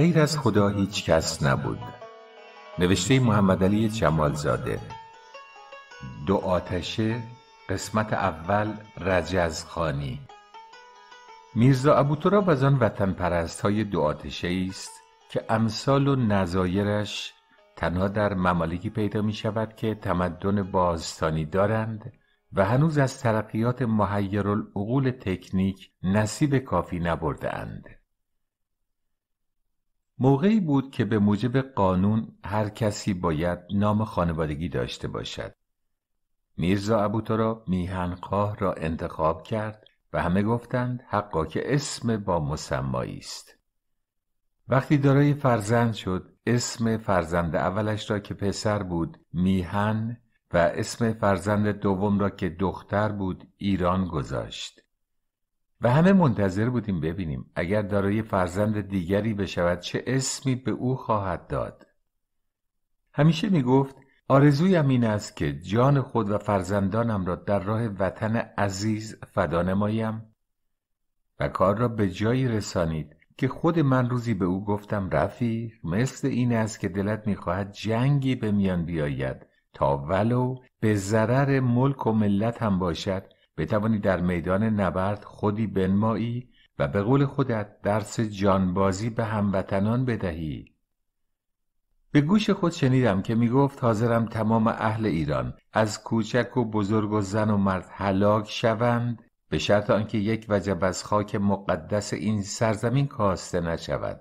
غیر از خدا هیچ کس نبود نوشته محمد علی جمالزاده دو آتشه قسمت اول رجزخانی میرزا تراب از آن وطن پرست های دو آتشه است که امثال و نظایرش تنها در ممالکی پیدا می شود که تمدن بازستانی دارند و هنوز از ترقیات محیر تکنیک نصیب کافی نبرده موقعی بود که به موجب قانون هر کسی باید نام خانوادگی داشته باشد. میرزا ابوتراب میهنخواه را انتخاب کرد و همه گفتند حقا که اسم با مسمایی است. وقتی دارای فرزند شد اسم فرزند اولش را که پسر بود میهن و اسم فرزند دوم را که دختر بود ایران گذاشت و همه منتظر بودیم ببینیم اگر دارای فرزند دیگری بشود چه اسمی به او خواهد داد همیشه می گفت آرزویم این است که جان خود و فرزندانم را در راه وطن عزیز فدا نمایم و کار را به جایی رسانید که خود من روزی به او گفتم رفیق مثل این است که دلت میخواهد جنگی به میان بیاید تا ولو به ضرر ملک و ملت هم باشد بتوانی در میدان نبرد خودی بنمایی و به قول خودت درس جانبازی به هموطنان بدهی به گوش خود شنیدم که میگفت حاضرم تمام اهل ایران از کوچک و بزرگ و زن و مرد هلاک شوند به شرط آنکه یک وجب از خاک مقدس این سرزمین کاسته نشود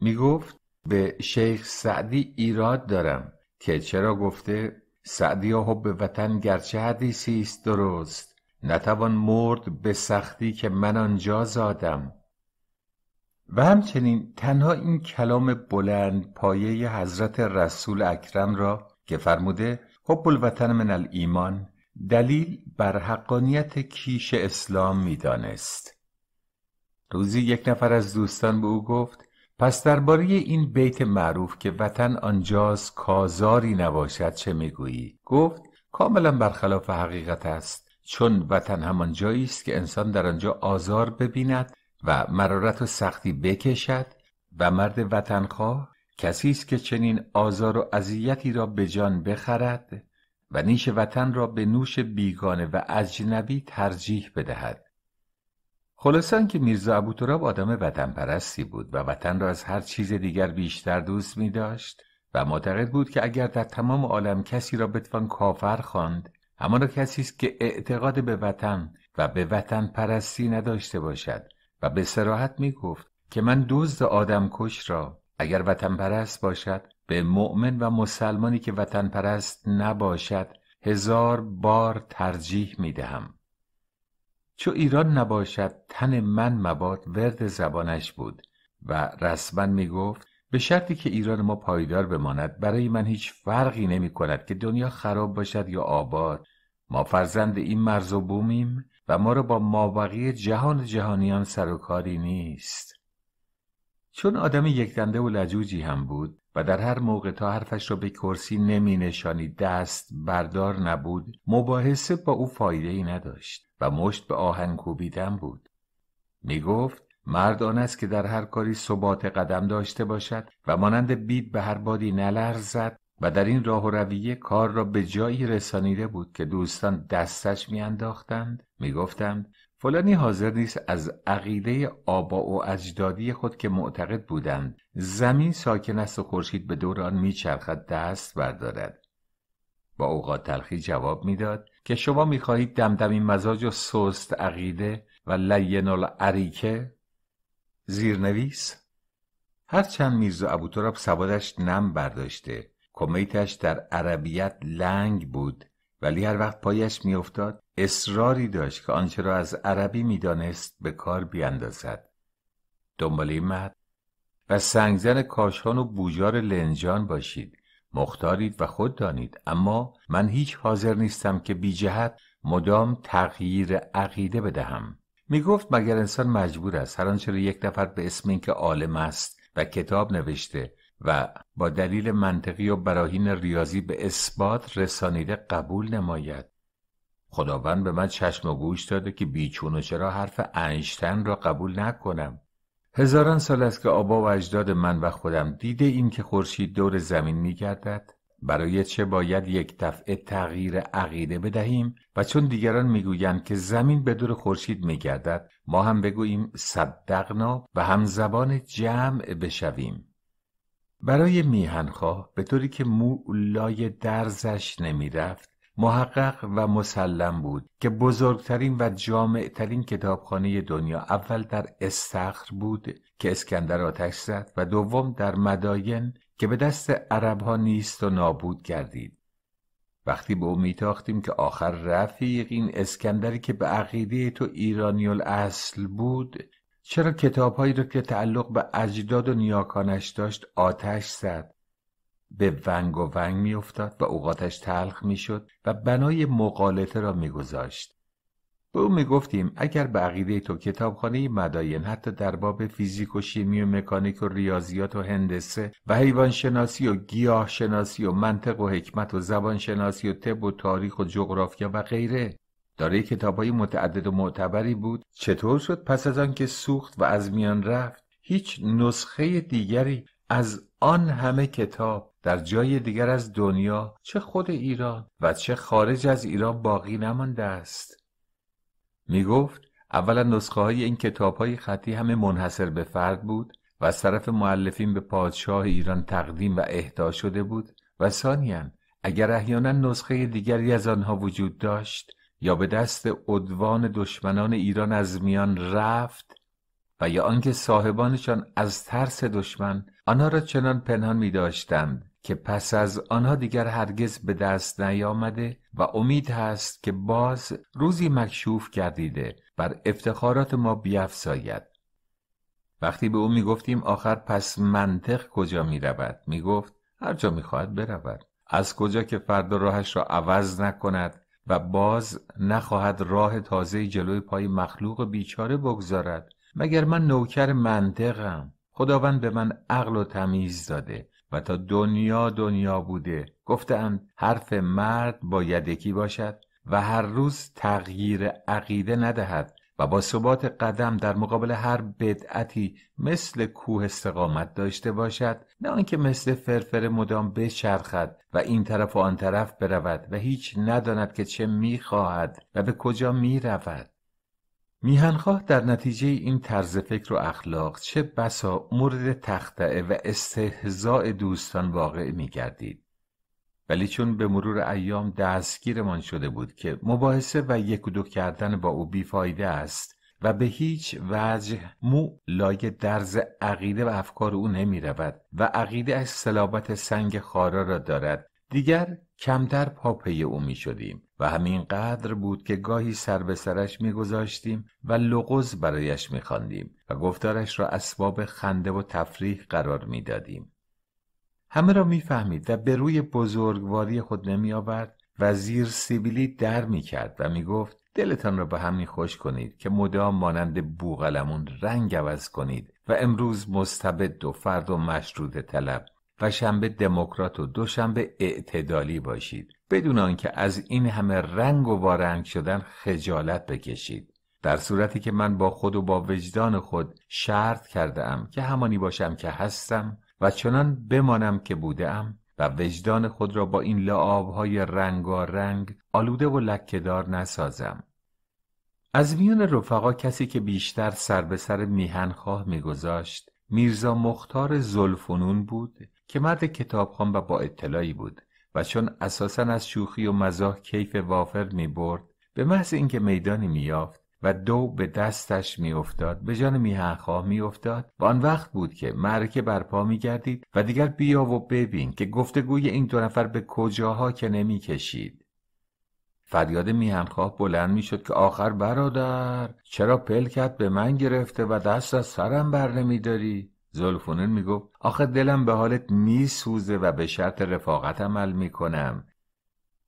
میگفت به شیخ سعدی ایراد دارم که چرا گفته سعدی و حب وطن گرچه حدیثی است درست نتوان مرد به سختی که من آنجا زادم و همچنین تنها این کلام بلند پایه حضرت رسول اکرم را که فرموده حب الوطن من الایمان دلیل بر حقانیت کیش اسلام میدانست روزی یک نفر از دوستان به او گفت پس درباره این بیت معروف که وطن آنجاست کازاری نباشد چه میگویی گفت کاملا برخلاف حقیقت است چون وطن همان جایی است که انسان در آنجا آزار ببیند و مرارت و سختی بکشد و مرد وطنخواه کسی است که چنین آزار و اذیتی را به جان بخرد و نیش وطن را به نوش بیگانه و اجنبی ترجیح بدهد خلاصا که میرزا ابوتراب آدم وطن پرستی بود و وطن را از هر چیز دیگر بیشتر دوست می داشت و معتقد بود که اگر در تمام عالم کسی را بتوان کافر خواند همانا کسی است که اعتقاد به وطن و به وطن پرستی نداشته باشد و به سراحت می گفت که من دزد آدمکش را اگر وطن پرست باشد به مؤمن و مسلمانی که وطن پرست نباشد هزار بار ترجیح می دهم چو ایران نباشد تن من مباد ورد زبانش بود و رسما می گفت به شرطی که ایران ما پایدار بماند برای من هیچ فرقی نمی کند که دنیا خراب باشد یا آباد ما فرزند این مرز و بومیم و ما را با مابقی جهان جهانیان سر و کاری نیست چون آدم یک دنده و لجوجی هم بود و در هر موقع تا حرفش را به کرسی نمی نشانی دست بردار نبود مباحثه با او فایده ای نداشت و مشت به آهن کوبیدن بود می گفت مرد آن است که در هر کاری ثبات قدم داشته باشد و مانند بید به هر بادی نلرزد و در این راه و رویه کار را به جایی رسانیده بود که دوستان دستش میانداختند میگفتند فلانی حاضر نیست از عقیده آبا و اجدادی خود که معتقد بودند زمین ساکن است و خورشید به دور آن میچرخد دست بردارد با اوقات تلخی جواب میداد که شما میخواهید دمدمی مزاج و سست عقیده و لین زیرنویس هرچند میرزا ابوتراب سوادش نم برداشته کمیتش در عربیت لنگ بود ولی هر وقت پایش میافتاد اصراری داشت که آنچه را از عربی میدانست به کار بیاندازد دنبال این مد و سنگزن کاشان و بوجار لنجان باشید مختارید و خود دانید اما من هیچ حاضر نیستم که بی جهت مدام تغییر عقیده بدهم می گفت مگر انسان مجبور است هر آنچه یک نفر به اسم اینکه عالم است و کتاب نوشته و با دلیل منطقی و براهین ریاضی به اثبات رسانیده قبول نماید خداوند به من چشم و گوش داده که بیچون و چرا حرف انشتن را قبول نکنم هزاران سال است که آبا و اجداد من و خودم دیده این که خورشید دور زمین میگردد برای چه باید یک دفعه تغییر عقیده بدهیم و چون دیگران میگویند که زمین به دور خورشید میگردد ما هم بگوییم صدقنا و هم زبان جمع بشویم برای میهنخواه به طوری که مو لای درزش نمیرفت محقق و مسلم بود که بزرگترین و جامعترین کتابخانه دنیا اول در استخر بود که اسکندر آتش زد و دوم در مداین که به دست ها نیست و نابود گردید وقتی به او میتاختیم که آخر رفیق این اسکندری که به عقیده تو ایرانی الاصل بود چرا کتابهایی را که تعلق به اجداد و نیاکانش داشت آتش زد به ونگ و ونگ میافتاد و اوقاتش تلخ میشد و بنای مقالطه را میگذاشت به او میگفتیم اگر به عقیده تو کتابخانه مداین حتی در باب فیزیک و شیمی و مکانیک و ریاضیات و هندسه و حیوان شناسی و گیاه شناسی و منطق و حکمت و زبان شناسی و طب و تاریخ و جغرافیا و غیره دارای کتابهای متعدد و معتبری بود چطور شد پس از آنکه سوخت و از میان رفت هیچ نسخه دیگری از آن همه کتاب در جای دیگر از دنیا چه خود ایران و چه خارج از ایران باقی نمانده است می گفت اولا نسخه های این کتاب های خطی همه منحصر به فرد بود و از طرف معلفین به پادشاه ایران تقدیم و اهدا شده بود و ثانیا اگر احیانا نسخه دیگری از آنها وجود داشت یا به دست عدوان دشمنان ایران از میان رفت و یا آنکه صاحبانشان از ترس دشمن آنها را چنان پنهان می داشتند که پس از آنها دیگر هرگز به دست نیامده و امید هست که باز روزی مکشوف گردیده بر افتخارات ما بیافزاید وقتی به او می گفتیم آخر پس منطق کجا می رود می گفت هر جا می خواهد برود از کجا که فردا راهش را عوض نکند و باز نخواهد راه تازه جلوی پای مخلوق بیچاره بگذارد مگر من نوکر منطقم خداوند به من عقل و تمیز داده و تا دنیا دنیا بوده گفتند حرف مرد با یدکی باشد و هر روز تغییر عقیده ندهد و با ثبات قدم در مقابل هر بدعتی مثل کوه استقامت داشته باشد نه آنکه مثل فرفر مدام بچرخد و این طرف و آن طرف برود و هیچ نداند که چه میخواهد و به کجا میرود میهنخواه در نتیجه این طرز فکر و اخلاق چه بسا مورد تخته و استهزاء دوستان واقع می گردید. ولی چون به مرور ایام دستگیرمان شده بود که مباحثه و یک دو کردن با او بیفایده است و به هیچ وجه مو لای درز عقیده و افکار او نمی رود و عقیده از سلابت سنگ خارا را دارد دیگر کمتر پاپی او می شدیم و همین قدر بود که گاهی سر به سرش میگذاشتیم و لغز برایش میخواندیم و گفتارش را اسباب خنده و تفریح قرار میدادیم همه را میفهمید و به روی بزرگواری خود نمی آورد و زیر سیبیلی در میکرد و میگفت دلتان را به هم خوش کنید که مدام مانند بوغلمون رنگ عوض کنید و امروز مستبد و فرد و مشروط طلب و شنبه دموکرات و دوشنبه اعتدالی باشید بدون آنکه از این همه رنگ و وارنگ شدن خجالت بکشید در صورتی که من با خود و با وجدان خود شرط کرده ام که همانی باشم که هستم و چنان بمانم که بوده ام و وجدان خود را با این لعابهای رنگارنگ آلوده و لکهدار نسازم از میان رفقا کسی که بیشتر سر به سر میهنخواه میگذاشت میرزا مختار زلفنون بود که مرد کتابخوان و با اطلاعی بود و چون اساسا از شوخی و مزاح کیف وافر می برد به محض اینکه میدانی یافت و دو به دستش افتاد، به جان میهنخواه افتاد، و آن وقت بود که معرکه برپا گردید و دیگر بیا و ببین که گفتگوی این دو نفر به کجاها که نمیکشید فریاد میهنخواه بلند میشد که آخر برادر چرا پلکت به من گرفته و دست از سرم بر نمیداری زلفونن میگفت آخه دلم به حالت میسوزه و به شرط رفاقت عمل میکنم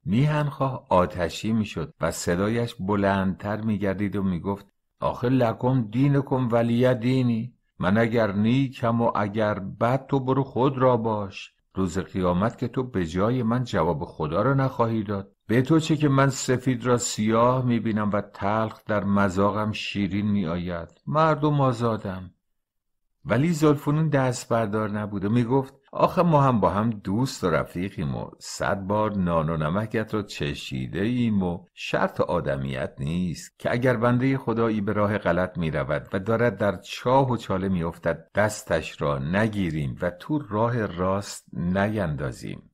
میهنخواه آتشی میشد و صدایش بلندتر میگردید و میگفت آخه لکم دینکم ولی دینی من اگر نیکم و اگر بد تو برو خود را باش روز قیامت که تو به جای من جواب خدا را نخواهی داد به تو چه که من سفید را سیاه میبینم و تلخ در مزاقم شیرین میآید مردم آزادم ولی زلفونون دست بردار نبود و میگفت آخه ما هم با هم دوست و رفیقیم و صد بار نان و نمکت را چشیده ایم و شرط آدمیت نیست که اگر بنده خدایی به راه غلط می رود و دارد در چاه و چاله می افتد دستش را نگیریم و تو راه راست نیندازیم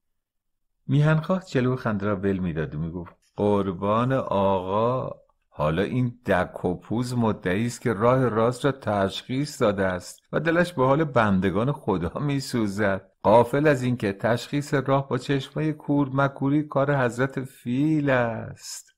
میهنخواه جلو خنده را ول میداد و میگفت قربان آقا حالا این دک و مدعی است که راه راست را تشخیص داده است و دلش به حال بندگان خدا سوزد. قافل از اینکه تشخیص راه با چشمای کور مکوری کار حضرت فیل است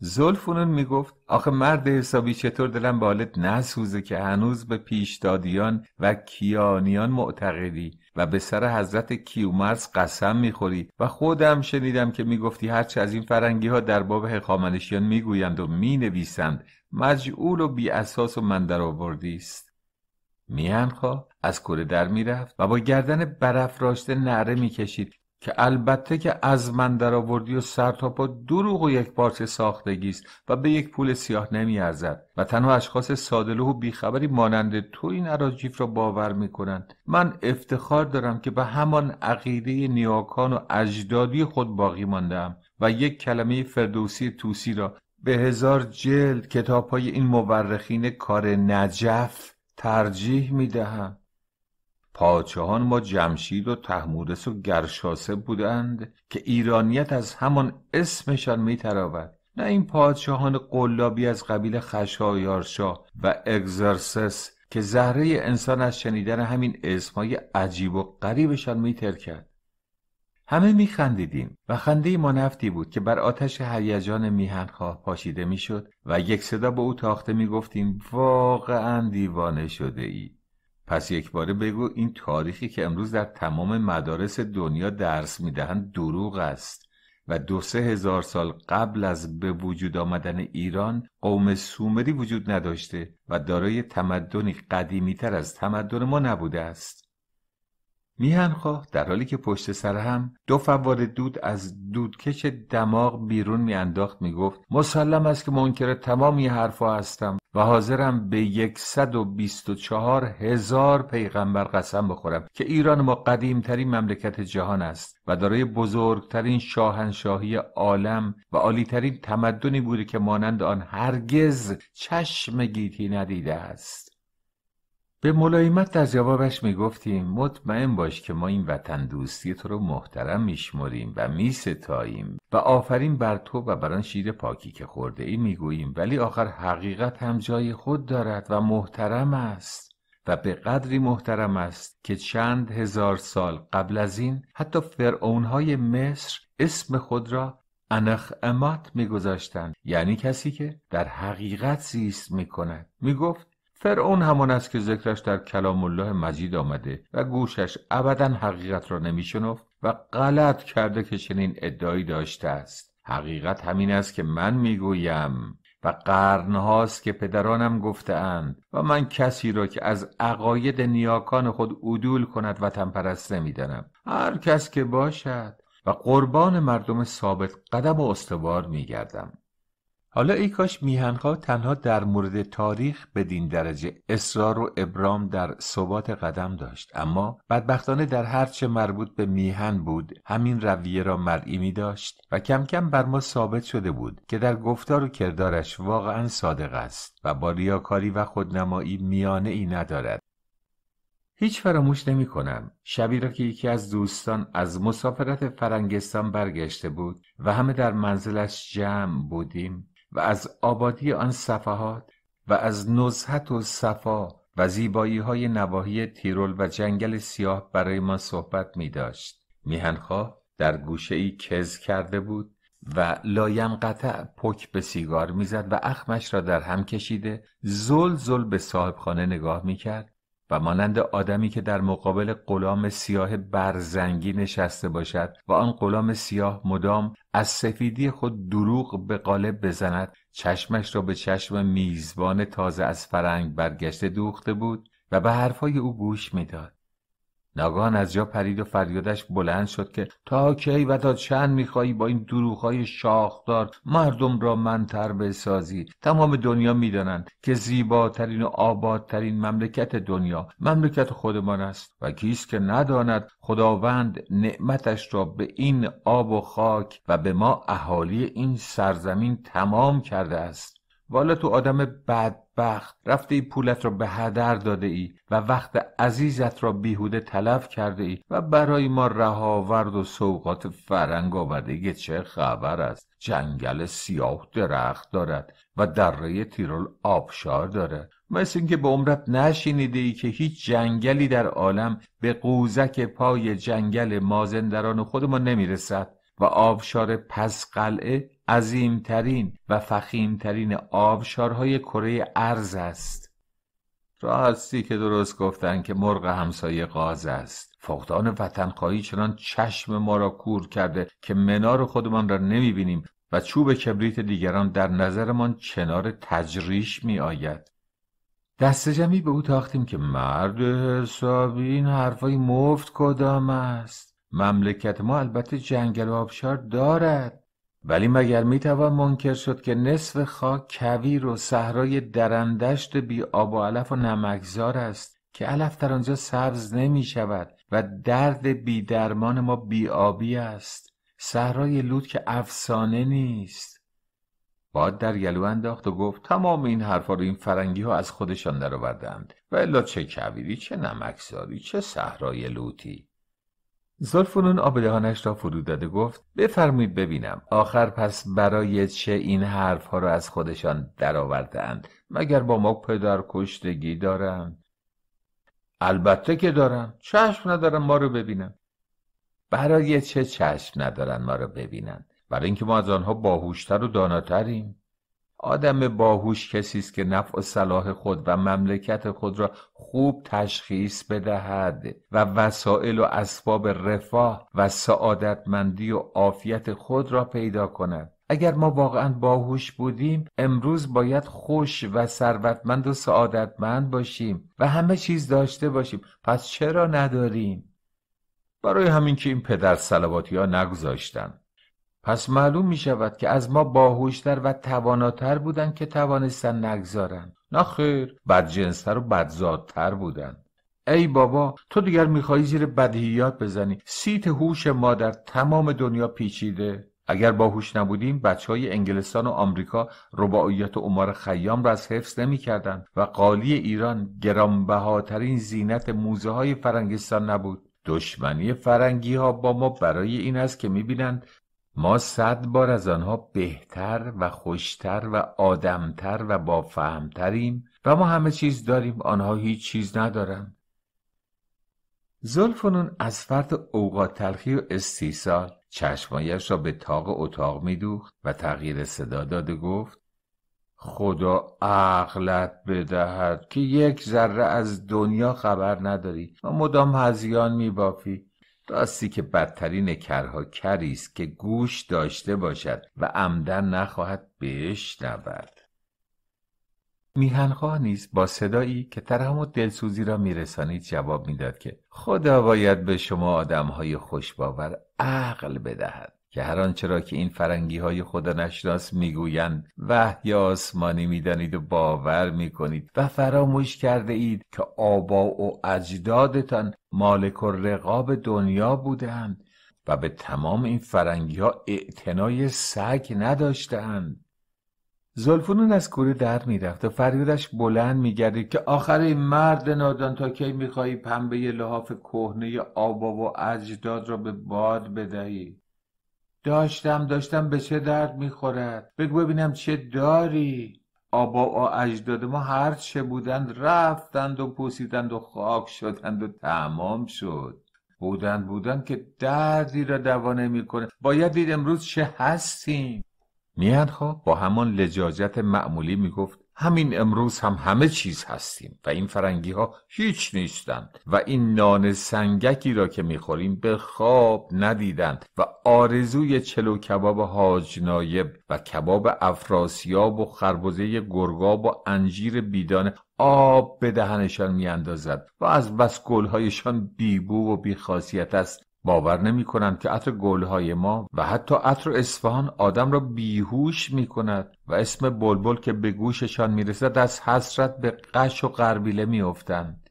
زلفونون میگفت آخه مرد حسابی چطور دلم به حالت نسوزه که هنوز به پیشدادیان و کیانیان معتقدی و به سر حضرت کیومرز قسم میخوری و خودم شنیدم که میگفتی هرچه از این فرنگی ها در باب هخامنشیان میگویند و مینویسند مجعول و بی اساس و مندرآوردی است میانخوا از کره در میرفت و با گردن برافراشته نعره میکشید که البته که از من در آوردی و سر تا پا دروغ و یک پارچه ساختگی است و به یک پول سیاه نمی ارزد و تنها اشخاص سادلوح و بیخبری مانند تو این عراجیف را باور می کنند من افتخار دارم که به همان عقیده نیاکان و اجدادی خود باقی ماندم و یک کلمه فردوسی توسی را به هزار جلد کتاب های این مورخین کار نجف ترجیح می دهم پادشاهان ما جمشید و تحمورس و گرشاسه بودند که ایرانیت از همان اسمشان میتراود نه این پادشاهان قلابی از قبیل خشایارشا و اگزرسس که زهره انسان از شنیدن همین اسمای عجیب و غریبشان میترکد همه میخندیدیم و خنده ما نفتی بود که بر آتش هیجان میهنخواه پاشیده میشد و یک صدا به او تاخته میگفتیم واقعا دیوانه شده ای پس یک باره بگو این تاریخی که امروز در تمام مدارس دنیا درس میدهند دروغ است و دو سه هزار سال قبل از به وجود آمدن ایران قوم سومری وجود نداشته و دارای تمدنی قدیمی تر از تمدن ما نبوده است میهنخواه در حالی که پشت سر هم دو فوار دود از دودکش دماغ بیرون میانداخت میگفت مسلم است که منکر تمامی حرفها هستم و حاضرم به یکصد و بیست و چهار هزار پیغمبر قسم بخورم که ایران ما قدیمترین مملکت جهان است و دارای بزرگترین شاهنشاهی عالم و عالیترین تمدنی بوده که مانند آن هرگز چشم گیتی ندیده است به ملایمت در جوابش میگفتیم مطمئن باش که ما این وطن دوستی تو رو محترم میشمریم و ستاییم و آفرین بر تو و بران شیر پاکی که خورده ای گوییم ولی آخر حقیقت هم جای خود دارد و محترم است و به قدری محترم است که چند هزار سال قبل از این حتی فرعونهای مصر اسم خود را انخ امات گذاشتن یعنی کسی که در حقیقت زیست می گفت فرعون همان است که ذکرش در کلام الله مجید آمده و گوشش ابدا حقیقت را نمیشنفت و غلط کرده که چنین ادعایی داشته است حقیقت همین است که من میگویم و قرنهاست که پدرانم گفتهاند و من کسی را که از عقاید نیاکان خود عدول کند و تنپرست نمیدانم هر کس که باشد و قربان مردم ثابت قدم و استوار میگردم حالا ای کاش میهنها تنها در مورد تاریخ بدین درجه اصرار و ابرام در ثبات قدم داشت اما بدبختانه در هرچه مربوط به میهن بود همین رویه را مرئی می داشت و کم کم بر ما ثابت شده بود که در گفتار و کردارش واقعا صادق است و با ریاکاری و خودنمایی میانه ای ندارد هیچ فراموش نمی کنم شبی را که یکی از دوستان از مسافرت فرنگستان برگشته بود و همه در منزلش جمع بودیم و از آبادی آن صفحات و از نزهت و صفا و زیبایی های نواحی تیرول و جنگل سیاه برای ما صحبت می داشت. میهنخواه در گوشه ای کز کرده بود و لایم قطع پک به سیگار میزد و اخمش را در هم کشیده زل زل به خانه نگاه می و مانند آدمی که در مقابل غلام سیاه برزنگی نشسته باشد و آن غلام سیاه مدام از سفیدی خود دروغ به قالب بزند چشمش را به چشم میزبان تازه از فرنگ برگشته دوخته بود و به حرفهای او گوش میداد ناگان از جا پرید و فریادش بلند شد که تا کی و تا چند میخواهی با این دروغهای شاخدار مردم را منتر بسازی تمام دنیا میدانند که زیباترین و آبادترین مملکت دنیا مملکت خودمان است و کیست که نداند خداوند نعمتش را به این آب و خاک و به ما اهالی این سرزمین تمام کرده است والا تو آدم بد بدبخت رفته ای پولت را به هدر داده ای و وقت عزیزت را بیهوده تلف کرده ای و برای ما رهاورد و سوقات فرنگ آورده که چه خبر است جنگل سیاه درخت دارد و دره تیرول آبشار دارد مثل اینکه به عمرت نشینیده ای که هیچ جنگلی در عالم به قوزک پای جنگل مازندران خود ما نمیرسد و آبشار پس قلعه عظیمترین و فخیمترین آبشارهای کره ارز است راستی که درست گفتن که مرغ همسایه قاز است فقدان وطنخواهی چنان چشم ما را کور کرده که منار خودمان را بینیم و چوب کبریت دیگران در نظرمان چنار تجریش می آید دست جمعی به او تاختیم که مرد حسابی این حرفای مفت کدام است مملکت ما البته جنگل آبشار دارد ولی مگر میتوان منکر شد که نصف خاک کویر و صحرای درندشت بی آب و علف و نمکزار است که علف در آنجا سبز نمی شود و درد بی درمان ما بی آبی است صحرای لوط که افسانه نیست باد در گلو انداخت و گفت تمام این حرفا رو این فرنگی ها از خودشان درآوردند و الا چه کویری چه نمکزاری چه صحرای لوتی زلفونون آبدهانش را فرود داده گفت بفرمایید ببینم آخر پس برای چه این حرفها را از خودشان درآوردهاند مگر با ما پدر کشتگی دارند البته که دارن چشم ندارن ما رو ببینن برای چه چشم ندارن ما رو ببینن برای اینکه ما از آنها باهوشتر و داناتریم آدم باهوش کسی است که نفع و صلاح خود و مملکت خود را خوب تشخیص بدهد و وسایل و اسباب رفاه و سعادتمندی و عافیت خود را پیدا کند اگر ما واقعا باهوش بودیم امروز باید خوش و ثروتمند و سعادتمند باشیم و همه چیز داشته باشیم پس چرا نداریم برای همین که این پدر سلواتی ها نگذاشتن پس معلوم می شود که از ما باهوشتر و تواناتر بودند که توانستن نگذارند ناخیر بد بدجنستر و بدزادتر بودند ای بابا تو دیگر میخواهی زیر بدیهیات بزنی سیت هوش ما در تمام دنیا پیچیده اگر باهوش نبودیم بچه های انگلستان و آمریکا رباعیت عمر خیام را از حفظ نمیکردند و قالی ایران گرانبهاترین زینت موزه های فرنگستان نبود دشمنی فرنگی ها با ما برای این است که میبینند ما صد بار از آنها بهتر و خوشتر و آدمتر و بافهمتریم و ما همه چیز داریم آنها هیچ چیز ندارند زلفنون از فرد اوقات تلخی و استیصال چشمایش را به تاق اتاق میدوخت و تغییر صدا داده گفت خدا عقلت بدهد که یک ذره از دنیا خبر نداری و مدام هزیان میبافی راستی که بدترین کرها کری است که گوش داشته باشد و عمدن نخواهد بشنود میهنخواه نیز با صدایی که ترحم و دلسوزی را میرسانید جواب میداد که خدا باید به شما آدمهای خوشباور عقل بدهد که هر آنچه که این فرنگی های خدا نشناس میگویند وحی آسمانی میدانید و باور میکنید و فراموش کرده اید که آبا و اجدادتان مالک و رقاب دنیا بودند و به تمام این فرنگی ها اعتنای سگ نداشتند زلفونون از کوره در میرفت و فریادش بلند میگردید که آخر این مرد نادان تا کی میخواهی پنبه لحاف کهنه آبا و اجداد را به باد بدهی داشتم داشتم به چه درد میخورد بگو ببینم چه داری آبا و اجداد ما هر چه بودند رفتند و پوسیدند و خاک شدند و تمام شد بودن بودن که دردی را دوانه نمیکنه باید دید امروز چه هستیم میان خب با همان لجاجت معمولی میگفت همین امروز هم همه چیز هستیم و این فرنگی ها هیچ نیستند و این نان سنگکی را که میخوریم به خواب ندیدند و آرزوی چلو کباب حاج نایب و کباب افراسیاب و خربزه گرگاب و انجیر بیدانه آب به دهنشان میاندازد و از بس گلهایشان بیبو و بیخاصیت است باور نمی کنند که عطر گلهای ما و حتی عطر اصفهان آدم را بیهوش می کند و اسم بلبل که به گوششان می رسد از حسرت به قش و قربیله می افتند.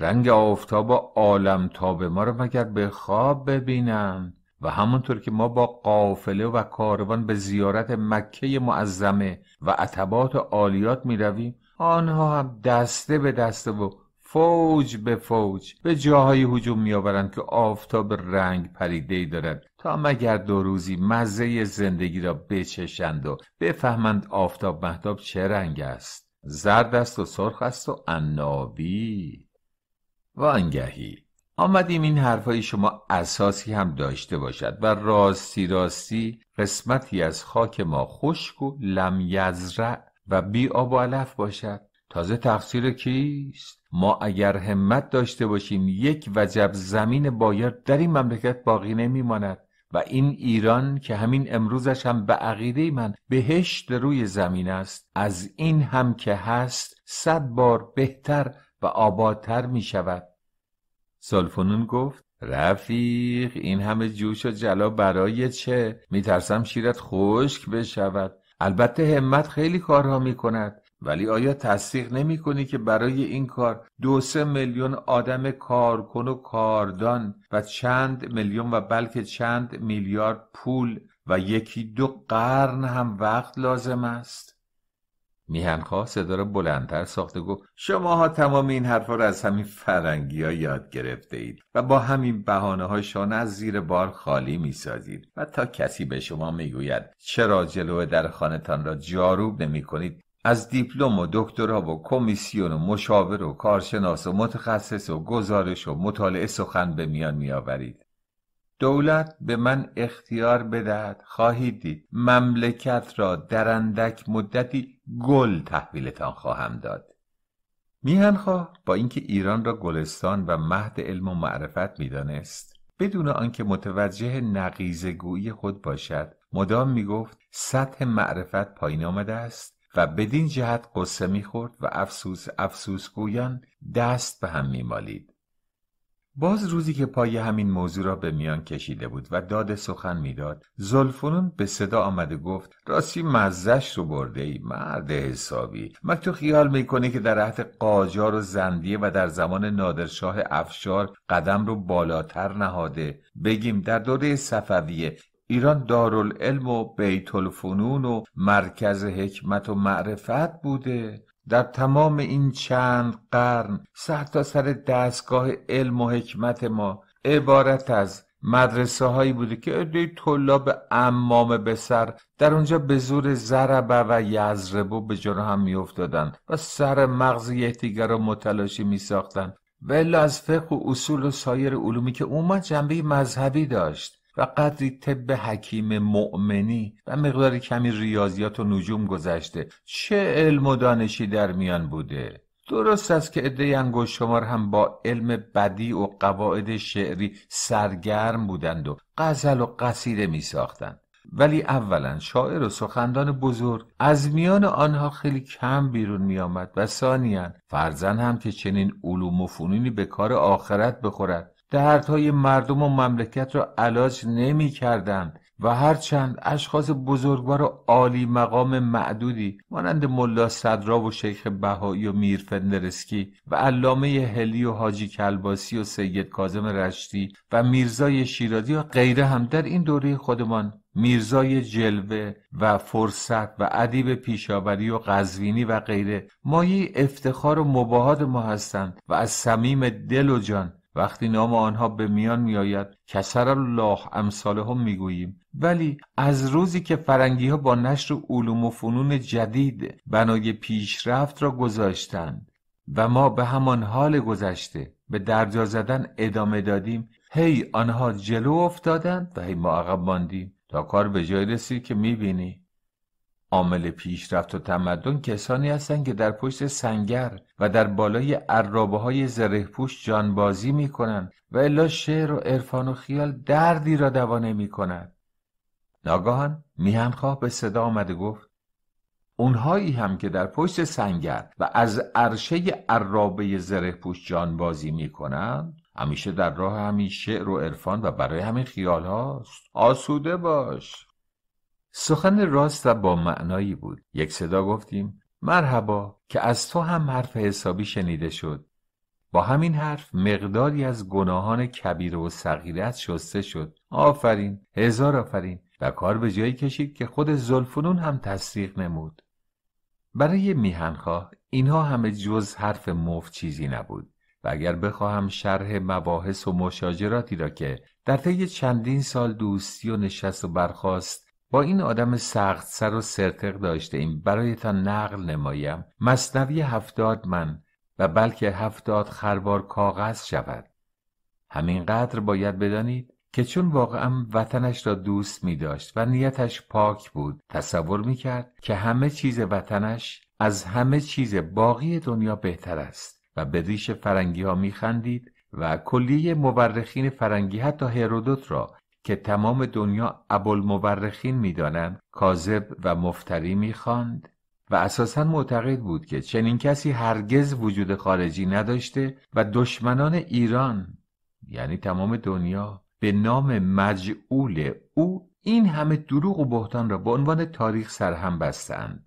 رنگ آفتاب و عالم تاب ما را مگر به خواب ببینند و همونطور که ما با قافله و کاروان به زیارت مکه معظمه و عطبات عالیات می رویم آنها هم دسته به دسته و فوج به فوج به جاهایی هجوم آورند که آفتاب رنگ پریدهای دارد تا مگر دو روزی مزه زندگی را بچشند و بفهمند آفتاب مهتاب چه رنگ است زرد است و سرخ است و و وانگهی آمدیم این حرفهای شما اساسی هم داشته باشد و راستی راستی قسمتی از خاک ما خشک و لم یزرع و بی آب و علف باشد تازه تقصیر کیست ما اگر همت داشته باشیم یک وجب زمین بایر در این مملکت باقی نمیماند و این ایران که همین امروزش هم به عقیده من بهشت روی زمین است از این هم که هست صد بار بهتر و آبادتر می شود سالفونون گفت رفیق این همه جوش و جلا برای چه میترسم شیرت خشک بشود البته همت خیلی کارها می کند ولی آیا تصدیق نمی کنی که برای این کار دو سه میلیون آدم کارکن و کاردان و چند میلیون و بلکه چند میلیارد پول و یکی دو قرن هم وقت لازم است؟ میهنخواه صدا را بلندتر ساخته گفت شماها تمام این حرفها را از همین فرنگی ها یاد گرفته اید و با همین بحانه های از زیر بار خالی می و تا کسی به شما میگوید چرا جلوه در خانتان را جاروب نمی کنید از دیپلم و دکترا و کمیسیون و مشاور و کارشناس و متخصص و گزارش و مطالعه سخن به میان میآورید دولت به من اختیار بدهد خواهید دید مملکت را در اندک مدتی گل تحویلتان خواهم داد میهنخواه با اینکه ایران را گلستان و مهد علم و معرفت میدانست بدون آنکه متوجه نقیزگویی خود باشد مدام میگفت سطح معرفت پایین آمده است و بدین جهت قصه میخورد و افسوس افسوس گویان دست به هم میمالید باز روزی که پای همین موضوع را به میان کشیده بود و داد سخن میداد زلفون به صدا آمده گفت راستی مزش رو برده ای مرد حسابی مک تو خیال میکنی که در عهد قاجار و زندیه و در زمان نادرشاه افشار قدم رو بالاتر نهاده بگیم در دوره صفویه ایران دارالعلم و بیت الفنون و مرکز حکمت و معرفت بوده در تمام این چند قرن سر تا سر دستگاه علم و حکمت ما عبارت از مدرسه هایی بوده که عده طلاب امامه به سر در اونجا به زور زربه و یزربو به جلو هم میافتادند و سر مغز یکدیگر و متلاشی ساختن و الا از فقه و اصول و سایر علومی که اومد جنبه مذهبی داشت و قدری طب حکیم مؤمنی و مقداری کمی ریاضیات و نجوم گذشته چه علم و دانشی در میان بوده درست است که عده انگوش شمار هم با علم بدی و قواعد شعری سرگرم بودند و غزل و قصیده می ساختند ولی اولا شاعر و سخندان بزرگ از میان آنها خیلی کم بیرون می آمد و ثانیا فرزن هم که چنین علوم و فنونی به کار آخرت بخورد دردهای مردم و مملکت را علاج نمی کردند و هرچند اشخاص بزرگوار و عالی مقام معدودی مانند ملا صدرا و شیخ بهایی و میر فندرسکی و علامه هلی و حاجی کلباسی و سید کازم رشتی و میرزای شیرادی و غیره هم در این دوره خودمان میرزای جلوه و فرصت و ادیب پیشاوری و قزوینی و غیره مایه افتخار و مباهات ما هستند و از صمیم دل و جان وقتی نام آنها به میان می میآید کسر الله می گوییم، ولی از روزی که فرنگی ها با نشر علوم و فنون جدید بنای پیشرفت را گذاشتند و ما به همان حال گذشته به درجا زدن ادامه دادیم هی آنها جلو افتادند و هی ما عقب ماندیم تا کار به جای رسید که میبینی عامل پیشرفت و تمدن کسانی هستند که در پشت سنگر و در بالای عرابه های زره پوش جانبازی می کنند و الا شعر و عرفان و خیال دردی را دوانه می کند. ناگاهان میهنخواه به صدا آمده گفت اونهایی هم که در پشت سنگر و از عرشه عرابه زره پوش جانبازی می کنند همیشه در راه همین شعر و عرفان و برای همین خیال هاست آسوده باش سخن راست و با معنایی بود یک صدا گفتیم مرحبا که از تو هم حرف حسابی شنیده شد با همین حرف مقداری از گناهان کبیر و صغیرت شسته شد آفرین هزار آفرین و کار به جایی کشید که خود زلفنون هم تصدیق نمود برای میهنخواه اینها همه جز حرف مفت چیزی نبود و اگر بخواهم شرح مباحث و مشاجراتی را که در طی چندین سال دوستی و نشست و برخواست با این آدم سخت سر و سرتق داشته ایم برایتان نقل نمایم مصنوی هفتاد من و بلکه هفتاد خربار کاغذ شود همینقدر باید بدانید که چون واقعا وطنش را دوست می داشت و نیتش پاک بود تصور می کرد که همه چیز وطنش از همه چیز باقی دنیا بهتر است و به ریش فرنگی ها می خندید و کلیه مورخین فرنگی حتی هرودوت را که تمام دنیا ابوالمورخین میدانند کاذب و مفتری میخواند و اساسا معتقد بود که چنین کسی هرگز وجود خارجی نداشته و دشمنان ایران یعنی تمام دنیا به نام مجعول او این همه دروغ و بهتان را به عنوان تاریخ سرهم بستند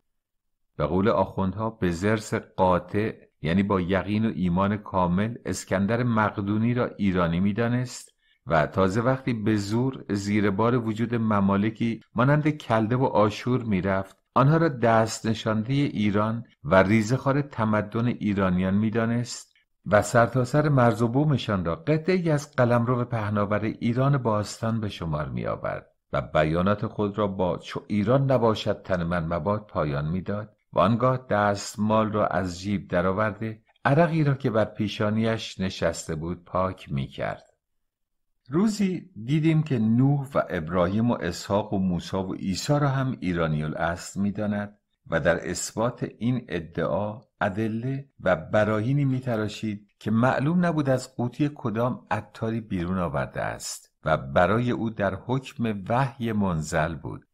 به قول آخوندها به زرس قاطع یعنی با یقین و ایمان کامل اسکندر مقدونی را ایرانی میدانست و تازه وقتی به زور زیر بار وجود ممالکی مانند کلده و آشور میرفت آنها را دست نشانده ایران و ریزخار تمدن ایرانیان میدانست و سرتاسر سر مرز و بومشان را قطعی از قلمرو پهناور ایران باستان به شمار می آورد و بیانات خود را با چو ایران نباشد تن من مباد پایان میداد و آنگاه دستمال را از جیب درآورده عرقی را که بر پیشانیش نشسته بود پاک می کرد. روزی دیدیم که نوح و ابراهیم و اسحاق و موسی و عیسی را هم ایرانی الاصل میداند و در اثبات این ادعا ادله و براهینی میتراشید که معلوم نبود از قوطی کدام عطاری بیرون آورده است و برای او در حکم وحی منزل بود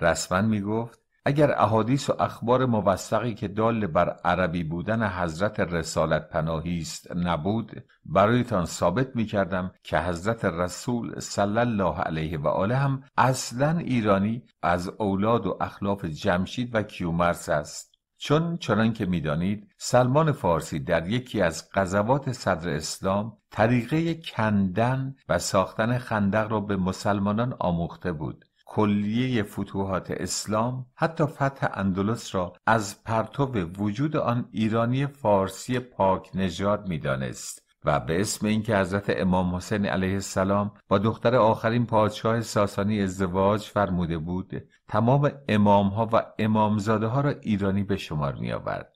رسما میگفت اگر احادیث و اخبار موثقی که دال بر عربی بودن حضرت رسالت پناهی است نبود برایتان ثابت می کردم که حضرت رسول صلی الله علیه و آله هم اصلا ایرانی از اولاد و اخلاف جمشید و کیومرس است چون چنان که میدانید سلمان فارسی در یکی از قضاوات صدر اسلام طریقه کندن و ساختن خندق را به مسلمانان آموخته بود کلیه فتوحات اسلام حتی فتح اندلس را از پرتو وجود آن ایرانی فارسی پاک نژاد میدانست و به اسم اینکه حضرت امام حسین علیه السلام با دختر آخرین پادشاه ساسانی ازدواج فرموده بود تمام امامها و امامزاده ها را ایرانی به شمار می آورد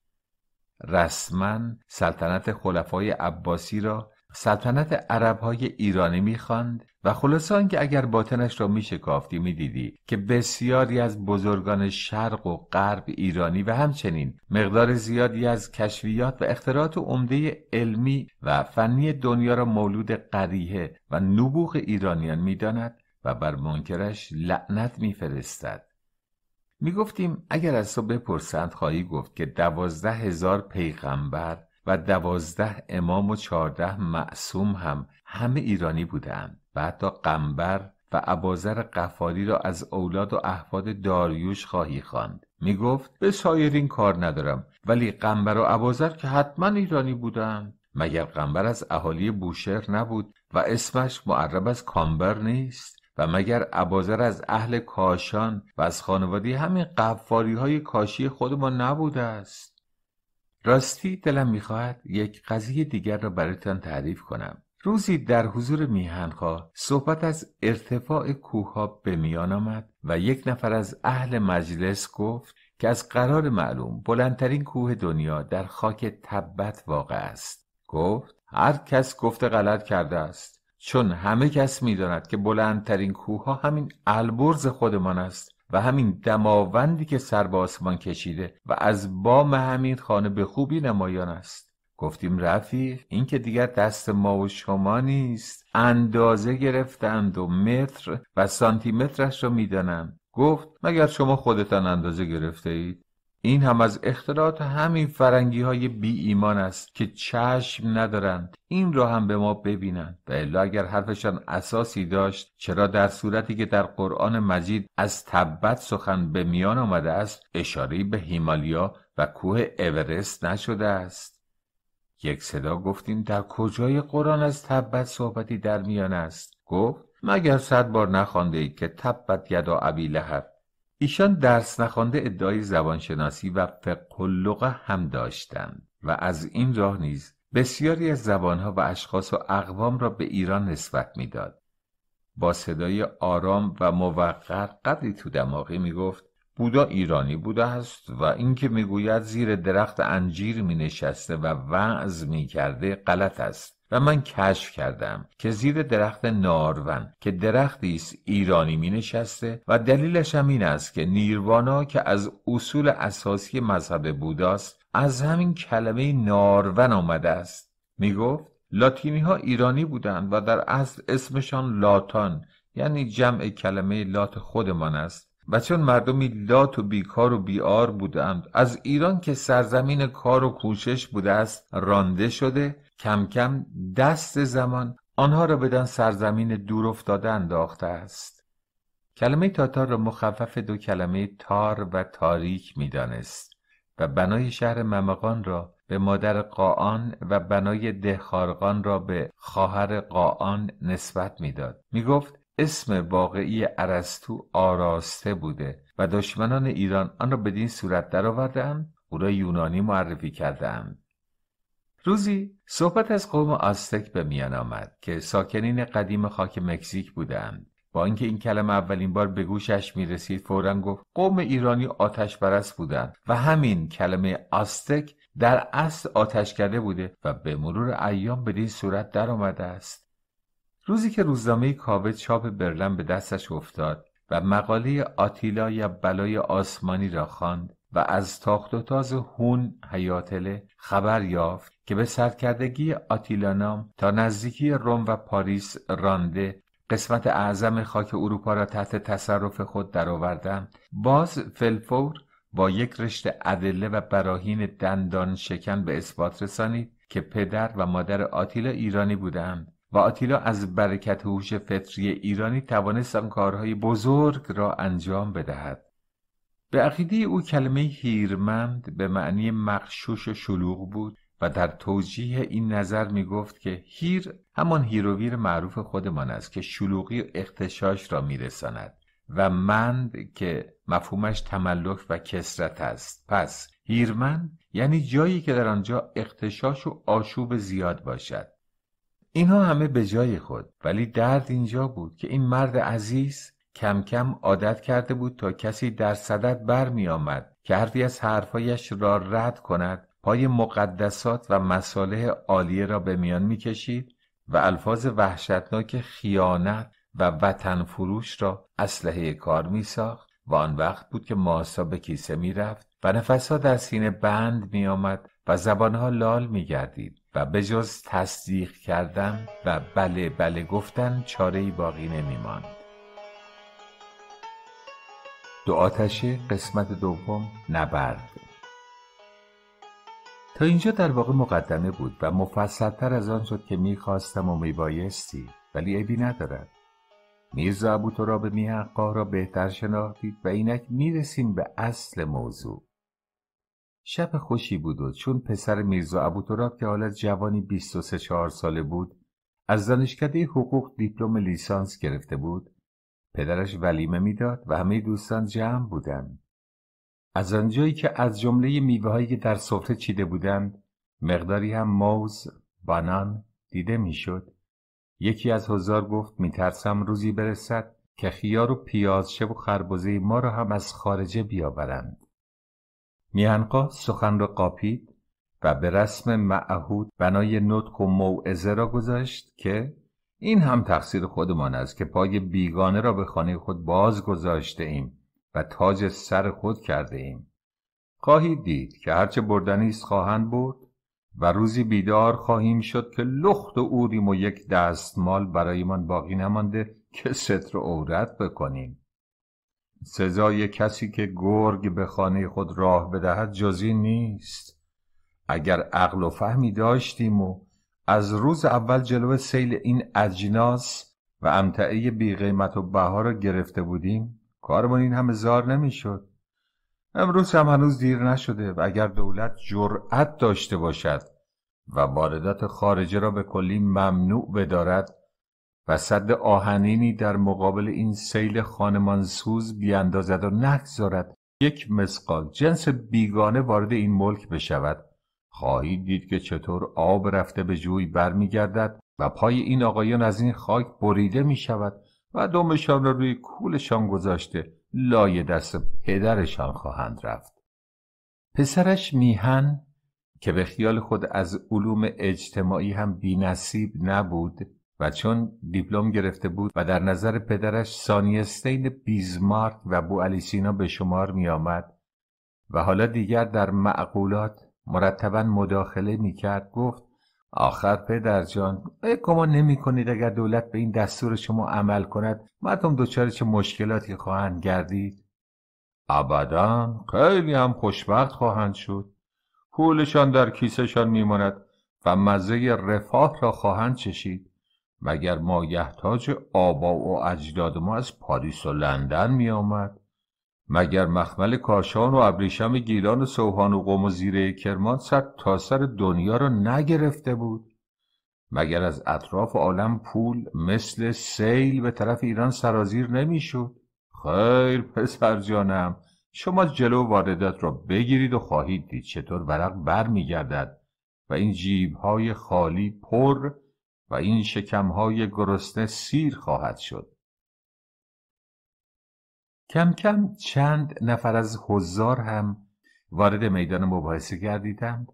رسما سلطنت خلفای عباسی را سلطنت عرب های ایرانی می خواند و خلاصه آنکه اگر باطنش را میشکافتی میدیدی که بسیاری از بزرگان شرق و غرب ایرانی و همچنین مقدار زیادی از کشفیات و اختراعات عمده علمی و فنی دنیا را مولود قریه و نبوغ ایرانیان میداند و بر منکرش لعنت میفرستد می اگر از تو بپرسند خواهی گفت که دوازده هزار پیغمبر و دوازده امام و چهارده معصوم هم همه ایرانی بودند و حتی قنبر و عبازر قفاری را از اولاد و احفاد داریوش خواهی خواند می گفت به سایرین کار ندارم ولی قنبر و عبازر که حتما ایرانی بودند مگر قنبر از اهالی بوشهر نبود و اسمش معرب از کامبر نیست و مگر عبازر از اهل کاشان و از خانواده همین قفاری های کاشی خودمان نبوده است راستی دلم میخواهد یک قضیه دیگر را برایتان تعریف کنم روزی در حضور میهنخواه صحبت از ارتفاع کوهها به میان آمد و یک نفر از اهل مجلس گفت که از قرار معلوم بلندترین کوه دنیا در خاک تبت واقع است گفت هر کس گفته غلط کرده است چون همه کس میداند که بلندترین کوه همین البرز خودمان است و همین دماوندی که سر به آسمان کشیده و از بام همین خانه به خوبی نمایان است گفتیم رفیق این که دیگر دست ما و شما نیست اندازه گرفتند و متر و سانتیمترش را میدانند گفت مگر شما خودتان اندازه گرفته اید این هم از اختراعات همین فرنگی های بی ایمان است که چشم ندارند این را هم به ما ببینند و الا اگر حرفشان اساسی داشت چرا در صورتی که در قرآن مجید از تبت سخن به میان آمده است اشاره به هیمالیا و کوه اورست نشده است یک صدا گفتیم در کجای قرآن از تبت صحبتی در میان است گفت مگر صد بار نخوانده ای که تبت یدا ابی لهب ایشان درس نخوانده ادعای زبانشناسی و فقه هم داشتند و از این راه نیز بسیاری از زبانها و اشخاص و اقوام را به ایران نسبت میداد با صدای آرام و موقر قدری تو دماغی گفت بودا ایرانی بوده است و اینکه میگوید زیر درخت انجیر می نشسته و وعظ می کرده غلط است و من کشف کردم که زیر درخت نارون که درختی است ایرانی می نشسته و دلیلش هم این است که نیروانا که از اصول اساسی مذهب بوداست از همین کلمه نارون آمده است می گفت لاتینی ها ایرانی بودند و در اصل اسمشان لاتان یعنی جمع کلمه لات خودمان است و چون مردمی لات و بیکار و بیار بودند از ایران که سرزمین کار و کوشش بوده است رانده شده کم کم دست زمان آنها را بدن سرزمین دور افتاده انداخته است کلمه تاتار را مخفف دو کلمه تار و تاریک دانست و بنای شهر ممقان را به مادر قاان و بنای دهخارقان را به خواهر قاان نسبت میداد گفت اسم واقعی عرستو آراسته بوده و دشمنان ایران آن را بدین صورت درآوردهاند او را یونانی معرفی کردهاند روزی صحبت از قوم آستک به میان آمد که ساکنین قدیم خاک مکزیک بودند با اینکه این کلمه اولین بار به گوشش می رسید فورا گفت قوم ایرانی آتش برست بودند و همین کلمه آستک در اصل آتش کرده بوده و به مرور ایام بدین صورت در آمده است روزی که روزنامه کاوه چاپ برلن به دستش افتاد و مقاله آتیلا یا بلای آسمانی را خواند و از تاخت و تاز هون حیاتله خبر یافت که به سرکردگی نام تا نزدیکی روم و پاریس رانده قسمت اعظم خاک اروپا را تحت تصرف خود درآوردم باز فلفور با یک رشته ادله و براهین دندان شکن به اثبات رسانید که پدر و مادر آتیلا ایرانی بودند و آتیلا از برکت هوش فطری ایرانی توانست آن کارهای بزرگ را انجام بدهد به عقیده او کلمه هیرمند به معنی مخشوش و شلوغ بود و در توجیه این نظر می گفت که هیر همان هیروویر معروف خودمان است که شلوغی و اختشاش را می رساند و مند که مفهومش تملک و کسرت است پس هیرمند یعنی جایی که در آنجا اختشاش و آشوب زیاد باشد اینها همه به جای خود ولی درد اینجا بود که این مرد عزیز کم کم عادت کرده بود تا کسی در صدت بر می آمد که حرفی از حرفایش را رد کند پای مقدسات و مصالح عالیه را به میان میکشید و الفاظ وحشتناک خیانت و وطن فروش را اسلحه کار می ساخت و آن وقت بود که ماسا به کیسه می رفت و نفسها در سینه بند می آمد و زبانها لال می گردید و جز تصدیق کردن و بله بله گفتن چاره باقی نمی ماند. دو آتشه قسمت دوم نبرد تا اینجا در واقع مقدمه بود و مفصلتر از آن شد که میخواستم و میبایستی ولی عیبی ندارد میرزا به میحقا را بهتر شناختید و اینک میرسیم به اصل موضوع شب خوشی بود و چون پسر میرزا تراب که حالا جوانی 23 چهار ساله بود از دانشکده حقوق دیپلم لیسانس گرفته بود پدرش ولیمه میداد و همه دوستان جمع بودند از آنجایی که از جمله میوههایی که در سفره چیده بودند مقداری هم موز بانان دیده میشد یکی از هزار گفت میترسم روزی برسد که خیار و پیاز و خربزه ما را هم از خارجه بیاورند میهنقا سخن را قاپید و به رسم معهود بنای نطق و موعظه را گذاشت که این هم تقصیر خودمان است که پای بیگانه را به خانه خود باز گذاشته ایم و تاج سر خود کرده ایم خواهید دید که هرچه بردنی خواهند برد و روزی بیدار خواهیم شد که لخت و اوریم و یک دستمال برایمان باقی نمانده که ستر و عورت بکنیم سزای کسی که گرگ به خانه خود راه بدهد جزی نیست اگر عقل و فهمی داشتیم و از روز اول جلو سیل این اجناس و امتعه بی قیمت و بها را گرفته بودیم کارمون این همه زار نمیشد امروز هم هنوز دیر نشده و اگر دولت جرأت داشته باشد و واردات خارجه را به کلی ممنوع بدارد و صد آهنینی در مقابل این سیل خانمانسوز بیاندازد و نگذارد یک مسقال جنس بیگانه وارد این ملک بشود خواهید دید که چطور آب رفته به جوی برمیگردد و پای این آقایان از این خاک بریده می شود و دمشان را روی کولشان گذاشته لای دست پدرشان خواهند رفت پسرش میهن که به خیال خود از علوم اجتماعی هم بینصیب نبود و چون دیپلم گرفته بود و در نظر پدرش سانیستین بیزمارک و بو الیسینا به شمار می آمد و حالا دیگر در معقولات مرتبا مداخله می کرد گفت آخر پدر جان گمان نمی کنید اگر دولت به این دستور شما عمل کند مردم دچار چه مشکلاتی خواهند گردید ابدا خیلی هم خوشبخت خواهند شد پولشان در کیسهشان میماند و مزه رفاه را خواهند چشید مگر یه مایحتاج آبا و اجداد ما از پاریس و لندن می آمد مگر مخمل کاشان و ابریشم گیلان و سوهان و قم و زیره کرمان سر تا سر دنیا را نگرفته بود مگر از اطراف عالم پول مثل سیل به طرف ایران سرازیر نمیشد خیر پسر جانم شما جلو واردات را بگیرید و خواهید دید چطور ورق بر می گردد و این جیب های خالی پر و این شکمهای گرسنه سیر خواهد شد کم کم چند نفر از هزار هم وارد میدان مباحثه گردیدند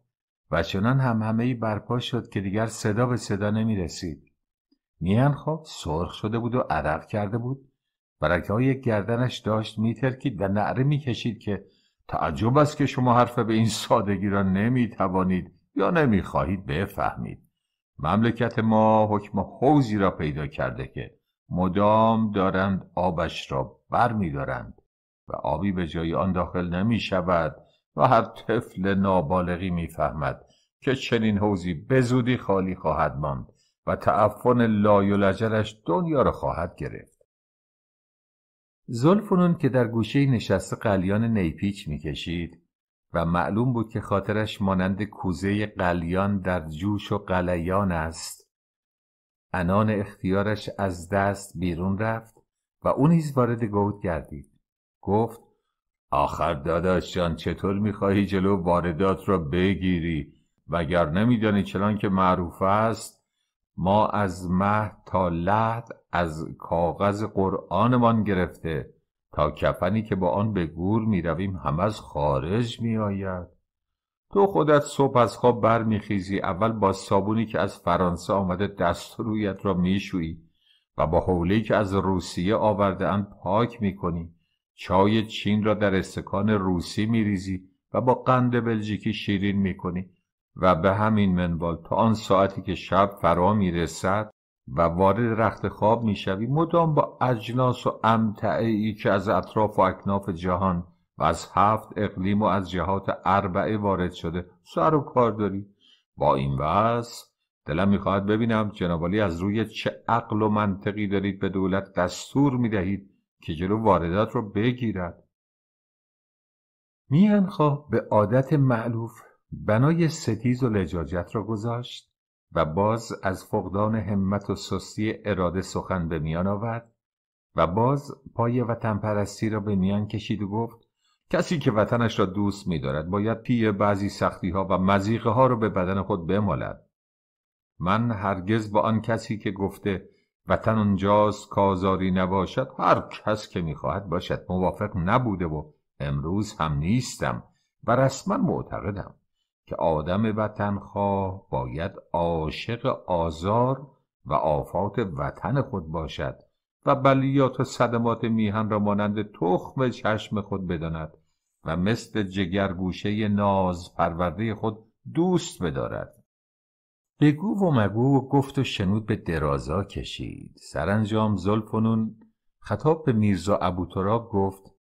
و چنان هم همه برپا شد که دیگر صدا به صدا نمی رسید. میان خواب سرخ شده بود و عرق کرده بود رکه های گردنش داشت میترکید و نعره میکشید که تعجب است که شما حرف به این سادگی را نمی توانید یا نمی خواهید بفهمید. مملکت ما حکم حوزی را پیدا کرده که مدام دارند آبش را بر می دارند و آبی به جای آن داخل نمی شود و هر طفل نابالغی می فهمد که چنین حوزی به زودی خالی خواهد ماند و تعفن لجلش دنیا را خواهد گرفت زلفونون که در گوشه نشسته قلیان نیپیچ کشید و معلوم بود که خاطرش مانند کوزه قلیان در جوش و قلیان است انان اختیارش از دست بیرون رفت و او نیز وارد گود گردید گفت آخر داداش جان چطور میخواهی جلو واردات را بگیری وگر نمیدانی چنان که معروف است ما از مه تا لحد از کاغذ قرآنمان گرفته تا کفنی که با آن به گور می رویم هم از خارج می آید تو خودت صبح از خواب برمیخیزی اول با صابونی که از فرانسه آمده دست رویت را میشویی و با حولی که از روسیه آورده اند پاک کنی چای چین را در استکان روسی ریزی و با قند بلژیکی شیرین کنی و به همین منوال تا آن ساعتی که شب فرا رسد و وارد رخت خواب میشوی مدام با اجناس و امتعه که از اطراف و اکناف جهان و از هفت اقلیم و از جهات اربعه وارد شده سر و کار داری با این وضع دلم میخواهد ببینم جنابالی از روی چه عقل و منطقی دارید به دولت دستور میدهید که جلو واردات را بگیرد میانخواه به عادت معلوف بنای ستیز و لجاجت را گذاشت و باز از فقدان همت و سستی اراده سخن به میان آورد و باز پای وطن پرستی را به میان کشید و گفت کسی که وطنش را دوست می دارد باید پی بعضی سختی ها و مزیقه ها را به بدن خود بمالد من هرگز با آن کسی که گفته وطن آنجاست کازاری نباشد هر کس که میخواهد باشد موافق نبوده و امروز هم نیستم و رسما معتقدم که آدم وطنخواه باید عاشق آزار و آفات وطن خود باشد و بلیات و صدمات میهن را مانند تخم چشم خود بداند و مثل جگرگوشه ناز پرورده خود دوست بدارد بگو و مگو گفت و شنود به درازا کشید سرانجام زلفنون خطاب به میرزا ابوتراب گفت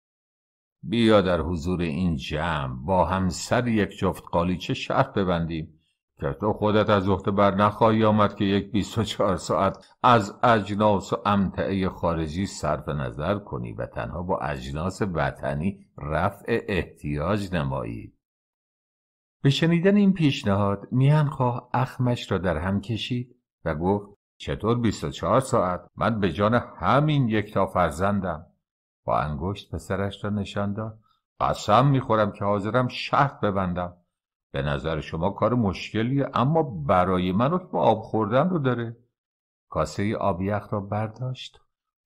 بیا در حضور این جمع با همسر یک جفت قالیچه شرط ببندیم که تو خودت از وقت بر نخواهی آمد که یک 24 ساعت از اجناس و امتعه خارجی صرف نظر کنی و تنها با اجناس وطنی رفع احتیاج نمایی به شنیدن این پیشنهاد خواه اخمش را در هم کشید و گفت چطور 24 ساعت من به جان همین یک تا فرزندم با انگشت پسرش را نشان داد قسم میخورم که حاضرم شرط ببندم به نظر شما کار مشکلیه اما برای من با آب خوردن رو داره کاسه آب یخ را برداشت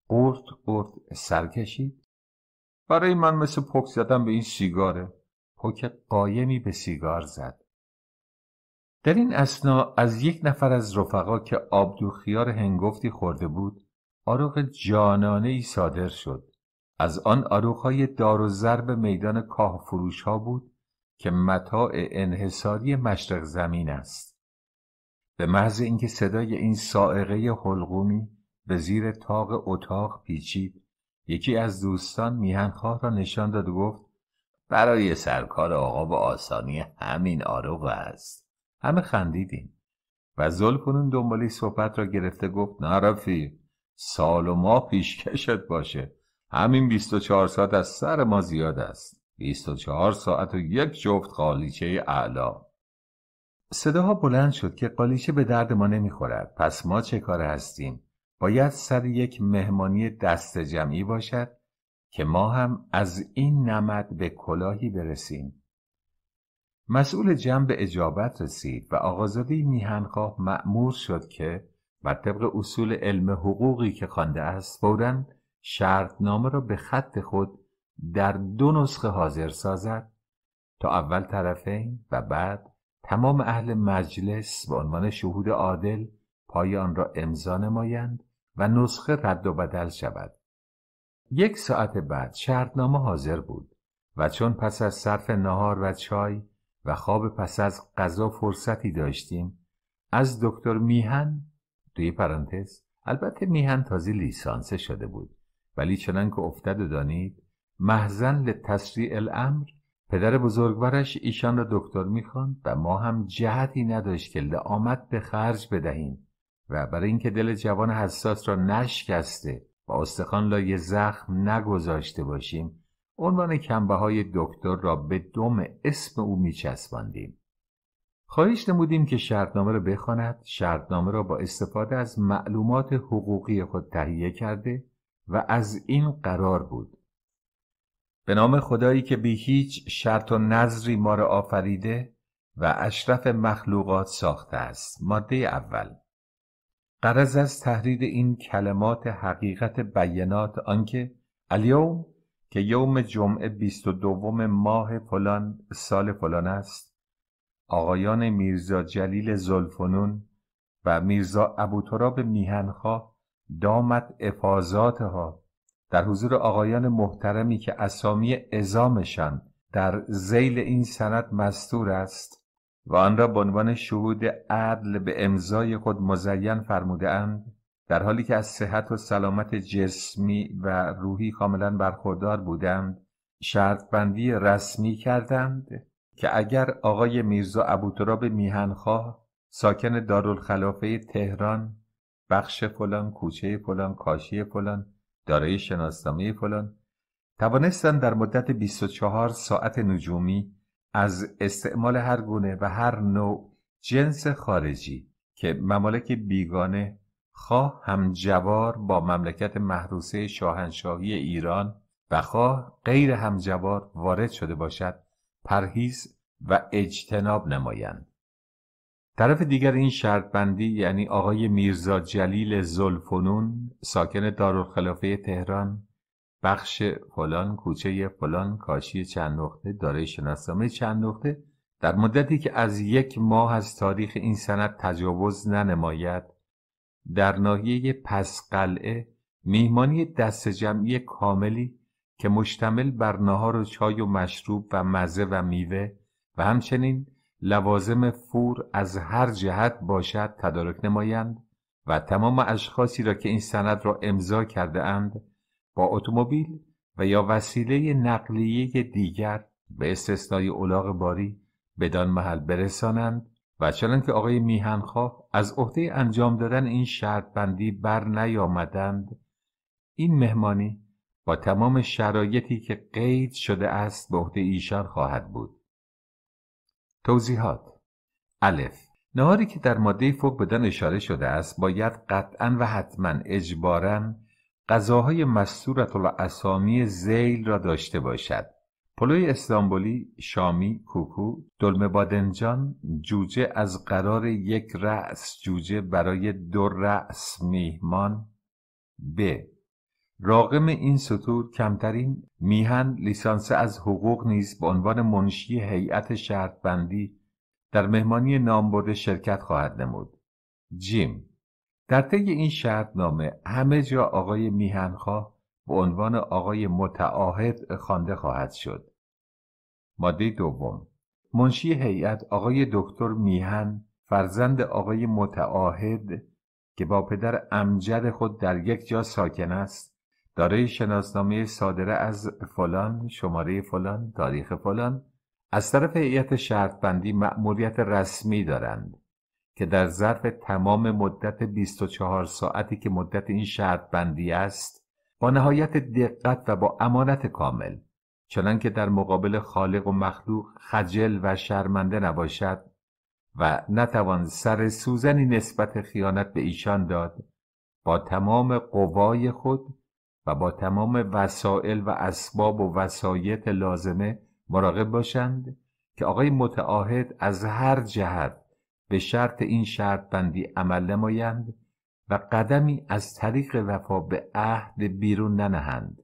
قرد قرد سر کشید برای من مثل پک زدن به این سیگاره پک قایمی به سیگار زد در این اسنا از یک نفر از رفقا که آبدو خیار هنگفتی خورده بود آرق جانانه ای صادر شد از آن آروخهای دار و ضرب میدان کاه فروش ها بود که متاع انحصاری مشرق زمین است به محض اینکه صدای این سائقه حلقومی به زیر تاق اتاق پیچید یکی از دوستان میهنخواه را نشان داد و گفت برای سرکار آقا به آسانی همین آروغ است همه خندیدیم و کنون دنبالی صحبت را گرفته گفت نرفی سال و ما پیشکشت باشه همین 24 ساعت از سر ما زیاد است 24 ساعت و یک جفت قالیچه اعلا صداها بلند شد که قالیچه به درد ما نمیخورد پس ما چه کار هستیم باید سر یک مهمانی دست جمعی باشد که ما هم از این نمد به کلاهی برسیم مسئول جمع به اجابت رسید و آغازادی میهنخواه مأمور شد که بر طبق اصول علم حقوقی که خوانده است بودند شرطنامه را به خط خود در دو نسخه حاضر سازد تا اول طرفین و بعد تمام اهل مجلس به عنوان شهود عادل پای آن را امضا نمایند و نسخه رد و بدل شود یک ساعت بعد شرطنامه حاضر بود و چون پس از صرف نهار و چای و خواب پس از غذا فرصتی داشتیم از دکتر میهن دوی پرانتز البته میهن تازی لیسانسه شده بود ولی چنانکه افتد دانید محزن لتسریع الامر پدر بزرگوارش ایشان را دکتر میخواند و ما هم جهتی نداشت که لعامت به خرج بدهیم و برای اینکه دل جوان حساس را نشکسته و استخوان لای زخم نگذاشته باشیم عنوان کمبه های دکتر را به دوم اسم او میچسباندیم خواهش نمودیم که شرطنامه را بخواند شرطنامه را با استفاده از معلومات حقوقی خود تهیه کرده و از این قرار بود به نام خدایی که به هیچ شرط و نظری ما را آفریده و اشرف مخلوقات ساخته است ماده اول قرض از تحرید این کلمات حقیقت بیانات آنکه الیوم که یوم جمعه دوم ماه فلان سال فلان است آقایان میرزا جلیل زلفنون و میرزا ابوتراب میهنخواه دامت ها در حضور آقایان محترمی که اسامی ازامشان در زیل این سند مستور است و آن را به عنوان شهود عدل به امضای خود مزین فرموده اند در حالی که از صحت و سلامت جسمی و روحی کاملا برخوردار بودند شرط بندی رسمی کردند که اگر آقای میرزا ابوتراب میهنخواه ساکن دارالخلافه تهران بخش فلان کوچه فلان کاشی فلان دارای شناسنامه فلان توانستند در مدت 24 ساعت نجومی از استعمال هر گونه و هر نوع جنس خارجی که ممالک بیگانه خواه همجوار با مملکت محروسه شاهنشاهی ایران و خواه غیر همجوار وارد شده باشد پرهیز و اجتناب نمایند طرف دیگر این شرط بندی یعنی آقای میرزا جلیل زلفنون ساکن دارالخلافه تهران بخش فلان کوچه فلان کاشی چند نقطه دارای شناسنامه چند نقطه در مدتی که از یک ماه از تاریخ این سند تجاوز ننماید در ناحیه پسقلعه میهمانی دست جمعی کاملی که مشتمل بر نهار و چای و مشروب و مزه و میوه و همچنین لوازم فور از هر جهت باشد تدارک نمایند و تمام اشخاصی را که این سند را امضا کرده اند با اتومبیل و یا وسیله نقلیه دیگر به استثنای اولاغ باری بدان محل برسانند و چنان که آقای میهنخواه از عهده انجام دادن این شرط بندی بر نیامدند این مهمانی با تمام شرایطی که قید شده است به عهده ایشان خواهد بود توضیحات الف نهاری که در ماده فوق بدن اشاره شده است باید قطعا و حتما اجبارا غذاهای مسورت اسامی زیل را داشته باشد پلوی استانبولی، شامی، کوکو، دلمه بادنجان، جوجه از قرار یک رأس جوجه برای دو رأس میهمان ب. راقم این سطور کمترین میهن لیسانس از حقوق نیز به عنوان منشی هیئت بندی در مهمانی نامبرده شرکت خواهد نمود جیم در طی این نامه همه جا آقای میهنخواه به عنوان آقای متعاهد خوانده خواهد شد ماده دوم منشی هیئت آقای دکتر میهن فرزند آقای متعاهد که با پدر امجد خود در یک جا ساکن است دارای شناسنامه صادره از فلان شماره فلان تاریخ فلان از طرف هیئت شرطبندی مأموریت رسمی دارند که در ظرف تمام مدت 24 ساعتی که مدت این شرطبندی است با نهایت دقت و با امانت کامل چنان که در مقابل خالق و مخلوق خجل و شرمنده نباشد و نتوان سر سوزنی نسبت خیانت به ایشان داد با تمام قوای خود و با تمام وسایل و اسباب و وسایت لازمه مراقب باشند که آقای متعاهد از هر جهت به شرط این شرط بندی عمل نمایند و قدمی از طریق وفا به عهد بیرون ننهند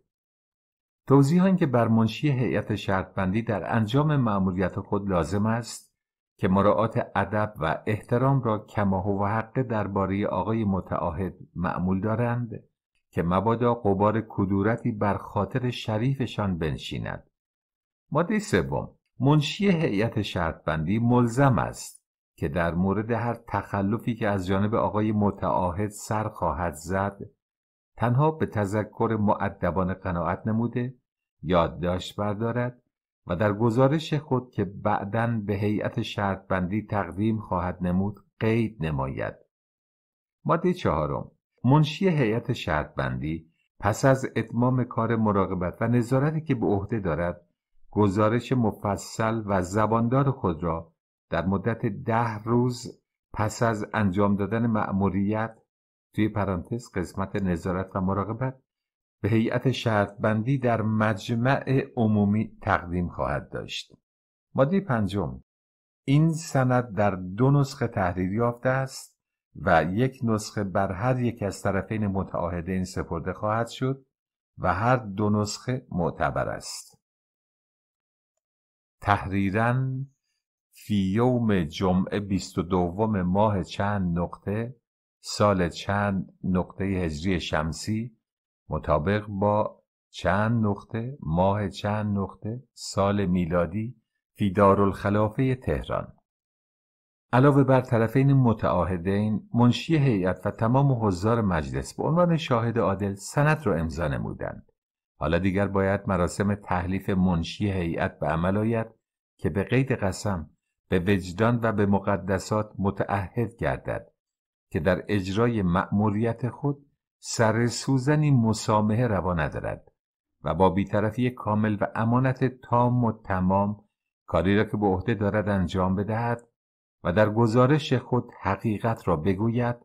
توضیح که بر منشی هیئت شرط بندی در انجام مأموریت خود لازم است که مراعات ادب و احترام را کما و حق درباره آقای متعاهد معمول دارند که مبادا قبار کدورتی بر خاطر شریفشان بنشیند ماده سوم منشی هیئت شرطبندی ملزم است که در مورد هر تخلفی که از جانب آقای متعاهد سر خواهد زد تنها به تذکر معدبان قناعت نموده یادداشت بردارد و در گزارش خود که بعدا به هیئت شرطبندی تقدیم خواهد نمود قید نماید ماده چهارم منشی هیئت شرطبندی پس از اتمام کار مراقبت و نظارتی که به عهده دارد گزارش مفصل و زباندار خود را در مدت ده روز پس از انجام دادن مأموریت توی پرانتز قسمت نظارت و مراقبت به هیئت شرطبندی در مجمع عمومی تقدیم خواهد داشت. ماده پنجم این سند در دو نسخه تحریر یافته است و یک نسخه بر هر یک از طرفین متعاهدین سپرده خواهد شد و هر دو نسخه معتبر است تحریرا فی یوم جمعه 22 ماه چند نقطه سال چند نقطه هجری شمسی مطابق با چند نقطه ماه چند نقطه سال میلادی فی دارالخلافه تهران علاوه بر طرفین متعاهدین منشی هیئت و تمام حضار مجلس به عنوان شاهد عادل سند را امضا نمودند حالا دیگر باید مراسم تحلیف منشی هیئت به عمل آید که به قید قسم به وجدان و به مقدسات متعهد گردد که در اجرای مأموریت خود سر سوزنی مسامحه روا ندارد و با بیطرفی کامل و امانت تام و تمام کاری را که به عهده دارد انجام بدهد و در گزارش خود حقیقت را بگوید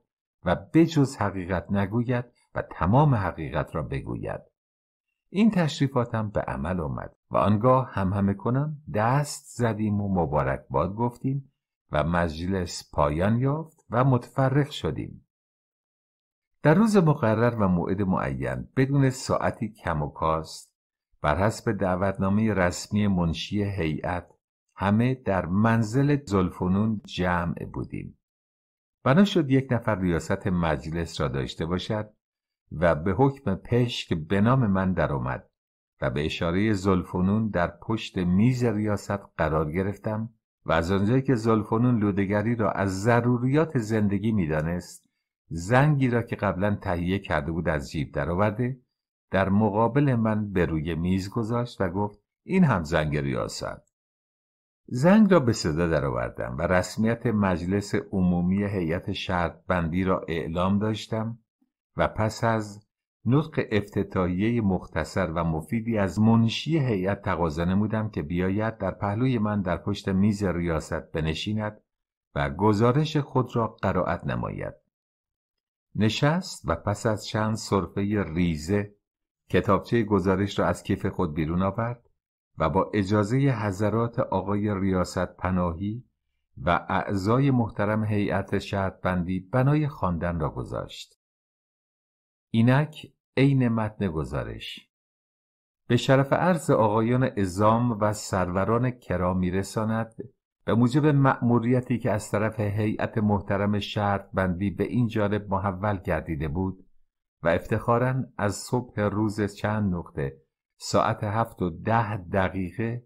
و بجز حقیقت نگوید و تمام حقیقت را بگوید این تشریفاتم به عمل آمد و آنگاه هم همه دست زدیم و مبارک باد گفتیم و مجلس پایان یافت و متفرق شدیم در روز مقرر و موعد معین بدون ساعتی کم و کاست بر حسب دعوتنامه رسمی منشی هیئت همه در منزل زلفنون جمع بودیم بنا شد یک نفر ریاست مجلس را داشته باشد و به حکم پشک به نام من در درآمد و به اشاره زلفنون در پشت میز ریاست قرار گرفتم و از آنجایی که زلفنون لودگری را از ضروریات زندگی دانست زنگی را که قبلا تهیه کرده بود از جیب درآورده در مقابل من به روی میز گذاشت و گفت این هم زنگ ریاست زنگ را به صدا درآوردم و رسمیت مجلس عمومی هیئت شرط بندی را اعلام داشتم و پس از نطق افتتاحیه مختصر و مفیدی از منشی هیئت تقاضا نمودم که بیاید در پهلوی من در پشت میز ریاست بنشیند و گزارش خود را قرائت نماید نشست و پس از چند صرفه ریزه کتابچه گزارش را از کیف خود بیرون آورد و با اجازه حضرات آقای ریاست پناهی و اعضای محترم هیئت بندی بنای خواندن را گذاشت. اینک عین متن گزارش به شرف عرض آقایان ازام و سروران کرام میرساند به موجب مأموریتی که از طرف هیئت محترم شرط بندی به این جانب محول گردیده بود و افتخارا از صبح روز چند نقطه ساعت هفت و ده دقیقه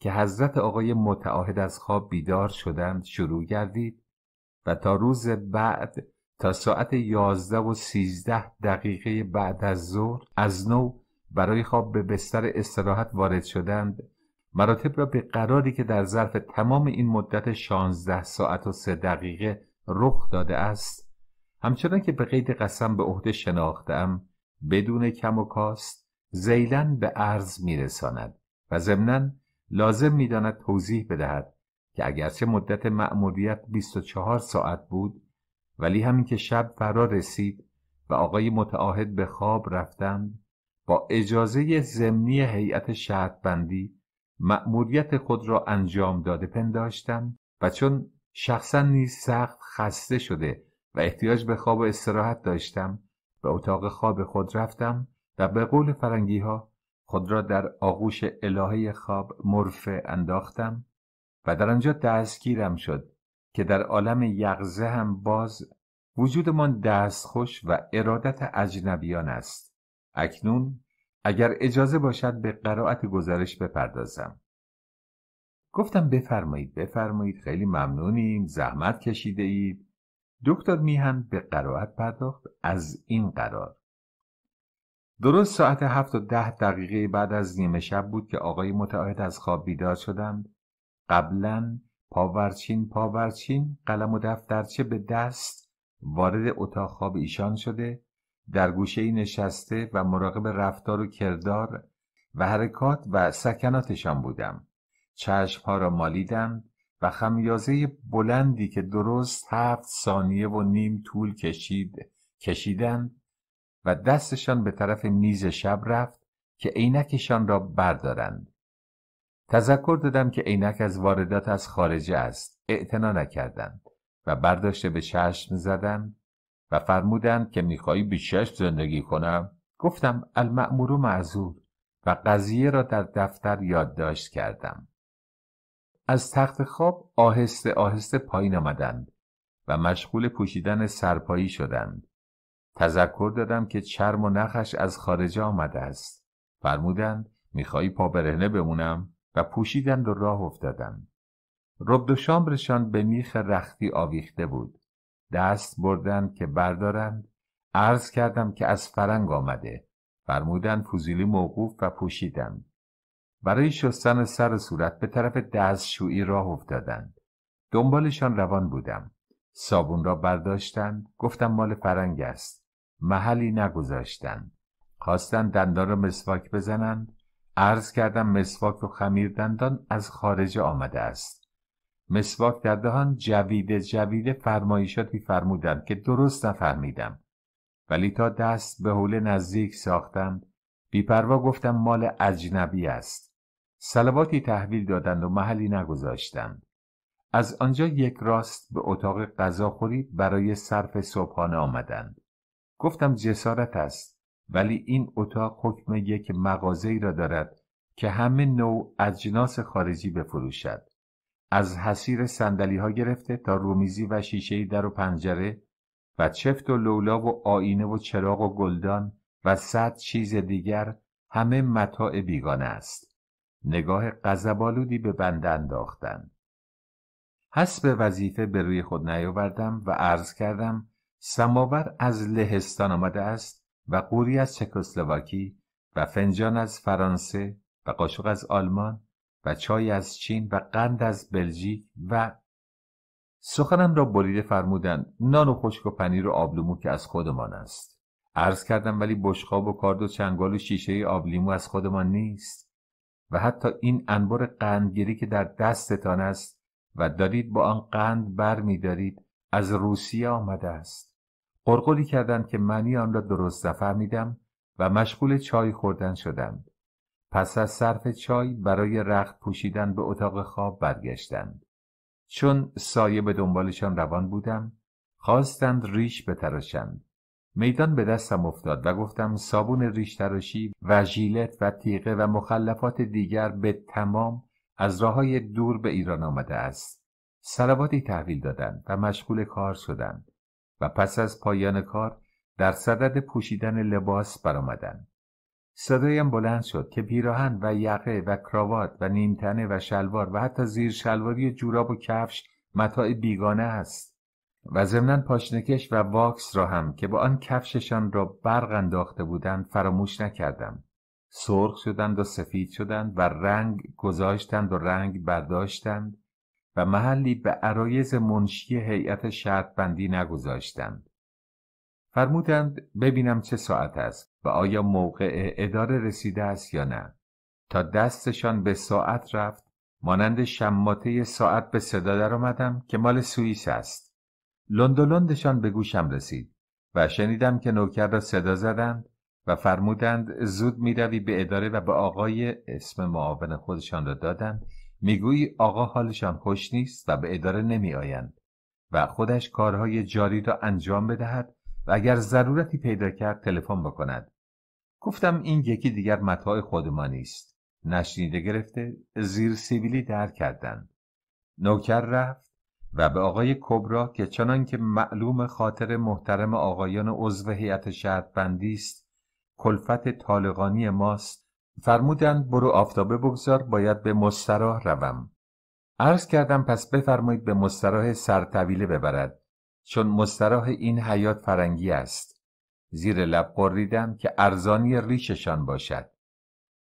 که حضرت آقای متعاهد از خواب بیدار شدند شروع گردید و تا روز بعد تا ساعت یازده و سیزده دقیقه بعد از ظهر از نو برای خواب به بستر استراحت وارد شدند مراتب را به قراری که در ظرف تمام این مدت شانزده ساعت و سه دقیقه رخ داده است همچنان که به قید قسم به عهده شناختم بدون کم و کاست زیلن به عرض میرساند و ضمنا لازم میداند توضیح بدهد که اگرچه مدت مأموریت 24 ساعت بود ولی همین که شب فرا رسید و آقای متعاهد به خواب رفتند با اجازه ضمنی هیئت شرط بندی مأموریت خود را انجام داده پنداشتم و چون شخصا نیز سخت خسته شده و احتیاج به خواب و استراحت داشتم به اتاق خواب خود رفتم و به قول فرنگی ها خود را در آغوش الهه خواب مرفه انداختم و در آنجا دستگیرم شد که در عالم یغزه هم باز وجودمان دستخوش و ارادت اجنبیان است اکنون اگر اجازه باشد به قرائت گزارش بپردازم گفتم بفرمایید بفرمایید خیلی ممنونیم زحمت کشیده اید دکتر میهن به قرائت پرداخت از این قرار درست ساعت هفت و ده دقیقه بعد از نیمه شب بود که آقای متعاهد از خواب بیدار شدند قبلا پاورچین پاورچین قلم و دفترچه به دست وارد اتاق خواب ایشان شده در گوشه ای نشسته و مراقب رفتار و کردار و حرکات و سکناتشان بودم ها را مالیدم و خمیازه بلندی که درست هفت ثانیه و نیم طول کشید کشیدند. و دستشان به طرف میز شب رفت که عینکشان را بردارند تذکر دادم که عینک از واردات از خارجه است اعتنا نکردند و برداشته به چشم زدند و فرمودند که میخوایی به چشم زندگی کنم گفتم المعمور معذور و قضیه را در دفتر یادداشت کردم از تخت خواب آهسته آهسته پایین آمدند و مشغول پوشیدن سرپایی شدند تذکر دادم که چرم و نخش از خارج آمده است فرمودند میخوایی پا برهنه بمونم و پوشیدند و راه افتادند ربد و شامرشان به میخ رختی آویخته بود دست بردند که بردارند عرض کردم که از فرنگ آمده فرمودند فوزیلی موقوف و پوشیدم برای شستن سر صورت به طرف دستشویی راه افتادند دنبالشان روان بودم صابون را برداشتند گفتم مال فرنگ است محلی نگذاشتند خواستند دندان را مسواک بزنند عرض کردم مسواک و خمیر دندان از خارج آمده است مسواک در دهان جویده جویده فرمایشاتی فرمودند که درست نفهمیدم ولی تا دست به حول نزدیک ساختم بیپروا گفتم مال اجنبی است سلواتی تحویل دادند و محلی نگذاشتند از آنجا یک راست به اتاق غذاخوری برای صرف صبحانه آمدند گفتم جسارت است ولی این اتاق حکم یک مغازه را دارد که همه نوع اجناس خارجی بفروشد از حسیر سندلی ها گرفته تا رومیزی و شیشه در و پنجره و چفت و لولا و آینه و چراغ و گلدان و صد چیز دیگر همه متاع بیگانه است نگاه قذبالودی به بنده انداختند حسب وظیفه به روی خود نیاوردم و عرض کردم سماور از لهستان آمده است و قوری از چکسلواکی و فنجان از فرانسه و قاشق از آلمان و چای از چین و قند از بلژیک و سخنم را بریده فرمودند نان و خشک و پنیر و آبلیمو که از خودمان است عرض کردم ولی بشقاب و کارد و چنگال و شیشه آبلیمو از خودمان نیست و حتی این انبار قندگیری که در دستتان است و دارید با آن قند بر می دارید از روسیه آمده است قرقری کردند که معنی آن را درست نفهمیدم و مشغول چای خوردن شدند پس از صرف چای برای رخت پوشیدن به اتاق خواب برگشتند چون سایه به دنبالشان روان بودم خواستند ریش بتراشند میدان به دستم افتاد و گفتم صابون ریش تراشی و ژیلت و تیغه و مخلفات دیگر به تمام از راه های دور به ایران آمده است سلواتی تحویل دادند و مشغول کار شدند و پس از پایان کار در صدد پوشیدن لباس برآمدند صدایم بلند شد که پیراهن و یقه و کراوات و نیمتنه و شلوار و حتی زیر شلواری و جوراب و کفش متاع بیگانه است و ضمنا پاشنکش و واکس را هم که با آن کفششان را برق انداخته بودند فراموش نکردم سرخ شدند و سفید شدند و رنگ گذاشتند و رنگ برداشتند و محلی به عرایز منشی هیئت شرط بندی نگذاشتند. فرمودند ببینم چه ساعت است و آیا موقع اداره رسیده است یا نه. تا دستشان به ساعت رفت مانند شماته ساعت به صدا در آمدم که مال سوئیس است. لندلندشان به گوشم رسید و شنیدم که نوکر را صدا زدند و فرمودند زود میروی به اداره و به آقای اسم معاون خودشان را دادند میگویی آقا حالشان خوش نیست و به اداره نمیآیند و خودش کارهای جاری را انجام بدهد و اگر ضرورتی پیدا کرد تلفن بکند گفتم این یکی دیگر متاع خودمانی است نشنیده گرفته زیر سیبیلی در کردند نوکر رفت و به آقای کبرا که چنانکه معلوم خاطر محترم آقایان عضو هیئت بندی است کلفت طالقانی ماست فرمودند برو آفتابه بگذار باید به مستراح روم عرض کردم پس بفرمایید به مستراح سرطویله ببرد چون مستراح این حیات فرنگی است زیر لب قریدم که ارزانی ریششان باشد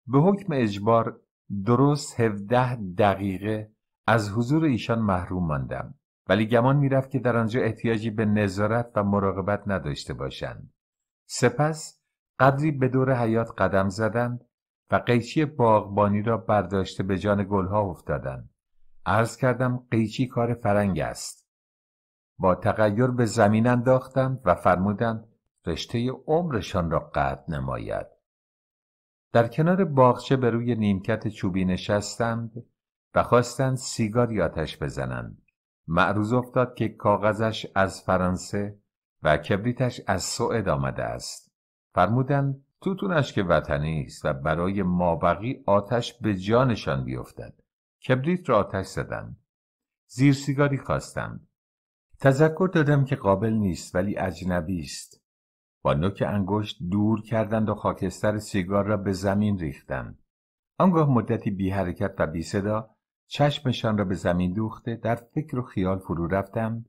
به حکم اجبار درست هفده دقیقه از حضور ایشان محروم ماندم ولی گمان میرفت که در آنجا احتیاجی به نظارت و مراقبت نداشته باشند سپس قدری به دور حیات قدم زدند و قیچی باغبانی را برداشته به جان گلها افتادند عرض کردم قیچی کار فرنگ است با تغییر به زمین انداختند و فرمودند رشته عمرشان را قطع نماید در کنار باغچه به روی نیمکت چوبی نشستند و خواستند سیگار آتش بزنند معروض افتاد که کاغذش از فرانسه و کبریتش از سوئد آمده است فرمودند توتونش که وطنی است و برای مابقی آتش به جانشان بیفتد کبریت را آتش زدند زیر سیگاری خواستند تذکر دادم که قابل نیست ولی اجنبی است با نوک انگشت دور کردند و خاکستر سیگار را به زمین ریختند آنگاه مدتی بی حرکت و بی صدا چشمشان را به زمین دوخته در فکر و خیال فرو رفتم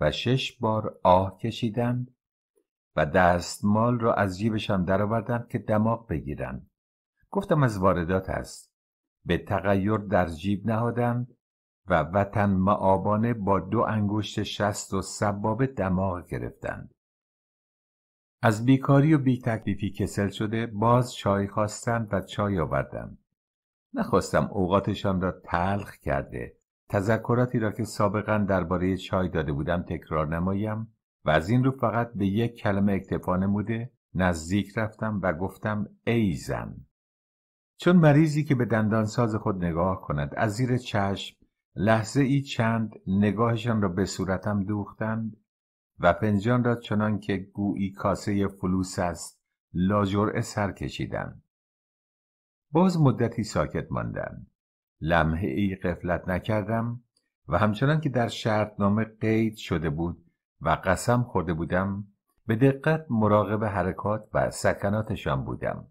و شش بار آه کشیدند و دستمال را از جیبشان درآوردند که دماغ بگیرند گفتم از واردات است به تغییر در جیب نهادند و وطن معابانه با دو انگشت شست و سباب دماغ گرفتند از بیکاری و بیتکلیفی کسل شده باز چای خواستند و چای آوردند نخواستم اوقاتشان را تلخ کرده تذکراتی را که سابقا درباره چای داده بودم تکرار نمایم و از این رو فقط به یک کلمه اکتفا نموده نزدیک رفتم و گفتم ای زن چون مریضی که به دندانساز خود نگاه کند از زیر چشم لحظه ای چند نگاهشان را به صورتم دوختند و پنجان را چنان که گویی کاسه فلوس است لاجرعه سر کشیدند باز مدتی ساکت ماندند لمحه ای قفلت نکردم و همچنان که در شرطنامه قید شده بود و قسم خورده بودم به دقت مراقب حرکات و سکناتشان بودم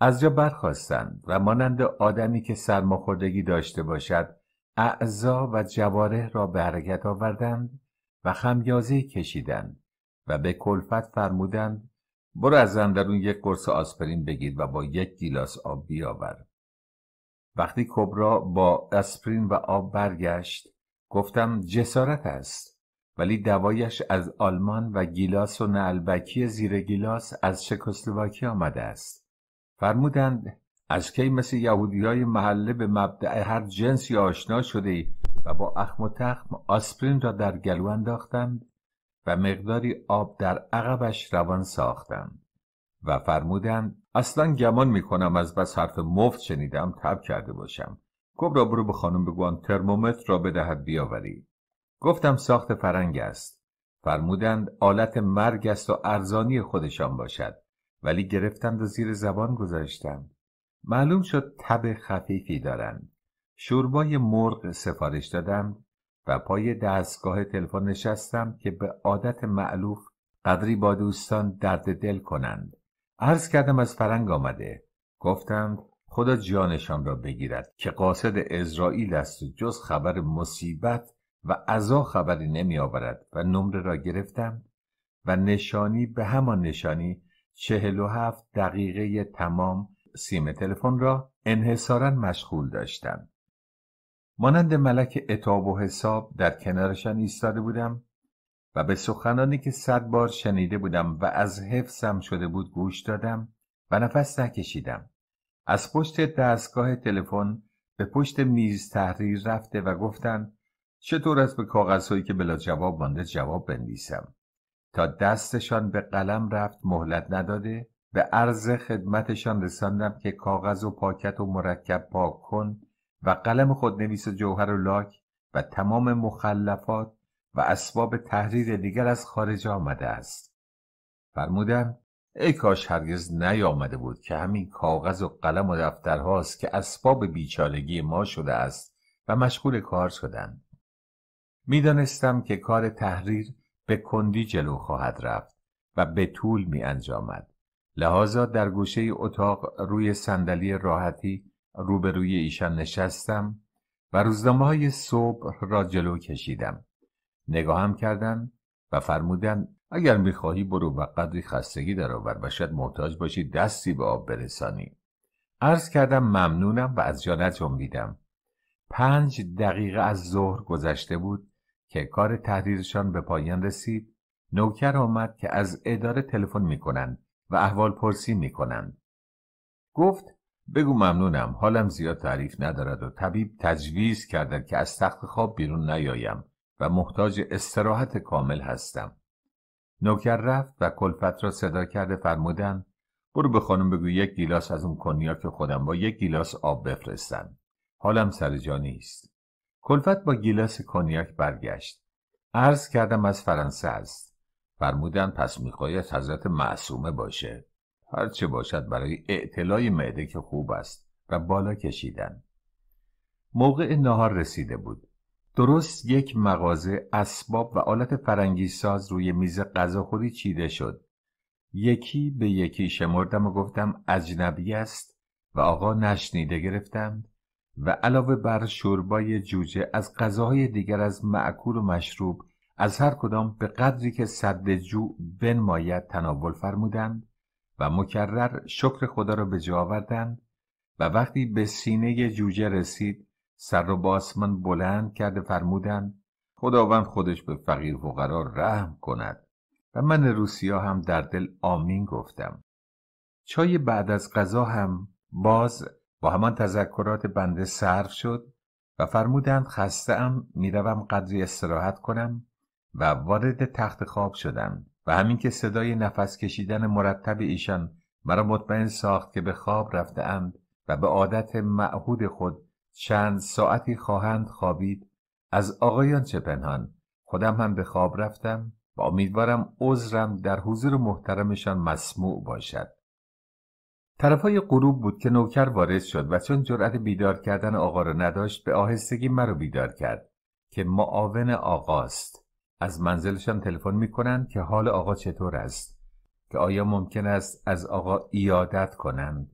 از جا برخواستند و مانند آدمی که سرماخوردگی داشته باشد اعضا و جواره را به حرکت آوردند و خمیازه کشیدند و به کلفت فرمودند برو از اندرون یک قرص آسپرین بگیر و با یک گیلاس آب بیاور وقتی کبرا با آسپرین و آب برگشت گفتم جسارت است ولی دوایش از آلمان و گیلاس و نعلبکی زیر گیلاس از چکسلواکی آمده است فرمودند از کی مثل یهودی های محله به مبدع هر جنسی آشنا شده و با اخم و تخم آسپرین را در گلو انداختند و مقداری آب در عقبش روان ساختند و فرمودند اصلا گمان میکنم از بس حرف مفت شنیدم تب کرده باشم را برو به خانم بگوان ترمومتر را بدهد بیاورید گفتم ساخت فرنگ است فرمودند آلت مرگ است و ارزانی خودشان باشد ولی گرفتند و زیر زبان گذاشتند معلوم شد تب خفیفی دارند شوربای مرغ سفارش دادم و پای دستگاه تلفن نشستم که به عادت معلوف قدری با دوستان درد دل کنند عرض کردم از فرنگ آمده گفتند خدا جانشان را بگیرد که قاصد اسرائیل است و جز خبر مصیبت و ازا خبری نمی آورد و نمره را گرفتم و نشانی به همان نشانی چهل و هفت دقیقه تمام سیم تلفن را انحصارا مشغول داشتم مانند ملک اتاب و حساب در کنارشان ایستاده بودم و به سخنانی که صد بار شنیده بودم و از حفظم شده بود گوش دادم و نفس نکشیدم از پشت دستگاه تلفن به پشت میز تحریر رفته و گفتند چطور است به کاغذهایی که بلا جواب مانده جواب بنویسم تا دستشان به قلم رفت مهلت نداده به عرض خدمتشان رساندم که کاغذ و پاکت و مرکب پاک کن و قلم خودنویس جوهر و لاک و تمام مخلفات و اسباب تحریر دیگر از خارج آمده است فرمودم ای کاش هرگز نیامده بود که همین کاغذ و قلم و دفترهاست که اسباب بیچارگی ما شده است و مشغول کار شدند میدانستم که کار تحریر به کندی جلو خواهد رفت و به طول می انجامد. لحاظا در گوشه اتاق روی صندلی راحتی روبروی ایشان نشستم و روزنامه های صبح را جلو کشیدم. نگاهم کردند و فرمودند اگر میخواهی برو و قدری خستگی درآور و شاید محتاج باشی دستی به آب برسانی عرض کردم ممنونم و از جا نجنبیدم پنج دقیقه از ظهر گذشته بود که کار تحریرشان به پایان رسید نوکر آمد که از اداره تلفن میکنند و احوال پرسی میکنند گفت بگو ممنونم حالم زیاد تعریف ندارد و طبیب تجویز کرده که از تخت خواب بیرون نیایم و محتاج استراحت کامل هستم نوکر رفت و کلفت را صدا کرده فرمودن برو به خانم بگو یک گیلاس از اون که خودم با یک گیلاس آب بفرستن حالم سر جا نیست کلفت با گیلاس کنیاک برگشت عرض کردم از فرانسه است فرمودن پس میخواید حضرت معصومه باشه هرچه باشد برای اعتلای معده که خوب است و بالا کشیدن موقع نهار رسیده بود درست یک مغازه اسباب و آلت فرنگی ساز روی میز غذاخوری چیده شد یکی به یکی شمردم و گفتم اجنبی است و آقا نشنیده گرفتم و علاوه بر شوربای جوجه از غذاهای دیگر از معکور و مشروب از هر کدام به قدری که صد جو بنماید تناول فرمودند و مکرر شکر خدا را به آوردند و وقتی به سینه جوجه رسید سر را به آسمان بلند کرده فرمودند خداوند خودش به فقیر قرار رحم کند و من روسیا هم در دل آمین گفتم چای بعد از غذا هم باز با همان تذکرات بنده صرف شد و فرمودند خسته ام میروم قدری استراحت کنم و وارد تخت خواب شدم و همین که صدای نفس کشیدن مرتب ایشان مرا مطمئن ساخت که به خواب رفته اند و به عادت معهود خود چند ساعتی خواهند خوابید از آقایان چه پنهان خودم هم به خواب رفتم و امیدوارم عذرم در حضور محترمشان مسموع باشد طرفای غروب بود که نوکر وارد شد و چون جرأت بیدار کردن آقا را نداشت به آهستگی مرا بیدار کرد که معاون آقاست از منزلشان تلفن میکنند که حال آقا چطور است که آیا ممکن است از آقا ایادت کنند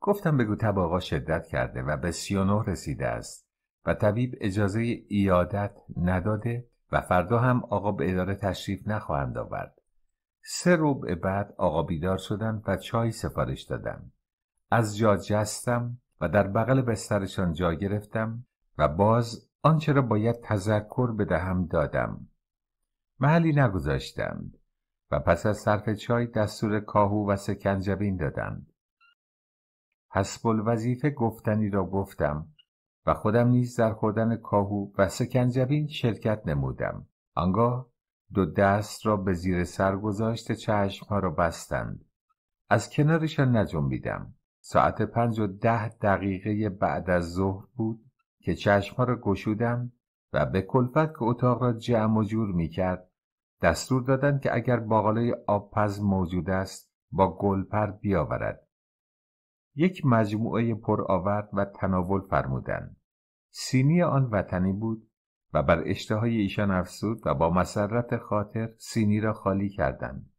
گفتم بگو تب آقا شدت کرده و به نه رسیده است و طبیب اجازه ایادت نداده و فردا هم آقا به اداره تشریف نخواهند آورد سه ربع بعد آقا بیدار شدن و چای سفارش دادم از جا جستم و در بغل بسترشان جا گرفتم و باز آنچه را باید تذکر بدهم دادم محلی نگذاشتند و پس از صرف چای دستور کاهو و سکنجبین دادند حسب الوظیفه گفتنی را گفتم و خودم نیز در خوردن کاهو و سکنجبین شرکت نمودم آنگاه دو دست را به زیر سر چشم ها را بستند از کنارشان نجنبیدم ساعت پنج و ده دقیقه بعد از ظهر بود که ها را گشودم و به کلفت که اتاق را جمع و جور می کرد دستور دادند که اگر باقاله آبپز موجود است با گلپر بیاورد یک مجموعه پرآورد و تناول فرمودند سینی آن وطنی بود و بر اشتهای ایشان افسود و با مسرت خاطر سینی را خالی کردند.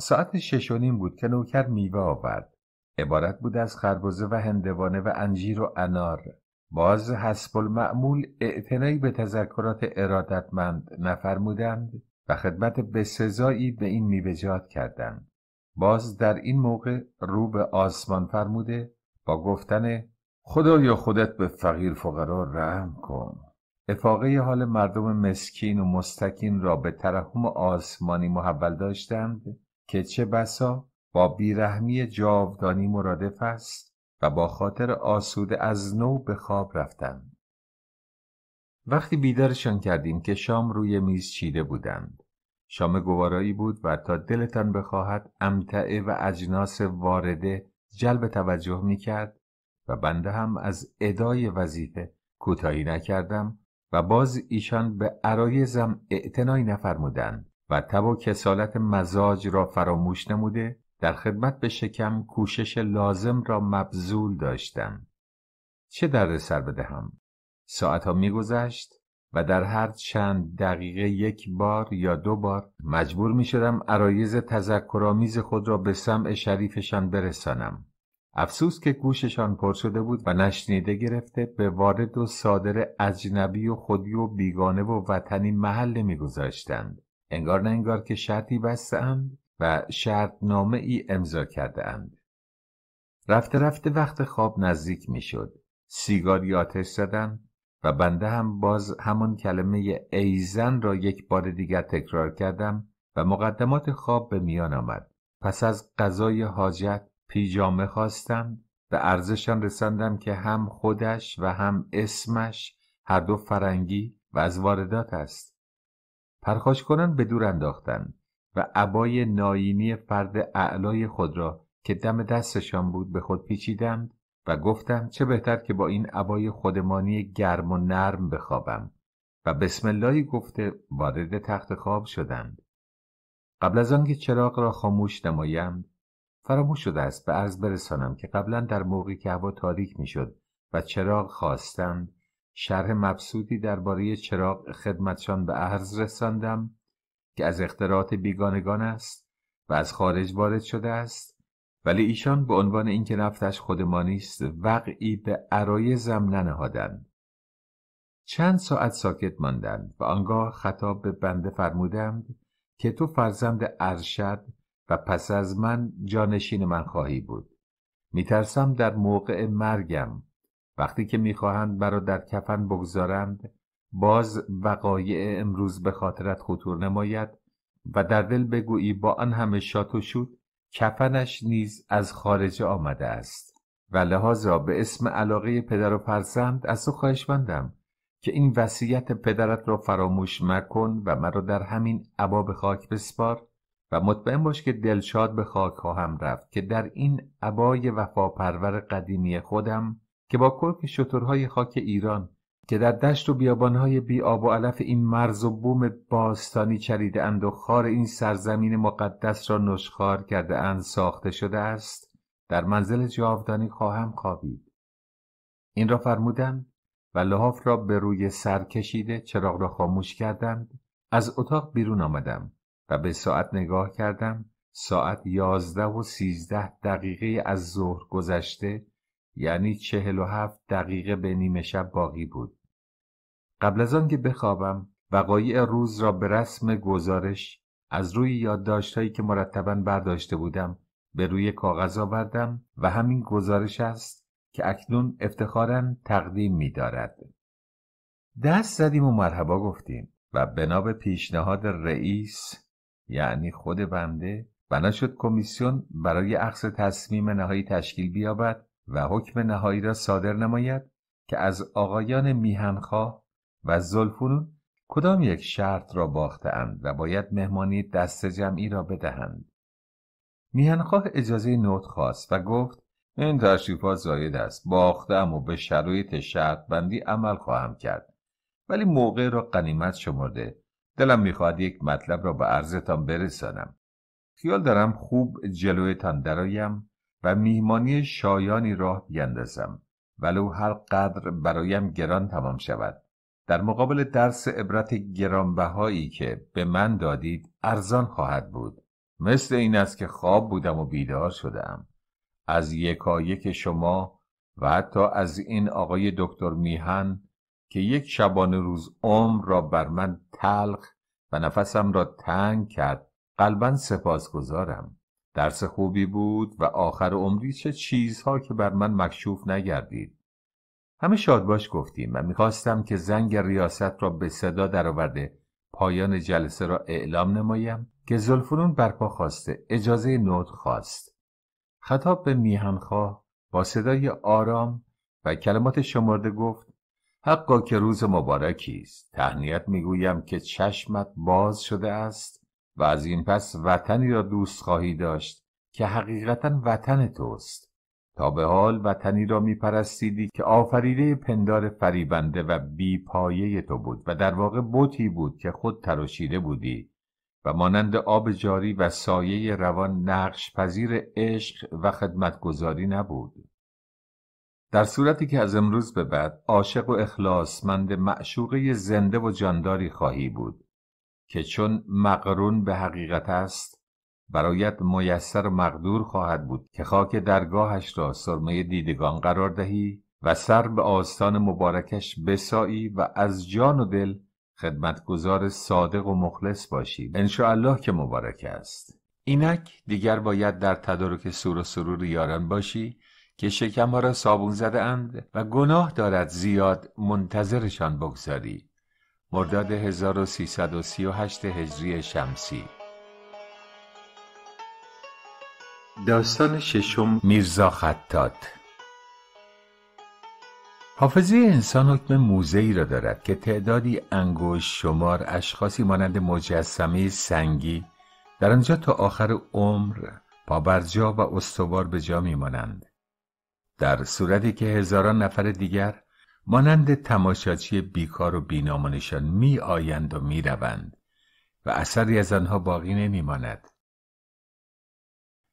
ساعت شش بود که نوکر میوه آورد. عبارت بود از خربزه و هندوانه و انجیر و انار. باز حسب المعمول اعتنایی به تذکرات ارادتمند نفرمودند و خدمت به سزایی به این میوهجات کردند. باز در این موقع رو به آسمان فرموده با گفتن یا خودت به فقیر فقرا رحم کن افاقه حال مردم مسکین و مستکین را به ترحم آسمانی محول داشتند که چه بسا با بیرحمی جاودانی مرادف است و با خاطر آسوده از نو به خواب رفتند وقتی بیدارشان کردیم که شام روی میز چیده بودند شام گوارایی بود و تا دلتان بخواهد امتعه و اجناس وارده جلب توجه می کرد و بنده هم از ادای وظیفه کوتاهی نکردم و باز ایشان به عرایزم اعتنایی نفرمودند و تب و کسالت مزاج را فراموش نموده در خدمت به شکم کوشش لازم را مبذول داشتم چه درد سر بدهم ساعتها میگذشت و در هر چند دقیقه یک بار یا دو بار مجبور می شدم عرایز تذکرآمیز خود را به سمع شریفشان برسانم افسوس که گوششان پر شده بود و نشنیده گرفته به وارد و صادر اجنبی و خودی و بیگانه و وطنی محل میگذاشتند انگار نه انگار که شرطی بستهاند و نامه ای امضا کرده اند. رفته رفته وقت خواب نزدیک میشد. سیگاری آتش زدن و بنده هم باز همان کلمه ایزن را یک بار دیگر تکرار کردم و مقدمات خواب به میان آمد. پس از غذای حاجت پیجامه خواستم به ارزشم رساندم که هم خودش و هم اسمش هر دو فرنگی و از واردات است پرخاش کنن به دور انداختن و عبای ناینی فرد اعلای خود را که دم دستشان بود به خود پیچیدند و گفتم چه بهتر که با این عبای خودمانی گرم و نرم بخوابم و بسم اللهی گفته وارد تخت خواب شدند قبل از آنکه چراغ را خاموش نمایم فراموش شده است به عرض برسانم که قبلا در موقعی که هوا تاریک میشد و چراغ خواستم شرح مبسوطی درباره چراغ خدمتشان به عرض رساندم که از اختراعات بیگانگان است و از خارج وارد شده است ولی ایشان به عنوان اینکه نفتش خودمانی است وقعی به عرایزم ننهادند چند ساعت ساکت ماندند و آنگاه خطاب به بنده فرمودند که تو فرزند ارشد و پس از من جانشین من خواهی بود میترسم در موقع مرگم وقتی که میخواهند مرا در کفن بگذارند باز وقایع امروز به خاطرت خطور نماید و در دل بگویی با آن همه شات و کفنش نیز از خارج آمده است و را به اسم علاقه پدر و فرزند از تو مندم که این وصیت پدرت را فراموش مکن و مرا در همین عباب خاک بسپار و مطمئن باش که دلشاد به خاک خواهم رفت که در این عبای وفاپرور قدیمی خودم که با کلک شطرهای خاک ایران که در دشت و بیابانهای بی آب و علف این مرز و بوم باستانی چریده اند و خار این سرزمین مقدس را نشخار کرده اند ساخته شده است در منزل جاودانی خواهم خوابید این را فرمودند و لحاف را به روی سر کشیده چراغ را خاموش کردند از اتاق بیرون آمدم و به ساعت نگاه کردم ساعت یازده و سیزده دقیقه از ظهر گذشته یعنی چهل و هفت دقیقه به نیمه شب باقی بود قبل از آنکه بخوابم وقایع روز را به رسم گزارش از روی یادداشتهایی که مرتبا برداشته بودم به روی کاغذ آوردم و همین گزارش است که اکنون افتخارا تقدیم می دارد. دست زدیم و مرحبا گفتیم و بنا به پیشنهاد رئیس یعنی خود بنده بنا شد کمیسیون برای عقص تصمیم نهایی تشکیل بیابد و حکم نهایی را صادر نماید که از آقایان میهنخواه و زلفونون کدام یک شرط را باختند و باید مهمانی دست جمعی را بدهند میهنخواه اجازه نوت خواست و گفت این تشریفات زاید است باختم و به شرایط شرط بندی عمل خواهم کرد ولی موقع را قنیمت شمرده دلم میخواد یک مطلب را به عرضتان برسانم خیال دارم خوب جلویتان درایم و میهمانی شایانی راه بیندازم ولو هر قدر برایم گران تمام شود در مقابل درس عبرت گرانبهایی که به من دادید ارزان خواهد بود مثل این است که خواب بودم و بیدار شدم از یکایک شما و حتی از این آقای دکتر میهن که یک شبانه روز عمر را بر من تلخ و نفسم را تنگ کرد قلبا گذارم درس خوبی بود و آخر عمری چه چیزها که بر من مکشوف نگردید همه شادباش گفتیم و میخواستم که زنگ ریاست را به صدا درآورده پایان جلسه را اعلام نمایم که زلفرون برپا خواسته اجازه نوت خواست خطاب به میهنخواه با صدای آرام و کلمات شمرده گفت حقا که روز مبارکی است تهنیت میگویم که چشمت باز شده است و از این پس وطنی را دوست خواهی داشت که حقیقتا وطن توست تا به حال وطنی را میپرستیدی که آفریده پندار فریبنده و بیپایه تو بود و در واقع بوتی بود که خود تراشیده بودی و مانند آب جاری و سایه روان نقش پذیر عشق و خدمتگذاری نبود در صورتی که از امروز به بعد عاشق و اخلاصمند معشوقه زنده و جانداری خواهی بود که چون مقرون به حقیقت است برایت میسر و مقدور خواهد بود که خاک درگاهش را سرمه دیدگان قرار دهی و سر به آستان مبارکش بسایی و از جان و دل خدمتگزار صادق و مخلص باشی الله که مبارک است اینک دیگر باید در تدارک سور و سرور یاران باشی که ها را صابون زده اند و گناه دارد زیاد منتظرشان بگذاری مرداد 1338 هجری شمسی داستان ششم میرزا خطات حافظه انسان حکم ای را دارد که تعدادی انگوش شمار اشخاصی مانند مجسمه سنگی در آنجا تا آخر عمر پابرجا و استوار به جا میمانند در صورتی که هزاران نفر دیگر مانند تماشاچی بیکار و بینامونشان می آیند و می روند و اثری از آنها باقی نمی ماند.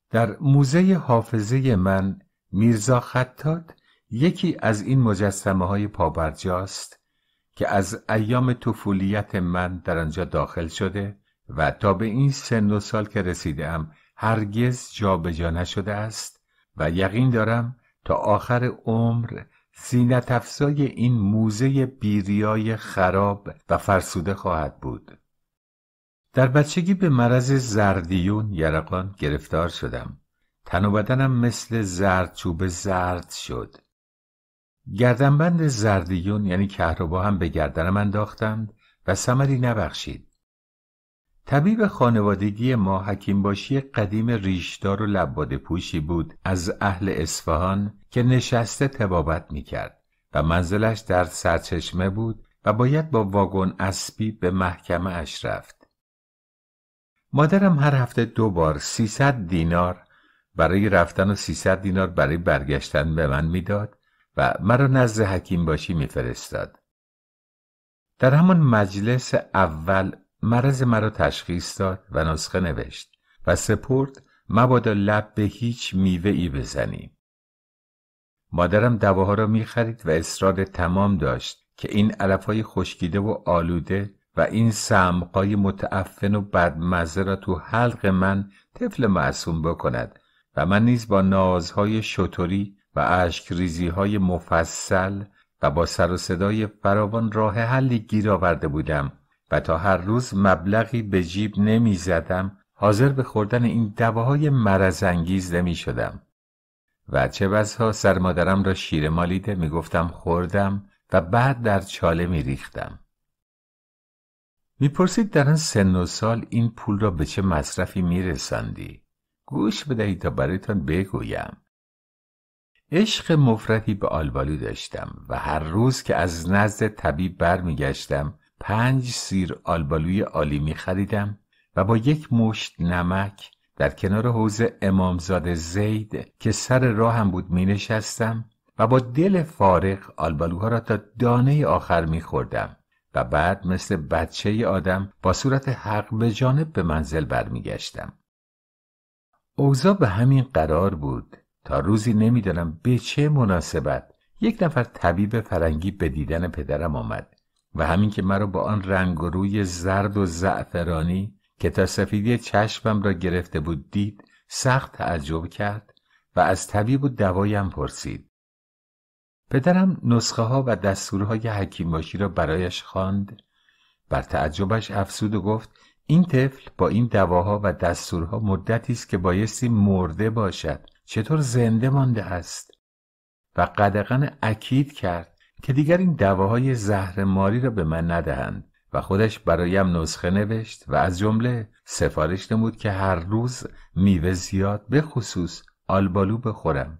در موزه حافظه من میرزا خطات یکی از این مجسمه های پابرجاست که از ایام طفولیت من در آنجا داخل شده و تا به این سن و سال که رسیدم هرگز جابجا نشده است و یقین دارم تا آخر عمر سینه تفسای این موزه بیریای خراب و فرسوده خواهد بود در بچگی به مرض زردیون یرقان گرفتار شدم تن و بدنم مثل زردچوب زرد شد گردنبند زردیون یعنی کهربا هم به گردنم انداختند و سمری نبخشید طبیب خانوادگی ما حکیم باشی قدیم ریشدار و لباد پوشی بود از اهل اصفهان که نشسته تبابت می کرد و منزلش در سرچشمه بود و باید با واگن اسبی به محکمه اش رفت. مادرم هر هفته دو بار 300 دینار برای رفتن و 300 دینار برای برگشتن به من میداد و مرا نزد حکیم باشی میفرستاد. در همان مجلس اول مرض مرا تشخیص داد و نسخه نوشت و سپرد مبادا لب به هیچ میوه ای بزنیم مادرم دواها را میخرید و اصرار تمام داشت که این علفهای خشکیده و آلوده و این سمقای متعفن و بدمزه را تو حلق من طفل معصوم بکند و من نیز با نازهای شطوری و عشق های مفصل و با سر و صدای فراوان راه حلی گیر آورده بودم و تا هر روز مبلغی به جیب نمی زدم حاضر به خوردن این دواهای مرزانگیز نمی شدم و چه بزها سر مادرم را شیر مالیده می گفتم خوردم و بعد در چاله می ریختم میپرسید در آن سن و سال این پول را به چه مصرفی رسندی؟ گوش بدهید تا برایتان بگویم عشق مفرتی به آلبالو داشتم و هر روز که از نزد طبیب برمیگشتم پنج سیر آلبالوی عالی می خریدم و با یک مشت نمک در کنار حوز امامزاده زید که سر راه هم بود می نشستم و با دل فارغ آلبالوها را تا دانه آخر می خوردم و بعد مثل بچه آدم با صورت حق به جانب به منزل برمیگشتم. اوزا به همین قرار بود تا روزی نمیدانم به چه مناسبت یک نفر طبیب فرنگی به دیدن پدرم آمد و همین که مرا با آن رنگ و روی زرد و زعفرانی که تا سفیدی چشمم را گرفته بود دید سخت تعجب کرد و از طبیب و دوایم پرسید پدرم نسخه ها و دستورهای حکیمباشی را برایش خواند بر تعجبش افسود و گفت این طفل با این دواها و دستورها مدتی است که بایستی مرده باشد چطور زنده مانده است و قدغن اکید کرد که دیگر این دواهای زهر ماری را به من ندهند و خودش برایم نسخه نوشت و از جمله سفارش نمود که هر روز میوه زیاد به خصوص آلبالو بخورم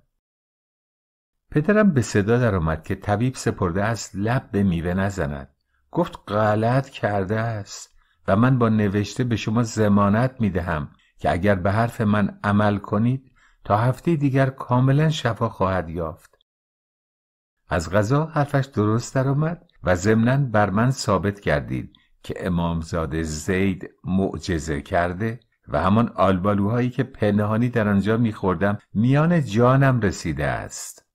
پدرم به صدا درآمد که طبیب سپرده است لب به میوه نزند گفت غلط کرده است و من با نوشته به شما زمانت میدهم که اگر به حرف من عمل کنید تا هفته دیگر کاملا شفا خواهد یافت از غذا حرفش درست درآمد و ضمنا بر من ثابت کردید که امامزاده زید معجزه کرده و همان آلبالوهایی که پنهانی در آنجا میخوردم میان جانم رسیده است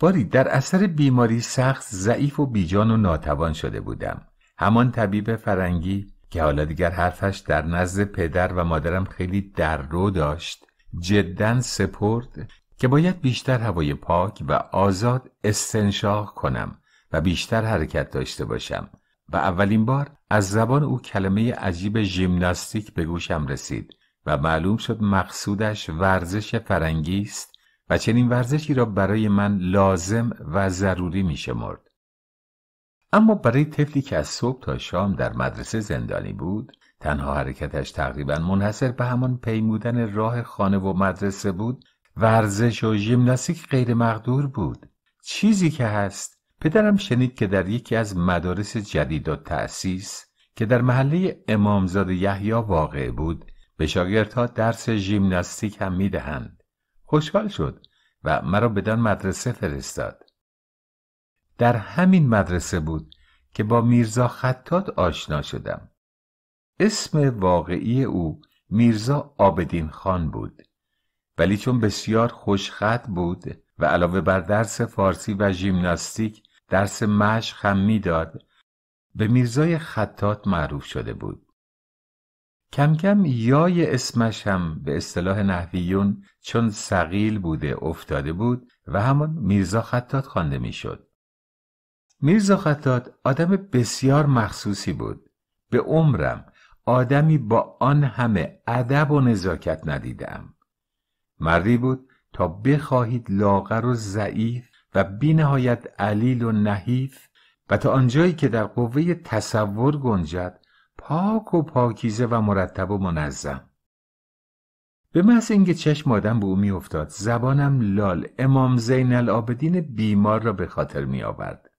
باری در اثر بیماری سخت ضعیف و بیجان و ناتوان شده بودم همان طبیب فرنگی که حالا دیگر حرفش در نزد پدر و مادرم خیلی در رو داشت جدا سپرد که باید بیشتر هوای پاک و آزاد استنشاق کنم و بیشتر حرکت داشته باشم و اولین بار از زبان او کلمه عجیب ژیمناستیک به گوشم رسید و معلوم شد مقصودش ورزش فرنگی است و چنین ورزشی را برای من لازم و ضروری می شمرد. اما برای طفلی که از صبح تا شام در مدرسه زندانی بود تنها حرکتش تقریبا منحصر به همان پیمودن راه خانه و مدرسه بود ورزش و ژیمناستیک غیر مقدور بود چیزی که هست پدرم شنید که در یکی از مدارس جدید و تأسیس که در محله امامزاده یحیی واقع بود به شاگردها درس ژیمناستیک هم میدهند خوشحال شد و مرا بدان مدرسه فرستاد در همین مدرسه بود که با میرزا خطات آشنا شدم اسم واقعی او میرزا آبدین خان بود ولی چون بسیار خوشخط بود و علاوه بر درس فارسی و ژیمناستیک درس مشق هم میداد به میرزای خطات معروف شده بود کم کم یای اسمش هم به اصطلاح نحویون چون سقیل بوده افتاده بود و همان میرزا خطات خوانده میشد میرزا خطات آدم بسیار مخصوصی بود به عمرم آدمی با آن همه ادب و نزاکت ندیدم مردی بود تا بخواهید لاغر و ضعیف و بینهایت علیل و نحیف و تا آنجایی که در قوه تصور گنجد پاک و پاکیزه و مرتب و منظم به محض اینکه چشم آدم به او میافتاد زبانم لال امام زین العابدین بیمار را به خاطر میآورد.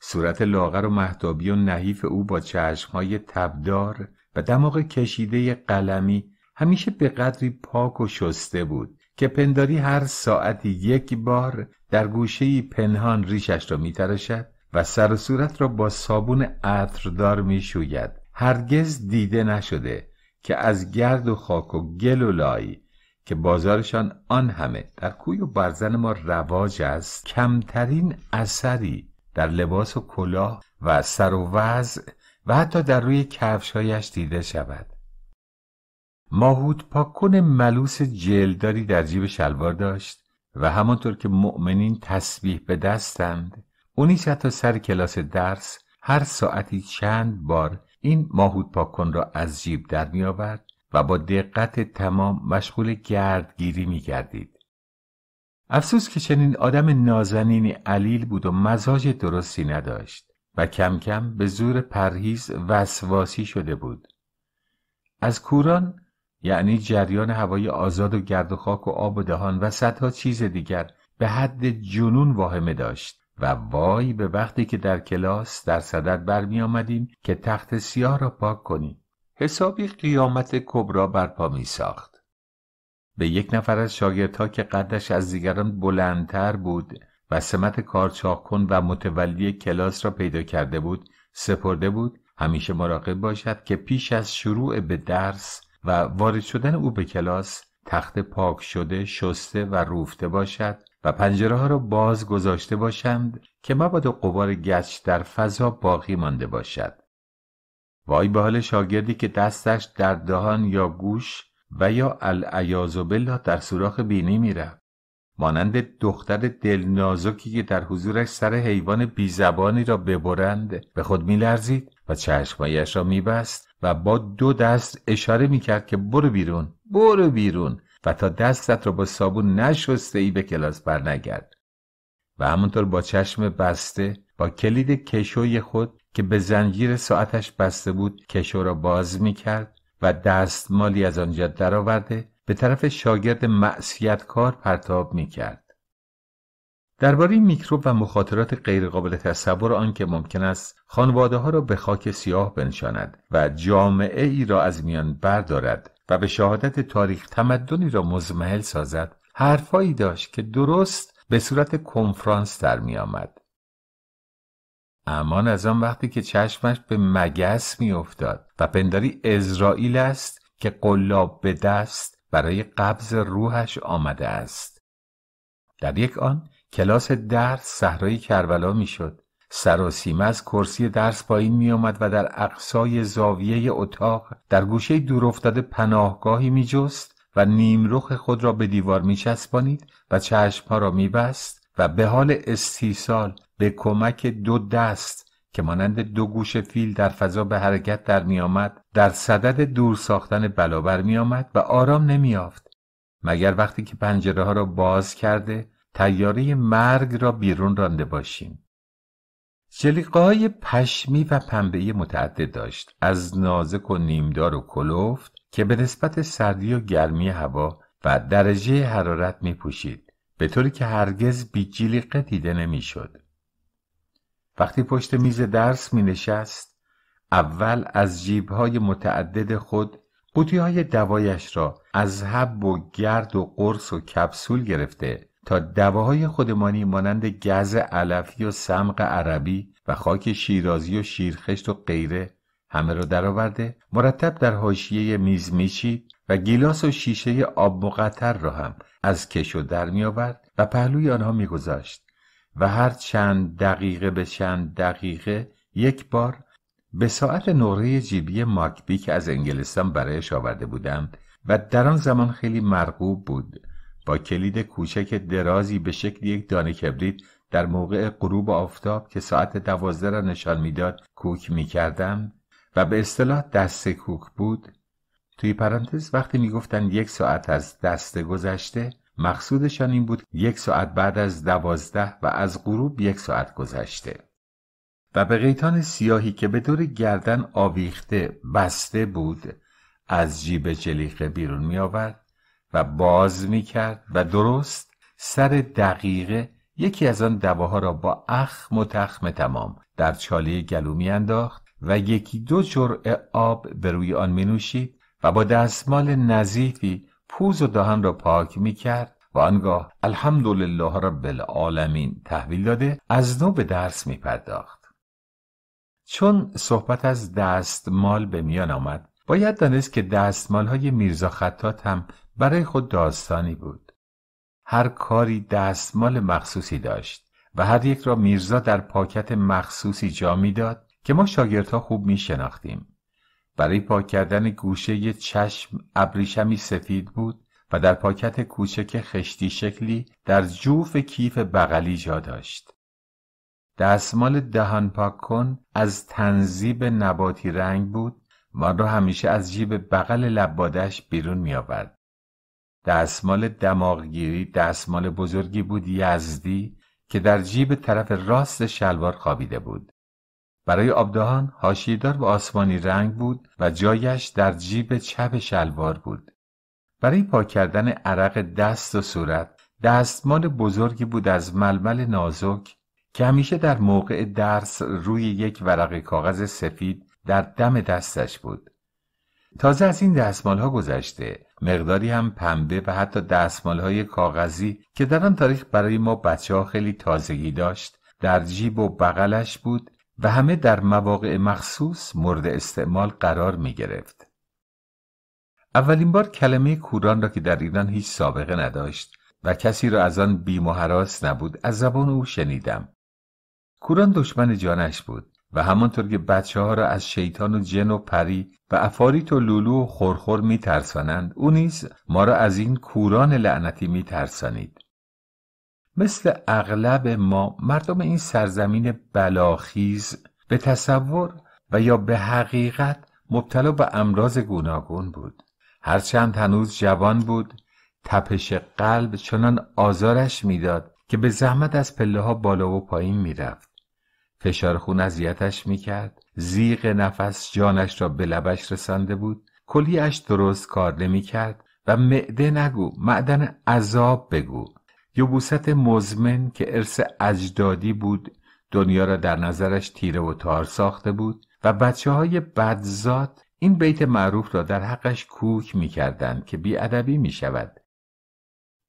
صورت لاغر و محتابی و نحیف او با چشمهای تبدار و دماغ کشیده قلمی همیشه به قدری پاک و شسته بود که پنداری هر ساعتی یک بار در گوشه پنهان ریشش را میتراشد و سر و صورت را با صابون عطردار میشوید هرگز دیده نشده که از گرد و خاک و گل و لای که بازارشان آن همه در کوی و برزن ما رواج است کمترین اثری در لباس و کلاه و سر و وضع و حتی در روی کفشهایش دیده شود ماهود پاکن ملوس جلداری در جیب شلوار داشت و همانطور که مؤمنین تسبیح به دستند اونی حتی سر کلاس درس هر ساعتی چند بار این ماهود پاکن را از جیب در می آورد و با دقت تمام مشغول گردگیری می گردید. افسوس که چنین آدم نازنینی علیل بود و مزاج درستی نداشت و کم کم به زور پرهیز وسواسی شده بود. از کوران یعنی جریان هوای آزاد و گرد و خاک و آب و دهان و صدها چیز دیگر به حد جنون واهمه داشت و وای به وقتی که در کلاس در صدد برمی آمدیم که تخت سیاه را پاک کنیم حسابی قیامت کبرا برپا می ساخت به یک نفر از شاگردها که قدش از دیگران بلندتر بود و سمت کارچاق کن و متولی کلاس را پیدا کرده بود سپرده بود همیشه مراقب باشد که پیش از شروع به درس و وارد شدن او به کلاس تخت پاک شده شسته و روفته باشد و پنجره ها را باز گذاشته باشند که مبادا قبار گچ در فضا باقی مانده باشد وای به حال شاگردی که دستش در دهان یا گوش و یا العیاذ بالله در سوراخ بینی میرفت مانند دختر دل که در حضورش سر حیوان بیزبانی را ببرند به خود میلرزید و چشمایش را میبست و با دو دست اشاره میکرد که برو بیرون برو بیرون و تا دستت رو با صابون نشسته ای به کلاس برنگرد و همونطور با چشم بسته با کلید کشوی خود که به زنجیر ساعتش بسته بود کشو را باز میکرد و دستمالی از آنجا درآورده به طرف شاگرد کار پرتاب میکرد درباره میکروب و مخاطرات غیرقابل تصور آن که ممکن است خانواده ها را به خاک سیاه بنشاند و جامعه ای را از میان بردارد و به شهادت تاریخ تمدنی را مزمحل سازد حرفایی داشت که درست به صورت کنفرانس در می آمد. امان از آن وقتی که چشمش به مگس می افتاد و پنداری ازرائیل است که قلاب به دست برای قبض روحش آمده است. در یک آن کلاس درس صحرای کربلا میشد سراسیمه از کرسی درس پایین آمد و در اقصای زاویه اتاق در گوشه دورافتاده پناهگاهی میجست و نیمرخ خود را به دیوار میچسبانید و چشمها را میبست و به حال استیصال به کمک دو دست که مانند دو گوش فیل در فضا به حرکت در آمد در صدد دور ساختن بلابر میآمد و آرام نمییافت مگر وقتی که پنجره ها را باز کرده تیاره مرگ را بیرون رانده باشیم جلیقه های پشمی و پنبهی متعدد داشت از نازک و نیمدار و کلوفت که به نسبت سردی و گرمی هوا و درجه حرارت می پوشید به طوری که هرگز جلیقه دیده شد. وقتی پشت میز درس می نشست اول از جیبهای متعدد خود قوطی های دوایش را از حب و گرد و قرص و کپسول گرفته تا دواهای خودمانی مانند گز علفی و سمق عربی و خاک شیرازی و شیرخشت و غیره همه را درآورده مرتب در حاشیه میز میچید و گیلاس و شیشه آب مقطر را هم از کش و در آورد و پهلوی آنها میگذاشت و هر چند دقیقه به چند دقیقه یک بار به ساعت نقره جیبی ماکبی که از انگلستان برایش آورده بودم و در آن زمان خیلی مرغوب بود با کلید کوچک درازی به شکل یک دانه کبریت در موقع غروب آفتاب که ساعت دوازده را نشان میداد کوک می کردم و به اصطلاح دست کوک بود توی پرانتز وقتی می گفتن یک ساعت از دست گذشته مقصودشان این بود یک ساعت بعد از دوازده و از غروب یک ساعت گذشته و به قیتان سیاهی که به دور گردن آویخته بسته بود از جیب جلیقه بیرون می آورد و باز میکرد و درست سر دقیقه یکی از آن دواها را با اخم متخم تمام در چاله گلو انداخت و یکی دو جرعه آب به روی آن نوشید و با دستمال نظیفی پوز و دهان را پاک میکرد و آنگاه الحمدلله را العالمین تحویل داده از نو به درس میپرداخت چون صحبت از دستمال به میان آمد باید دانست که دستمال های میرزا خطات هم برای خود داستانی بود هر کاری دستمال مخصوصی داشت و هر یک را میرزا در پاکت مخصوصی جا میداد که ما شاگردها خوب می برای پاک کردن گوشه چشم ابریشمی سفید بود و در پاکت کوچک خشتی شکلی در جوف کیف بغلی جا داشت دستمال دهان پاک کن از تنظیب نباتی رنگ بود و را همیشه از جیب بغل لبادش بیرون می آورد دستمال دماغگیری دستمال بزرگی بود یزدی که در جیب طرف راست شلوار خوابیده بود برای آبدهان هاشیدار و آسمانی رنگ بود و جایش در جیب چپ شلوار بود برای پاک کردن عرق دست و صورت دستمال بزرگی بود از ململ نازک که همیشه در موقع درس روی یک ورق کاغذ سفید در دم دستش بود تازه از این دستمال ها گذشته مقداری هم پنبه و حتی دستمال های کاغذی که در آن تاریخ برای ما بچه ها خیلی تازگی داشت در جیب و بغلش بود و همه در مواقع مخصوص مورد استعمال قرار می گرفت. اولین بار کلمه کوران را که در ایران هیچ سابقه نداشت و کسی را از آن بیم نبود از زبان او شنیدم. کوران دشمن جانش بود و همانطور که بچه ها را از شیطان و جن و پری و افاریت و لولو و خورخور میترسانند او نیز ما را از این کوران لعنتی ترسانید مثل اغلب ما مردم این سرزمین بلاخیز به تصور و یا به حقیقت مبتلا به امراض گوناگون بود هرچند هنوز جوان بود تپش قلب چنان آزارش میداد که به زحمت از پله ها بالا و پایین میرفت فشار خون اذیتش میکرد زیغ نفس جانش را به لبش رسانده بود کلیهاش درست کار نمیکرد و معده نگو معدن عذاب بگو یبوست مزمن که ارث اجدادی بود دنیا را در نظرش تیره و تار ساخته بود و بچه های بدزاد این بیت معروف را در حقش کوک میکردند که بیادبی میشود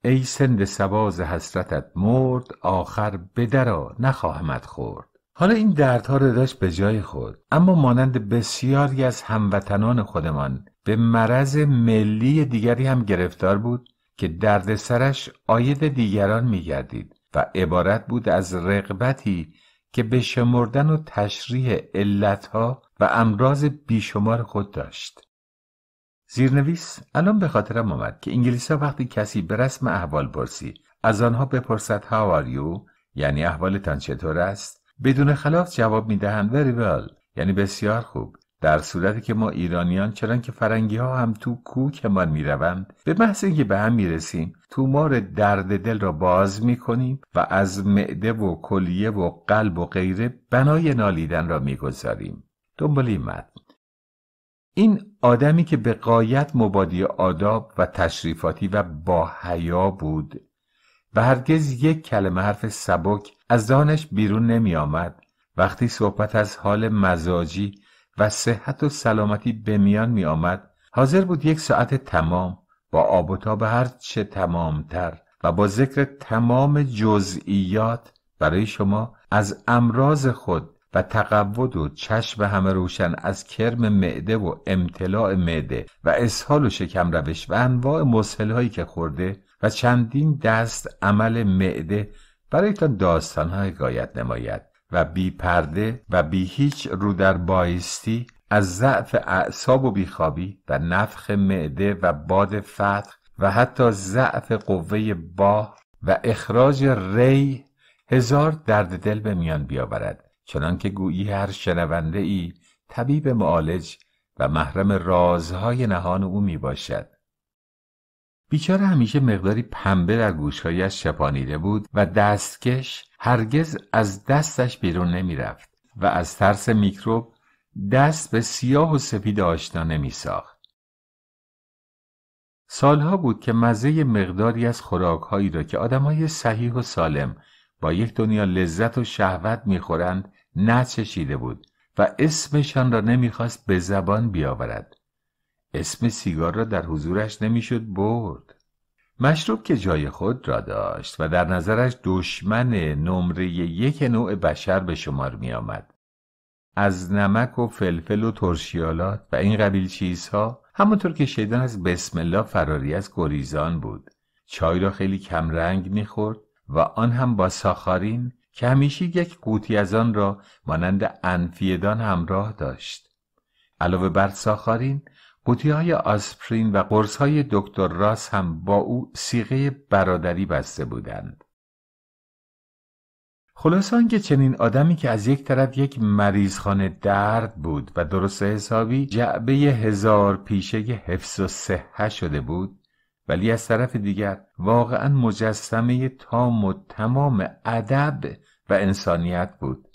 ای سند سباز حسرتت مرد آخر بدرا نخواهمت خورد حالا این دردها رو داشت به جای خود اما مانند بسیاری از هموطنان خودمان به مرض ملی دیگری هم گرفتار بود که درد سرش آید دیگران میگردید و عبارت بود از رقبتی که به شمردن و تشریح علتها و امراض بیشمار خود داشت زیرنویس الان به خاطرم آمد که انگلیسا وقتی کسی به رسم احوال پرسی از آنها بپرسد هاواریو یعنی احوالتان چطور است بدون خلاف جواب میدهند very well یعنی بسیار خوب در صورتی که ما ایرانیان چنان که فرنگی ها هم تو کوکمان میروند به محض اینکه به هم میرسیم مار درد دل را باز میکنیم و از معده و کلیه و قلب و غیره بنای نالیدن را میگذاریم دنبال این متن این آدمی که به قایت مبادی آداب و تشریفاتی و با حیا بود و هرگز یک کلمه حرف سبک از دانش بیرون نمی آمد وقتی صحبت از حال مزاجی و صحت و سلامتی به میان می آمد حاضر بود یک ساعت تمام با آب و تاب هر چه تمامتر و با ذکر تمام جزئیات برای شما از امراض خود و تقود و چشم همه روشن از کرم معده و امتلاع معده و اسهال و شکم روش و انواع مسهل هایی که خورده و چندین دست عمل معده برایتان داستانهای حکایت نماید و بی پرده و بی هیچ رو در بایستی از ضعف اعصاب و بیخوابی و نفخ معده و باد فتح و حتی ضعف قوه باه و اخراج ری هزار درد دل به میان بیاورد چنانکه گویی هر شنونده ای طبیب معالج و محرم رازهای نهان او می باشد بیچاره همیشه مقداری پنبه در گوشهایش چپانیده بود و دستکش هرگز از دستش بیرون نمیرفت و از ترس میکروب دست به سیاه و سفید آشنا نمی ساخت. سالها بود که مزه مقداری از خوراکهایی را که آدمهای صحیح و سالم با یک دنیا لذت و شهوت میخورند نچشیده بود و اسمشان را نمیخواست به زبان بیاورد اسم سیگار را در حضورش نمیشد برد مشروب که جای خود را داشت و در نظرش دشمن نمره یک نوع بشر به شمار می آمد. از نمک و فلفل و ترشیالات و این قبیل چیزها همونطور که شیدان از بسم الله فراری از گریزان بود چای را خیلی کم رنگ میخورد و آن هم با ساخارین که همیشه یک قوطی از آن را مانند انفیدان همراه داشت علاوه بر ساخارین های آسپرین و قرص های دکتر راس هم با او سیغه برادری بسته بودند. خلاصان که چنین آدمی که از یک طرف یک مریضخانه درد بود و درست حسابی جعبه هزار پیشه حفظ و صحه شده بود ولی از طرف دیگر واقعا مجسمه تام و تمام ادب و انسانیت بود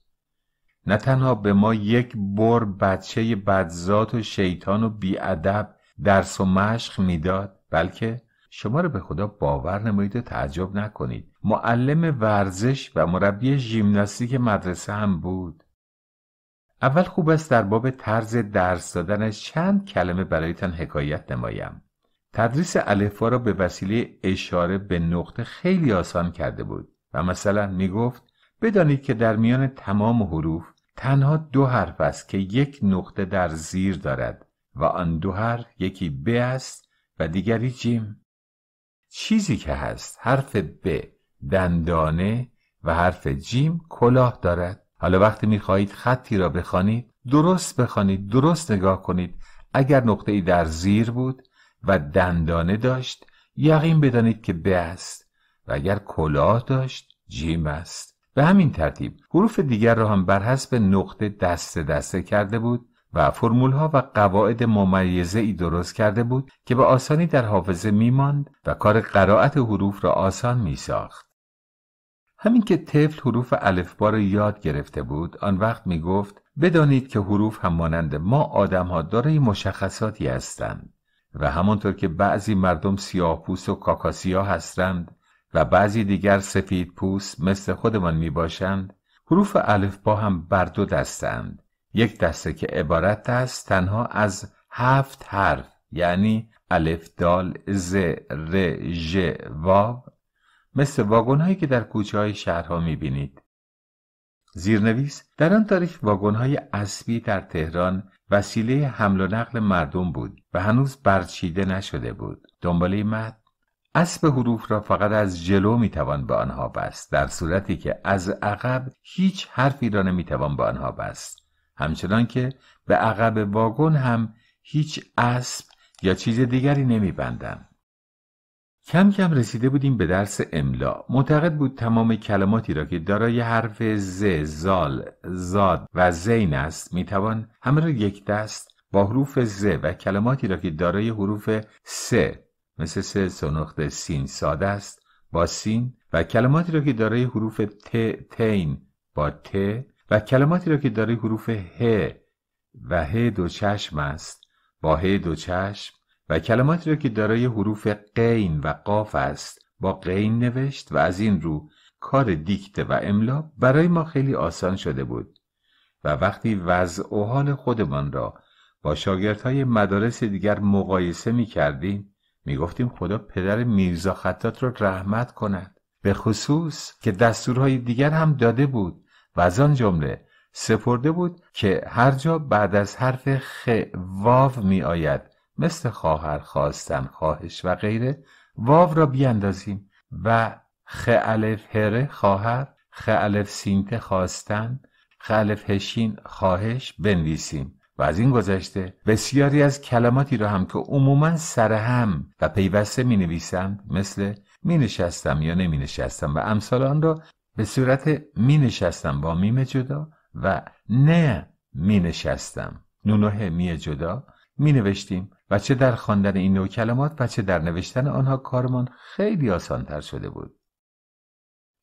نه تنها به ما یک بر بچه بدزات و شیطان و بیادب درس و مشق میداد بلکه شما رو به خدا باور نمایید و تعجب نکنید معلم ورزش و مربی ژیمناستیک مدرسه هم بود اول خوب است در باب طرز درس دادن چند کلمه برایتان حکایت نمایم تدریس الفا را به وسیله اشاره به نقطه خیلی آسان کرده بود و مثلا می گفت بدانید که در میان تمام حروف تنها دو حرف است که یک نقطه در زیر دارد و آن دو حرف یکی ب است و دیگری جیم چیزی که هست حرف ب دندانه و حرف جیم کلاه دارد حالا وقتی میخواهید خطی را بخوانید درست بخوانید درست نگاه کنید اگر نقطه ای در زیر بود و دندانه داشت یقین بدانید که ب است و اگر کلاه داشت جیم است به همین ترتیب حروف دیگر را هم بر حسب نقطه دست دسته کرده بود و فرمول ها و قواعد ممیزه ای درست کرده بود که به آسانی در حافظه میماند و کار قرائت حروف را آسان ساخت. همین که طفل حروف الفبا را یاد گرفته بود آن وقت می گفت بدانید که حروف هم مانند ما آدمها دارای مشخصاتی هستند و همانطور که بعضی مردم سیاه پوست و کاکاسیا هستند و بعضی دیگر سفید پوست مثل خودمان می باشند حروف با هم بر دو دستند یک دسته که عبارت است تنها از هفت حرف یعنی الف دال ز ر ژ واو مثل واگن هایی که در کوچه های شهرها می بینید زیرنویس در آن تاریخ واگن های اسبی در تهران وسیله حمل و نقل مردم بود و هنوز برچیده نشده بود دنباله مد اسب حروف را فقط از جلو می توان به آنها بست در صورتی که از عقب هیچ حرفی را توان به آنها بست همچنان که به عقب واگن هم هیچ اسب یا چیز دیگری بندن کم کم رسیده بودیم به درس املا معتقد بود تمام کلماتی را که دارای حرف ز، زال، زاد و زین است توان همه را یک دست با حروف ز و کلماتی را که دارای حروف سه مثل سه سنخت سین ساده است با سین و کلماتی را که دارای حروف ت تین با ت و کلماتی را که دارای حروف ه و ه دو چشم است با ه دو چشم و کلماتی را که دارای حروف قین و قاف است با قین نوشت و از این رو کار دیکته و املا برای ما خیلی آسان شده بود و وقتی وضع و حال خودمان را با شاگردهای مدارس دیگر مقایسه می کردیم می میگفتیم خدا پدر میرزا خطات را رحمت کند به خصوص که دستورهای دیگر هم داده بود و از آن جمله سپرده بود که هر جا بعد از حرف خ واو می آید مثل خواهر خواستن خواهش و غیره واو را بیاندازیم و خ الف هره خواهر خ الف سینته خواستن خ الف هشین خواهش بنویسیم و از این گذشته بسیاری از کلماتی را هم که عموما سر هم و پیوسته می نویسند مثل می نشستم یا نمی نشستم و امثال آن را به صورت می نشستم با میم جدا و نه می نشستم نونه می جدا می نوشتیم و چه در خواندن این نوع کلمات و چه در نوشتن آنها کارمان خیلی آسانتر شده بود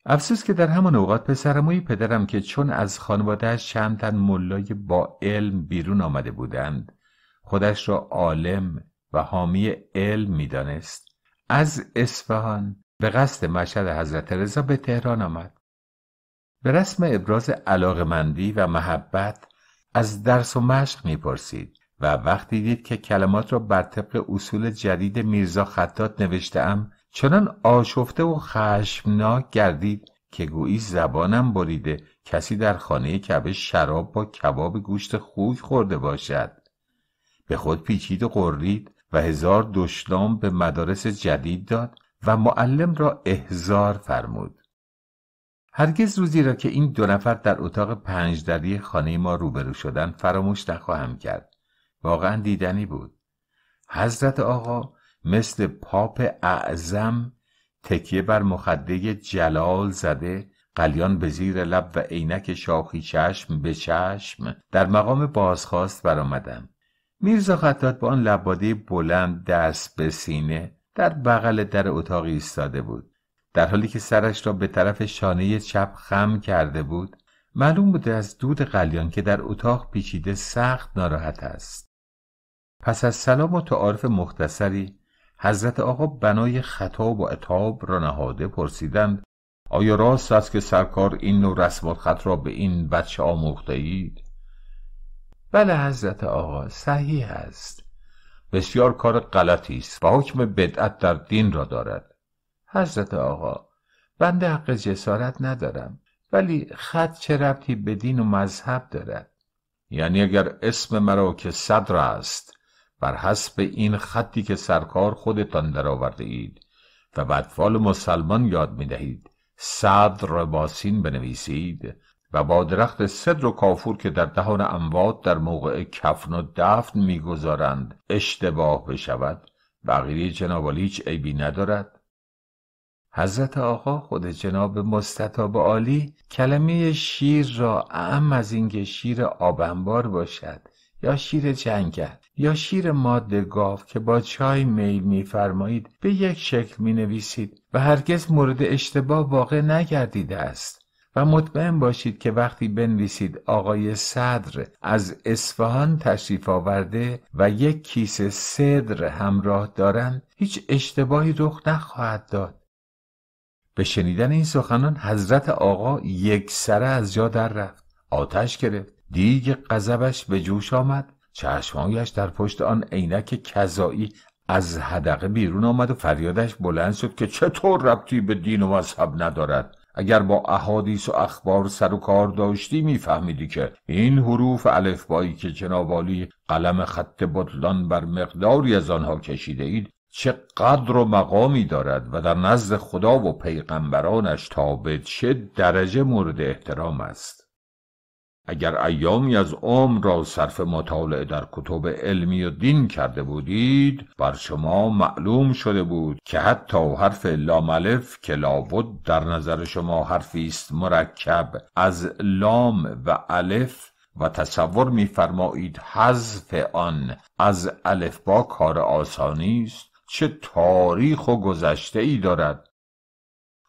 افسوس که در همان اوقات پسرموی پدرم که چون از خانواده چند تن ملای با علم بیرون آمده بودند خودش را عالم و حامی علم میدانست از اصفهان به قصد مشهد حضرت رضا به تهران آمد به رسم ابراز علاقمندی و محبت از درس و مشق میپرسید و وقتی دید که کلمات را بر طبق اصول جدید میرزا خطات نوشتهام چنان آشفته و خشمناک گردید که گویی زبانم بریده کسی در خانه کبه شراب با کباب گوشت خوک خورده باشد به خود پیچید و قرید و هزار دشنام به مدارس جدید داد و معلم را احزار فرمود هرگز روزی را که این دو نفر در اتاق پنج دری خانه ما روبرو شدن فراموش نخواهم کرد واقعا دیدنی بود حضرت آقا مثل پاپ اعظم تکیه بر مخده جلال زده قلیان به زیر لب و عینک شاخی چشم به چشم در مقام بازخواست برآمدم میرزا خطات با آن لباده بلند دست به سینه در بغل در اتاق ایستاده بود در حالی که سرش را به طرف شانه چپ خم کرده بود معلوم بود از دود قلیان که در اتاق پیچیده سخت ناراحت است پس از سلام و تعارف مختصری حضرت آقا بنای خطاب و عتاب را نهاده پرسیدند آیا راست است که سرکار این نوع رسم خط را به این بچه آموخته اید؟ بله حضرت آقا صحیح است بسیار کار غلطی است و حکم بدعت در دین را دارد حضرت آقا بنده حق جسارت ندارم ولی خط چه ربطی به دین و مذهب دارد یعنی اگر اسم مرا که صدر است بر حسب این خطی که سرکار خودتان درآورده اید و بدفال مسلمان یاد می دهید صدر باسین بنویسید و با درخت صدر و کافور که در دهان اموات در موقع کفن و دفن میگذارند اشتباه بشود بقیه جناب هیچ عیبی ندارد حضرت آقا خود جناب مستطاب عالی کلمه شیر را ام از اینکه شیر آبنبار باشد یا شیر جنگل یا شیر ماده گاو که با چای میل میفرمایید به یک شکل می نویسید و هرگز مورد اشتباه واقع نگردیده است و مطمئن باشید که وقتی بنویسید آقای صدر از اصفهان تشریف آورده و یک کیسه صدر همراه دارند هیچ اشتباهی رخ نخواهد داد به شنیدن این سخنان حضرت آقا یک سره از جا در رفت آتش گرفت دیگ غضبش به جوش آمد چشمهایش در پشت آن عینک کذایی از هدقه بیرون آمد و فریادش بلند شد که چطور ربطی به دین و مذهب ندارد اگر با احادیث و اخبار سر و کار داشتی میفهمیدی که این حروف الفبایی که جنابالی قلم خط بطلان بر مقداری از آنها کشیده اید چه قدر و مقامی دارد و در نزد خدا و پیغمبرانش تا به چه درجه مورد احترام است اگر ایامی از عمر را صرف مطالعه در کتب علمی و دین کرده بودید بر شما معلوم شده بود که حتی حرف لاملف که لابد در نظر شما حرفی است مرکب از لام و الف و تصور میفرمایید حذف آن از الف با کار آسانی است چه تاریخ و گذشته ای دارد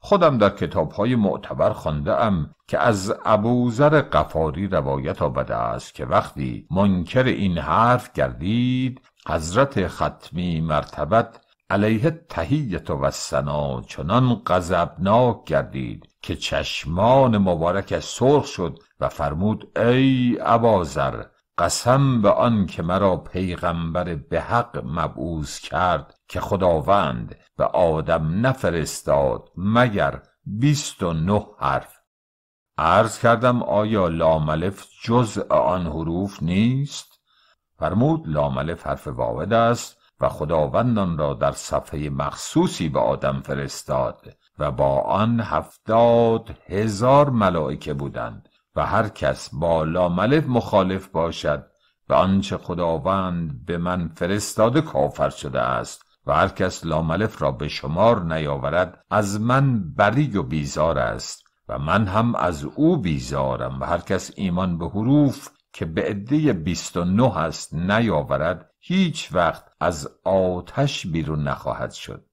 خودم در های معتبر خانده ام که از ابوذر قفاری روایت آمده است که وقتی منکر این حرف گردید حضرت ختمی مرتبت علیه تهیت و سنا چنان غضبناک گردید که چشمان مبارک سرخ شد و فرمود ای ابازر قسم به آن که مرا پیغمبر به حق مبعوث کرد که خداوند به آدم نفرستاد مگر بیست و نه حرف عرض کردم آیا لاملف جزء آن حروف نیست فرمود لاملف حرف واحد است و خداوند آن را در صفحه مخصوصی به آدم فرستاد و با آن هفتاد هزار ملائکه بودند و هر کس با لاملف مخالف باشد و آنچه خداوند به من فرستاده کافر شده است و هر کس لاملف را به شمار نیاورد از من بری و بیزار است و من هم از او بیزارم و هر کس ایمان به حروف که به عده 29 است نیاورد هیچ وقت از آتش بیرون نخواهد شد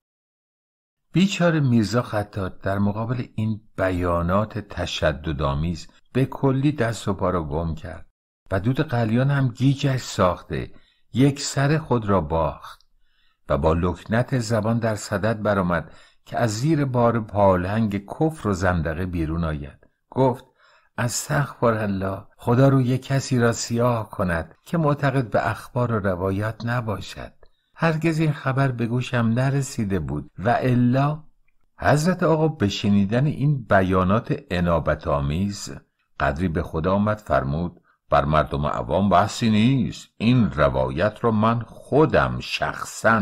بیچاره میرزا خطاط در مقابل این بیانات تشددآمیز به کلی دست و پا را گم کرد و دود قلیان هم گیجش ساخته یک سر خود را باخت و با لکنت زبان در صدد برآمد که از زیر بار پالهنگ کفر و زندقه بیرون آید گفت از استغفر الله خدا رو یک کسی را سیاه کند که معتقد به اخبار و روایات نباشد هرگز این خبر به گوشم نرسیده بود و الا حضرت آقا به شنیدن این بیانات انابت آمیز قدری به خدا آمد فرمود بر مردم عوام بحثی نیست این روایت را رو من خودم شخصا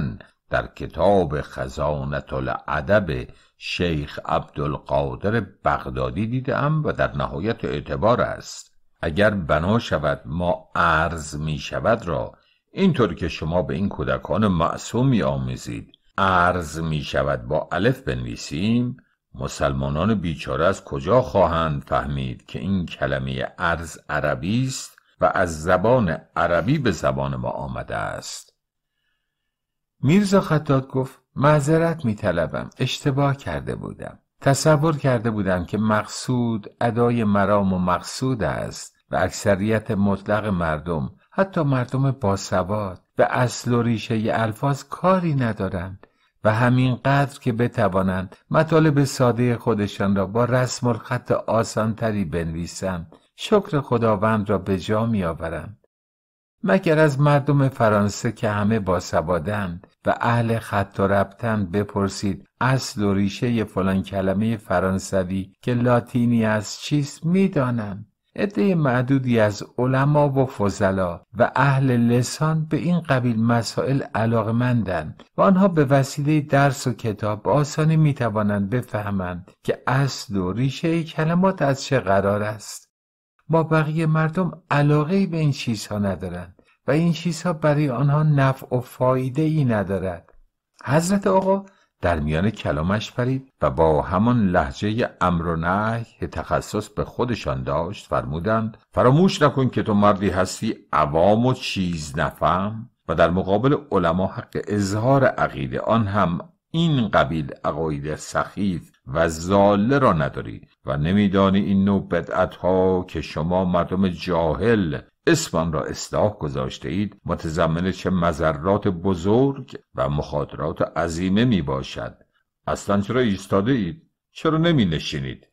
در کتاب خزانت الادب شیخ عبدالقادر بغدادی دیدم و در نهایت اعتبار است اگر بنا شود ما عرض می شود را اینطور که شما به این کودکان معصومی آمیزید عرض می شود با الف بنویسیم مسلمانان بیچاره از کجا خواهند فهمید که این کلمه ارز عربی است و از زبان عربی به زبان ما آمده است میرزا خطات گفت معذرت میطلبم اشتباه کرده بودم تصور کرده بودم که مقصود ادای مرام و مقصود است و اکثریت مطلق مردم حتی مردم باسواد به اصل و ریشه الفاظ کاری ندارند و همین قدر که بتوانند مطالب ساده خودشان را با رسم الخط آسانتری بنویسند شکر خداوند را به جا آورند. مگر از مردم فرانسه که همه باسوادند و اهل خط و ربطند بپرسید اصل و ریشه فلان کلمه فرانسوی که لاتینی از چیست دانند، عده معدودی از علما و فضلا و اهل لسان به این قبیل مسائل مندن و آنها به وسیله درس و کتاب آسانی می توانند بفهمند که اصل و ریشه کلمات از چه قرار است ما بقیه مردم علاقه به این چیزها ندارند و این چیزها برای آنها نفع و فایده ای ندارد حضرت آقا در میان کلامش پرید و با همان لحجه امر و نهی که تخصص به خودشان داشت فرمودند فراموش نکن که تو مردی هستی عوام و چیز نفهم و در مقابل علما حق اظهار عقیده آن هم این قبیل عقاید سخیف و زاله را نداری و نمیدانی این نوع بدعت ها که شما مردم جاهل اسمان را اصلاح گذاشته اید متضمن چه مذرات بزرگ و مخاطرات عظیمه می باشد اصلا چرا ایستاده اید؟ چرا نمی نشینید؟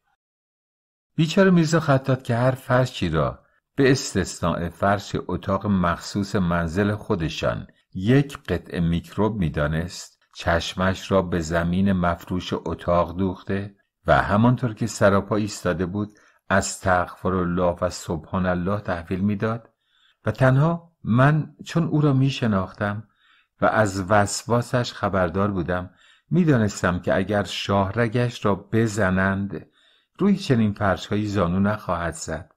بیچاره میرزا خطات که هر فرشی را به استثناء فرش اتاق مخصوص منزل خودشان یک قطع میکروب میدانست چشمش را به زمین مفروش اتاق دوخته و همانطور که سراپا ایستاده بود از الله و سبحان الله تحویل میداد و تنها من چون او را می شناختم و از وسواسش خبردار بودم میدانستم که اگر شاهرگش را بزنند روی چنین فرشهایی زانو نخواهد زد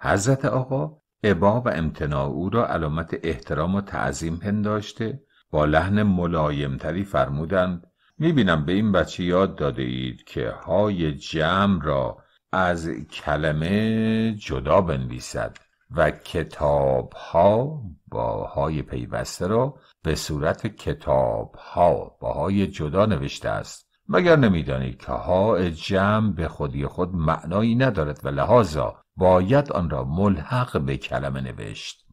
حضرت آقا عبا و امتناع او را علامت احترام و تعظیم پنداشته با لحن ملایمتری فرمودند میبینم به این بچه یاد داده اید که های جمع را از کلمه جدا بنویسد و کتاب ها با های پیوسته را به صورت کتاب ها با های جدا نوشته است مگر نمیدانید که ها جمع به خودی خود معنایی ندارد و لحاظا باید آن را ملحق به کلمه نوشت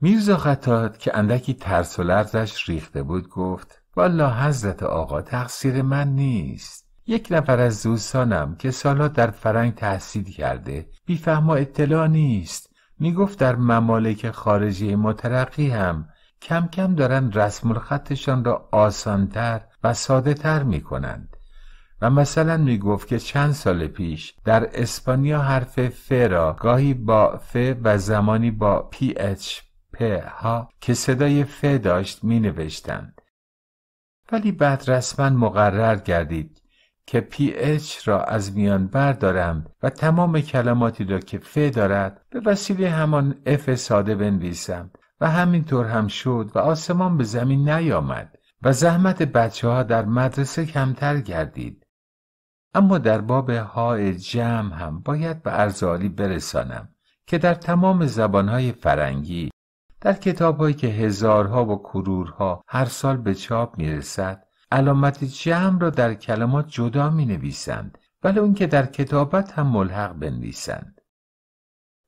میرزا خطات که اندکی ترس و لرزش ریخته بود گفت والا حضرت آقا تقصیر من نیست یک نفر از دوستانم که سالها در فرنگ تحصیل کرده و اطلاع نیست میگفت در ممالک خارجی مترقی هم کم کم دارن رسم الخطشان را آسانتر و ساده تر می کنند و مثلا می گفت که چند سال پیش در اسپانیا حرف ف را گاهی با ف و زمانی با پی اچ پ ها که صدای ف داشت می نوشتند ولی بعد رسما مقرر گردید که اچ را از میان بردارم و تمام کلماتی را که ف دارد به وسیله همان اف ساده بنویسم و همینطور هم شد و آسمان به زمین نیامد و زحمت بچه ها در مدرسه کمتر گردید. اما در باب های جمع هم باید به ارزالی برسانم که در تمام زبانهای فرنگی در کتابهایی که هزارها و کرورها هر سال به چاپ میرسد علامت جمع را در کلمات جدا می نویسند ولی اون که در کتابت هم ملحق بنویسند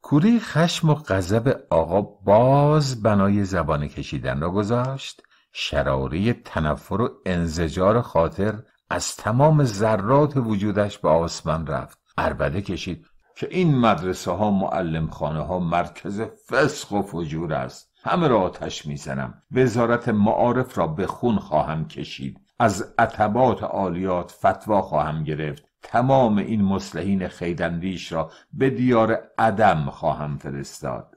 کوری خشم و غضب آقا باز بنای زبان کشیدن را گذاشت شراری تنفر و انزجار خاطر از تمام ذرات وجودش به آسمان رفت اربده کشید که این مدرسه ها معلم خانه ها مرکز فسق و فجور است همه را آتش میزنم وزارت معارف را به خون خواهم کشید از عتبات عالیات فتوا خواهم گرفت تمام این مسلحین خیدندیش را به دیار عدم خواهم فرستاد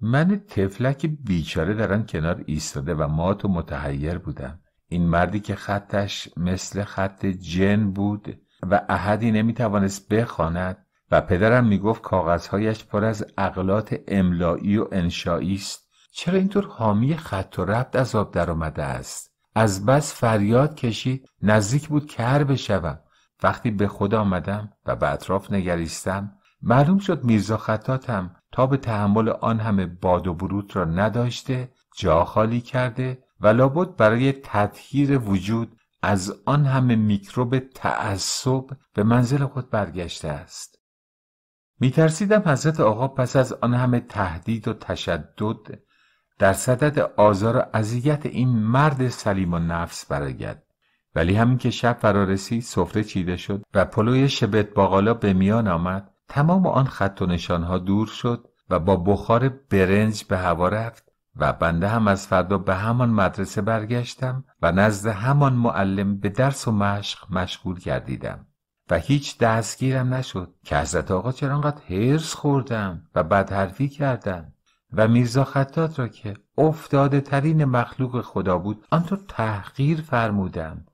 من تفلک بیچاره در کنار ایستاده و مات و متحیر بودم این مردی که خطش مثل خط جن بود و احدی نمیتوانست بخواند و پدرم میگفت کاغذهایش پر از اقلات املایی و انشایی است چرا اینطور حامی خط و ربط از آب درآمده است از بس فریاد کشید نزدیک بود کر بشوم وقتی به خود آمدم و به اطراف نگریستم معلوم شد میرزا خطاتم تا به تحمل آن همه باد و برود را نداشته جا خالی کرده و لابد برای تطهیر وجود از آن همه میکروب تعصب به منزل خود برگشته است میترسیدم حضرت آقا پس از آن همه تهدید و تشدد در صدد آزار و اذیت این مرد سلیم و نفس برگد ولی همین که شب فرا رسید سفره چیده شد و پلوی شبت باقالا به میان آمد تمام آن خط و نشانها دور شد و با بخار برنج به هوا رفت و بنده هم از فردا به همان مدرسه برگشتم و نزد همان معلم به درس و مشق مشغول گردیدم و هیچ دستگیرم نشد که حضرت آقا چرا انقدر هرس خوردم و بدحرفی کردم و میرزا خطات را که افتاده ترین مخلوق خدا بود آن تحقیر فرمودند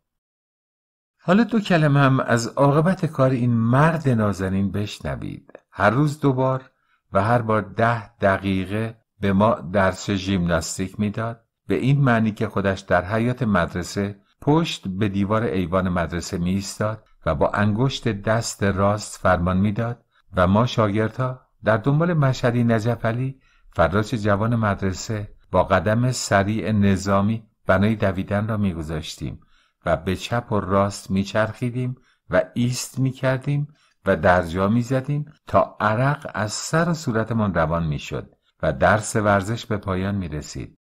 حالا دو کلمه هم از عاقبت کار این مرد نازنین بشنوید هر روز دوبار و هر بار ده دقیقه به ما درس ژیمناستیک میداد به این معنی که خودش در حیات مدرسه پشت به دیوار ایوان مدرسه می ایستاد و با انگشت دست راست فرمان میداد و ما شاگردها در دنبال مشهدی نجفلی فراش جوان مدرسه با قدم سریع نظامی بنای دویدن را میگذاشتیم و به چپ و راست میچرخیدیم و ایست میکردیم و درجا میزدیم تا عرق از سر و صورتمان روان میشد و درس ورزش به پایان میرسید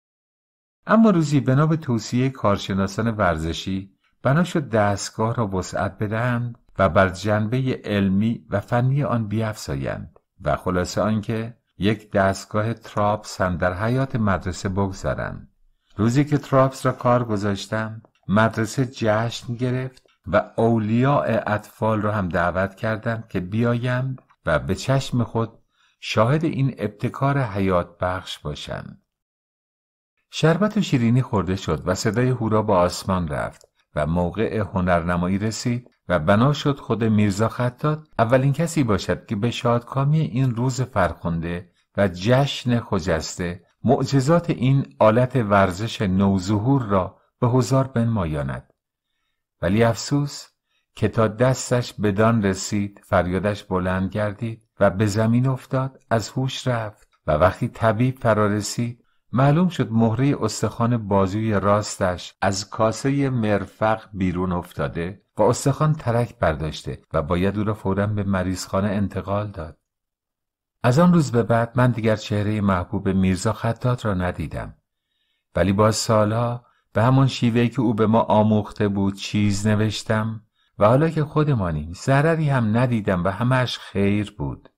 اما روزی بنا به توصیه کارشناسان ورزشی بنا شد دستگاه را وسعت بدهند و بر جنبه علمی و فنی آن بیافزایند و خلاصه آنکه یک دستگاه تراپس هم در حیات مدرسه بگذارند روزی که تراپس را کار گذاشتم مدرسه جشن گرفت و اولیاء اطفال را هم دعوت کردم که بیایند و به چشم خود شاهد این ابتکار حیات بخش باشند. شربت و شیرینی خورده شد و صدای هورا با آسمان رفت و موقع هنرنمایی رسید و بنا شد خود میرزا خطات اولین کسی باشد که به شادکامی این روز فرخنده و جشن خجسته معجزات این آلت ورزش نوظهور را به هزار بنمایاند ولی افسوس که تا دستش بدان رسید فریادش بلند گردید و به زمین افتاد از هوش رفت و وقتی طبیب فرا رسید معلوم شد مهره استخوان بازوی راستش از کاسه مرفق بیرون افتاده و استخوان ترک برداشته و باید او را فورا به مریضخانه انتقال داد از آن روز به بعد من دیگر چهره محبوب میرزا خطات را ندیدم ولی با سالها به همان شیوه که او به ما آموخته بود چیز نوشتم و حالا که خودمانیم ضرری هم ندیدم و همش خیر بود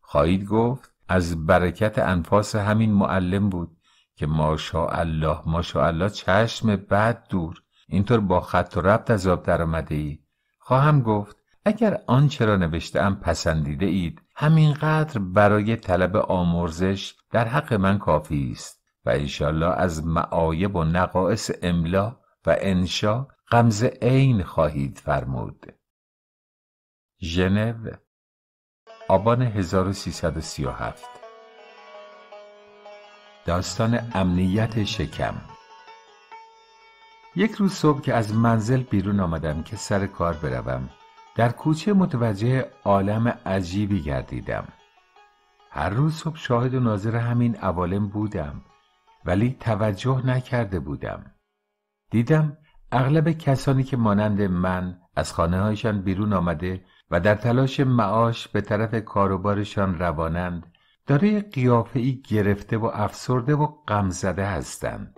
خواهید گفت از برکت انفاس همین معلم بود که ماشاءالله الله چشم بد دور اینطور با خط و ربط از آب آمده ای خواهم گفت اگر آنچه را نوشتهام پسندیده اید همینقدر برای طلب آمرزش در حق من کافی است و انشالله از معایب و نقائص املا و انشا غمز عین خواهید فرمود ژنو آبان 1337 داستان امنیت شکم یک روز صبح که از منزل بیرون آمدم که سر کار بروم در کوچه متوجه عالم عجیبی گردیدم هر روز صبح شاهد و ناظر همین عوالم بودم ولی توجه نکرده بودم دیدم اغلب کسانی که مانند من از خانه هایشان بیرون آمده و در تلاش معاش به طرف کاروبارشان روانند دارای قیافه ای گرفته و افسرده و زده هستند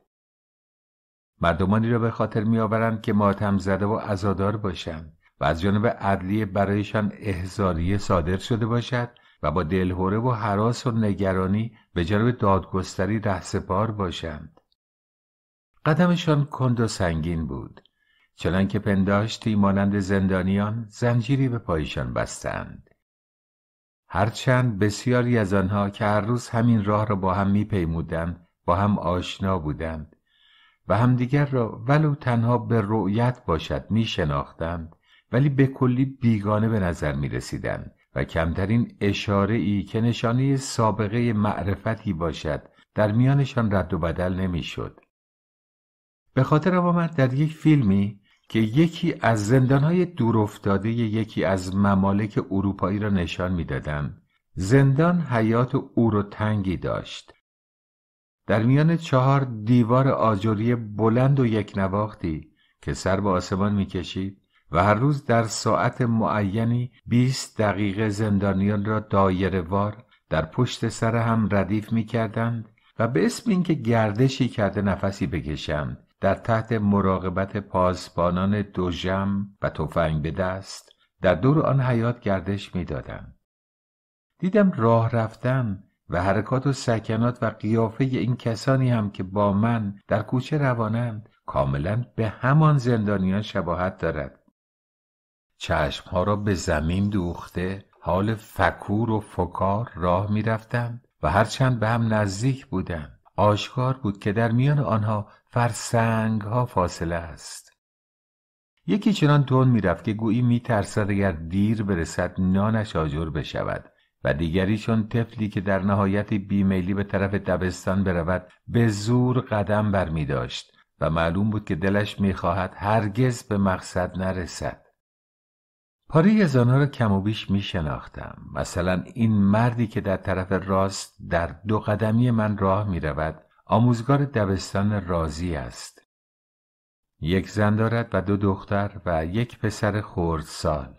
مردمانی را به خاطر میآورند که ماتم زده و عزادار باشند و از جانب عدلیه برایشان احضاریه صادر شده باشد و با دلهوره و حراس و نگرانی به جانب دادگستری رهسپار باشند قدمشان کند و سنگین بود چنان که پنداشتی مانند زندانیان زنجیری به پایشان بستند هرچند بسیاری از آنها که هر روز همین راه را با هم میپیمودند با هم آشنا بودند و همدیگر را ولو تنها به رؤیت باشد می شناختند ولی به کلی بیگانه به نظر می رسیدن و کمترین اشاره ای که نشانه سابقه معرفتی باشد در میانشان رد و بدل نمیشد. به خاطر آمد در یک فیلمی که یکی از زندانهای دورافتاده یکی از ممالک اروپایی را نشان میدادند زندان حیات او را تنگی داشت در میان چهار دیوار آجوری بلند و یک نواختی که سر به آسمان میکشید و هر روز در ساعت معینی 20 دقیقه زندانیان را دایره وار در پشت سر هم ردیف میکردند و به اسم اینکه گردشی کرده نفسی بکشند در تحت مراقبت پاسبانان جم و تفنگ به دست در دور آن حیات گردش میدادند دیدم راه رفتن و حرکات و سکنات و قیافه این کسانی هم که با من در کوچه روانند کاملا به همان زندانیان شباهت دارد چشمها را به زمین دوخته حال فکور و فکار راه می رفتند و هرچند به هم نزدیک بودند آشکار بود که در میان آنها فرسنگ ها فاصله است یکی چنان تون میرفت که گویی میترسد اگر دیر برسد نانش آجر بشود و دیگری چون تفلی که در نهایت بیمیلی به طرف دبستان برود به زور قدم بر می داشت و معلوم بود که دلش میخواهد هرگز به مقصد نرسد پاری از آنها را کم و بیش می شناختم مثلا این مردی که در طرف راست در دو قدمی من راه می رود آموزگار دبستان رازی است یک زن دارد و دو دختر و یک پسر خردسال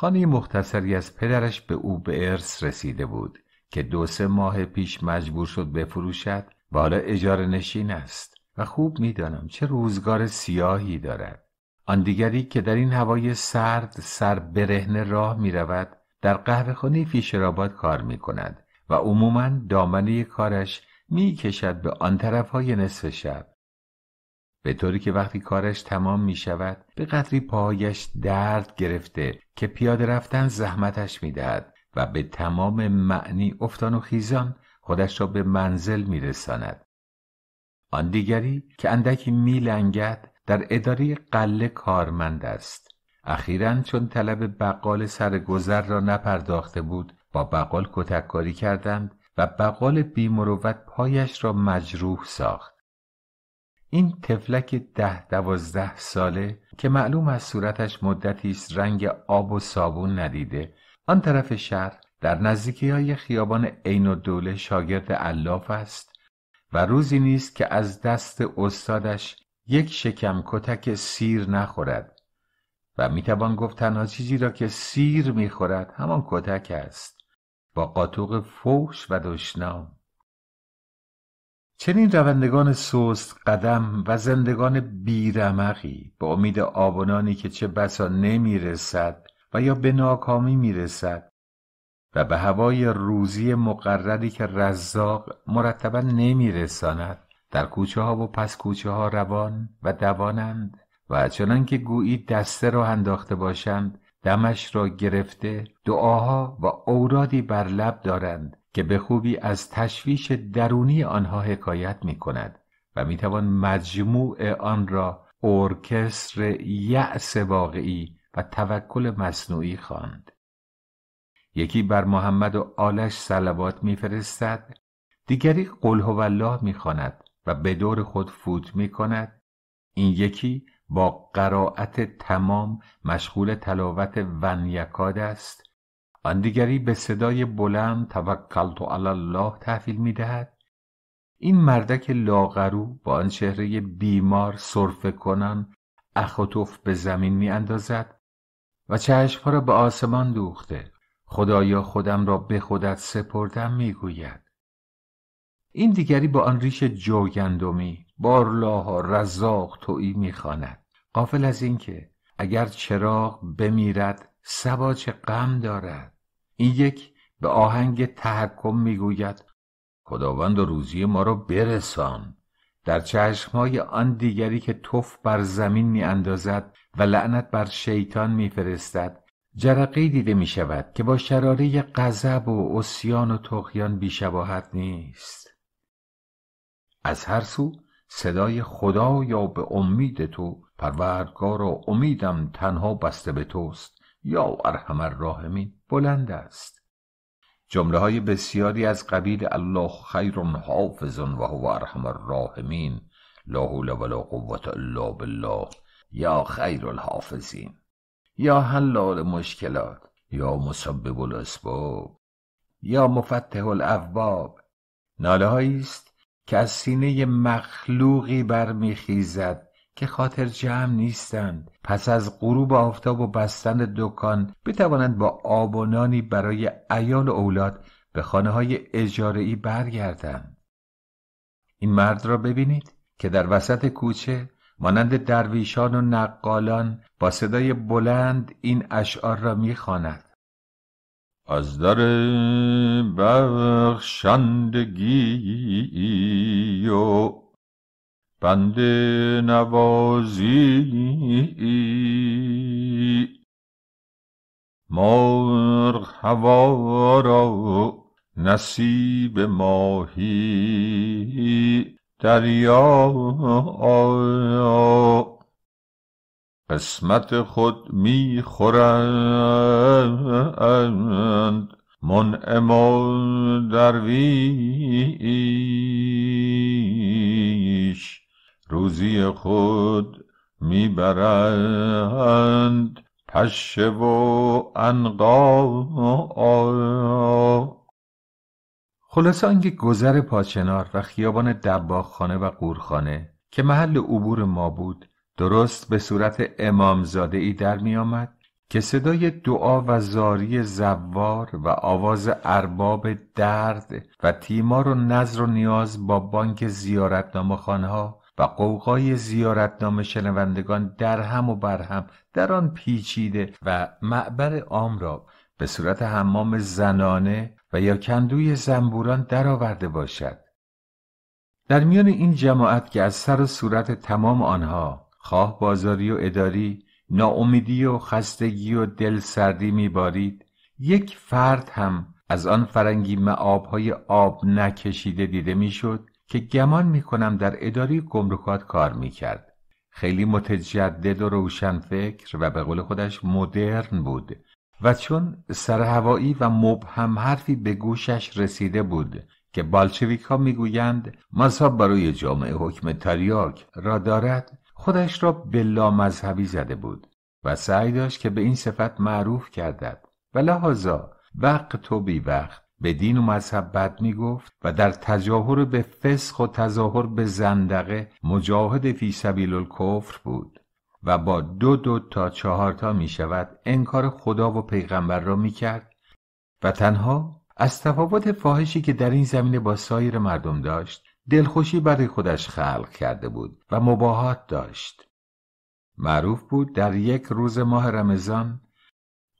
خانه مختصری از پدرش به او به ارث رسیده بود که دو سه ماه پیش مجبور شد بفروشد و حالا اجاره نشین است و خوب میدانم چه روزگار سیاهی دارد آن دیگری که در این هوای سرد سر برهنه راه می رود در قهوه خانه فیشرآباد کار می کند و عموما دامنه کارش می کشد به آن طرف های نصف شب به طوری که وقتی کارش تمام می شود به قدری پایش درد گرفته که پیاده رفتن زحمتش می دهد و به تمام معنی افتان و خیزان خودش را به منزل می رساند. آن دیگری که اندکی می لنگد در اداره قله کارمند است. اخیرا چون طلب بقال سرگذر را نپرداخته بود با بقال کتککاری کردند و بقال بیمروت پایش را مجروح ساخت. این تفلک ده دوازده ساله که معلوم از صورتش مدتی است رنگ آب و صابون ندیده آن طرف شهر در نزدیکی های خیابان عین دوله شاگرد علاف است و روزی نیست که از دست استادش یک شکم کتک سیر نخورد و میتوان گفت تنها چیزی را که سیر میخورد همان کتک است با قاطوق فوش و دشنام چنین روندگان سست قدم و زندگان بیرمقی به امید آبونانی که چه بسا نمیرسد و یا به ناکامی میرسد و به هوای روزی مقرری که رزاق مرتبا نمیرساند در کوچه ها و پس کوچه ها روان و دوانند و چنان که گویی دسته را انداخته باشند دمش را گرفته دعاها و اورادی بر لب دارند که به خوبی از تشویش درونی آنها حکایت می کند و می توان مجموع آن را ارکستر یأس واقعی و توکل مصنوعی خواند. یکی بر محمد و آلش سلوات میفرستد دیگری قل و الله میخواند و به دور خود فوت کند این یکی با قرائت تمام مشغول تلاوت ونیکاد است آن دیگری به صدای بلند توکلت علی الله تحویل می دهد این مردک لاغرو با آن چهره بیمار صرفه کنن، اخوتف به زمین می اندازد و چشمها را به آسمان دوخته خدایا خودم را به خودت سپردم میگوید این دیگری با آن ریش جوگندمی بارلاها رزاق تویی میخواند قافل از اینکه اگر چراغ بمیرد سبا چه غم دارد این یک به آهنگ تحکم میگوید خداوند روزی ما را برسان در چشمهای آن دیگری که تف بر زمین میاندازد و لعنت بر شیطان میفرستد جرقی دیده می شود که با شراره غضب و اسیان و تقیان بیشباهت نیست از هر سو صدای خدا یا به امید تو و امیدم تنها بسته به توست یا ارحم الراحمین بلند است جمله های بسیاری از قبیل الله خیر حافظ و هو ارحم الراحمین لا حول ولا قوت الا بالله یا خیر الحافظین یا حلال مشکلات یا مسبب الاسباب یا مفتح الابواب ناله است که از سینه مخلوقی برمیخیزد که خاطر جمع نیستند پس از غروب آفتاب و بستن دکان بتوانند با آب و نانی برای ایال و اولاد به خانه های اجاره برگردند این مرد را ببینید که در وسط کوچه مانند درویشان و نقالان با صدای بلند این اشعار را میخواند از در بخشندگی و بند نوازی مرغ هوا را نصیب ماهی دریا قسمت خود می خورند منعم درویش روزی خود میبرند پشه و انقا خلاصه آنکه گذر پاچنار و خیابان دباغخانه و قورخانه که محل عبور ما بود درست به صورت امامزاده ای در می آمد که صدای دعا و زاری زوار و آواز ارباب درد و تیمار و نظر و نیاز با بانک زیارتنامه ها و قوقای زیارتنامه شنوندگان در هم و بر هم در آن پیچیده و معبر عام را به صورت حمام زنانه و یا کندوی زنبوران درآورده باشد در میان این جماعت که از سر و صورت تمام آنها خواه بازاری و اداری ناامیدی و خستگی و دل سردی میبارید یک فرد هم از آن فرنگی معابهای آب نکشیده دیده میشد که گمان میکنم در اداری گمرکات کار میکرد خیلی متجدد و فکر و به قول خودش مدرن بود و چون سرهوایی و مبهم حرفی به گوشش رسیده بود که بالچویک ها میگویند مذهب برای جامعه حکم تریاک را دارد خودش را به مذهبی زده بود و سعی داشت که به این صفت معروف کردد. و لحاظا وقت و بی وقت به دین و مذهب بد می و در تجاهر به فسخ و تظاهر به زندقه مجاهد فی سبیل الکفر بود و با دو دو تا چهار تا می شود انکار خدا و پیغمبر را می کرد و تنها از تفاوت فاحشی که در این زمینه با سایر مردم داشت دلخوشی برای خودش خلق کرده بود و مباهات داشت معروف بود در یک روز ماه رمضان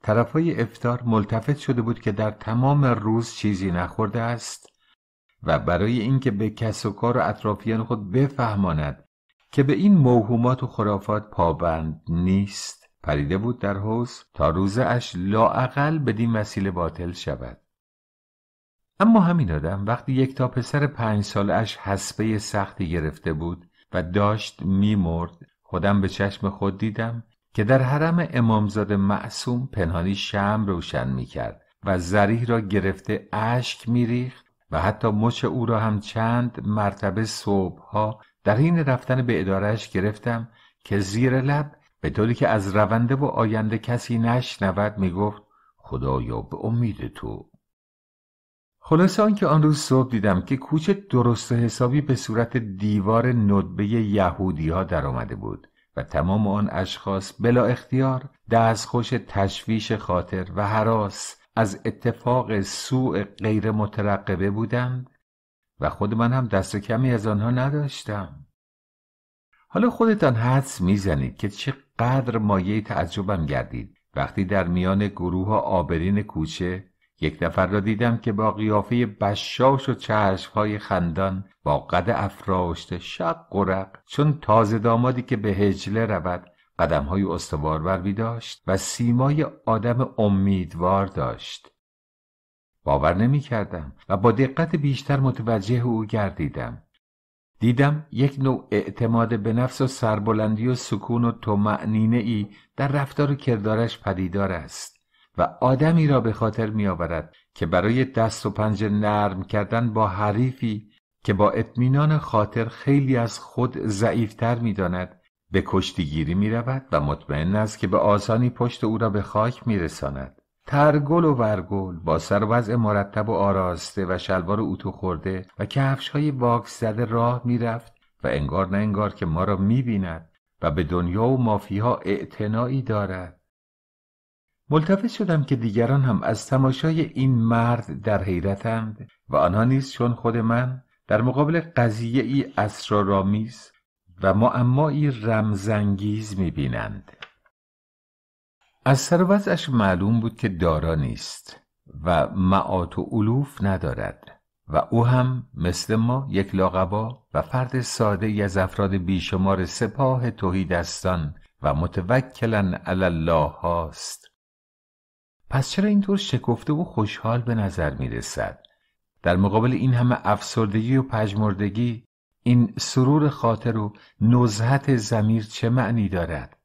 طرفای افتار ملتفت شده بود که در تمام روز چیزی نخورده است و برای اینکه به کس و کار و اطرافیان خود بفهماند که به این موهومات و خرافات پابند نیست پریده بود در حوز تا روزه اش لاعقل بدین وسیله باطل شود اما همین آدم وقتی یک تا پسر پنج سال اش حسبه سختی گرفته بود و داشت میمرد خودم به چشم خود دیدم که در حرم امامزاده معصوم پنهانی شم روشن میکرد و زریح را گرفته اشک میریخت و حتی مچ او را هم چند مرتبه صبحها در این رفتن به ادارهش گرفتم که زیر لب به طوری که از رونده و آینده کسی نشنود میگفت خدایا به امید تو خلاصه آنکه آن روز صبح دیدم که کوچه درست و حسابی به صورت دیوار ندبه یهودی ها در آمده بود و تمام آن اشخاص بلا اختیار دستخوش تشویش خاطر و حراس از اتفاق سوء غیر مترقبه بودند و خود من هم دست کمی از آنها نداشتم حالا خودتان حدس میزنید که چقدر مایه تعجبم گردید وقتی در میان گروه آبرین کوچه یک نفر را دیدم که با قیافه بشاش و چشمهای خندان با قد افراشته شق و رق چون تازه دامادی که به هجله رود قدمهای استوار بر داشت و سیمای آدم امیدوار داشت باور نمی کردم و با دقت بیشتر متوجه او گردیدم دیدم یک نوع اعتماد به نفس و سربلندی و سکون و معنینه ای در رفتار و کردارش پدیدار است و آدمی را به خاطر می آورد که برای دست و پنجه نرم کردن با حریفی که با اطمینان خاطر خیلی از خود ضعیفتر می داند به گیری می رود و مطمئن است که به آسانی پشت او را به خاک می رساند. ترگل و ورگل با سر وضع مرتب و آراسته و شلوار اتو خورده و کفش های باکس زده راه رفت و انگار نه انگار که ما را می بیند و به دنیا و مافیها اعتنایی دارد ملتفت شدم که دیگران هم از تماشای این مرد در حیرتند و آنها نیز چون خود من در مقابل قضیه ای اسرارآمیز و معمایی رمزنگیز میبینند از سروزش معلوم بود که دارا نیست و معات و علوف ندارد و او هم مثل ما یک لاقبا و فرد ساده ای از افراد بیشمار سپاه توهیدستان و متوکلن علی الله هاست پس چرا اینطور شکفته و خوشحال به نظر می رسد؟ در مقابل این همه افسردگی و پژمردگی این سرور خاطر و نزهت زمیر چه معنی دارد؟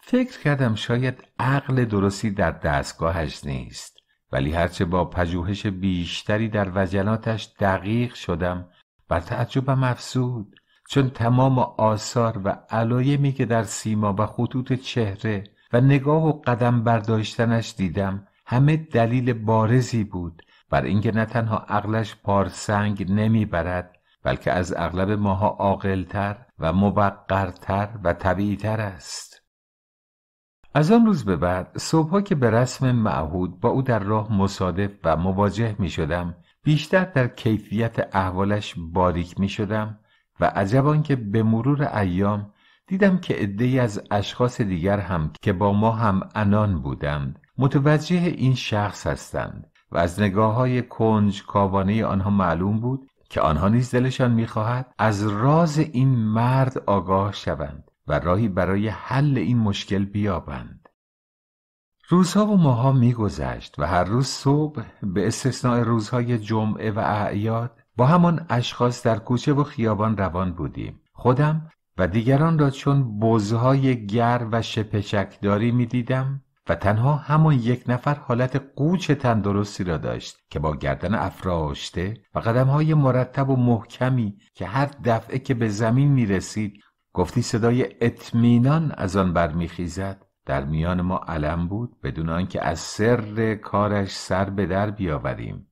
فکر کردم شاید عقل درستی در دستگاهش نیست ولی هرچه با پژوهش بیشتری در وجناتش دقیق شدم بر تعجبم افسود چون تمام آثار و علایمی که در سیما و خطوط چهره و نگاه و قدم برداشتنش دیدم همه دلیل بارزی بود بر اینکه نه تنها عقلش پارسنگ نمیبرد بلکه از اغلب ماها عاقلتر و موقرتر و طبیعیتر است از آن روز به بعد صبحها که به رسم معهود با او در راه مصادف و مواجه می شدم بیشتر در کیفیت احوالش باریک می شدم و عجب که به مرور ایام دیدم که عدهای از اشخاص دیگر هم که با ما هم انان بودند متوجه این شخص هستند و از نگاه های کنج کابانه آنها معلوم بود که آنها نیز دلشان میخواهد از راز این مرد آگاه شوند و راهی برای حل این مشکل بیابند روزها و ماها میگذشت و هر روز صبح به استثناء روزهای جمعه و اعیاد با همان اشخاص در کوچه و خیابان روان بودیم خودم و دیگران را چون بزهای گر و شپشکداری می دیدم و تنها همان یک نفر حالت قوچ تندرستی را داشت که با گردن افراشته و قدمهای مرتب و محکمی که هر دفعه که به زمین می رسید گفتی صدای اطمینان از آن برمیخیزد در میان ما علم بود بدون آنکه از سر کارش سر به در بیاوریم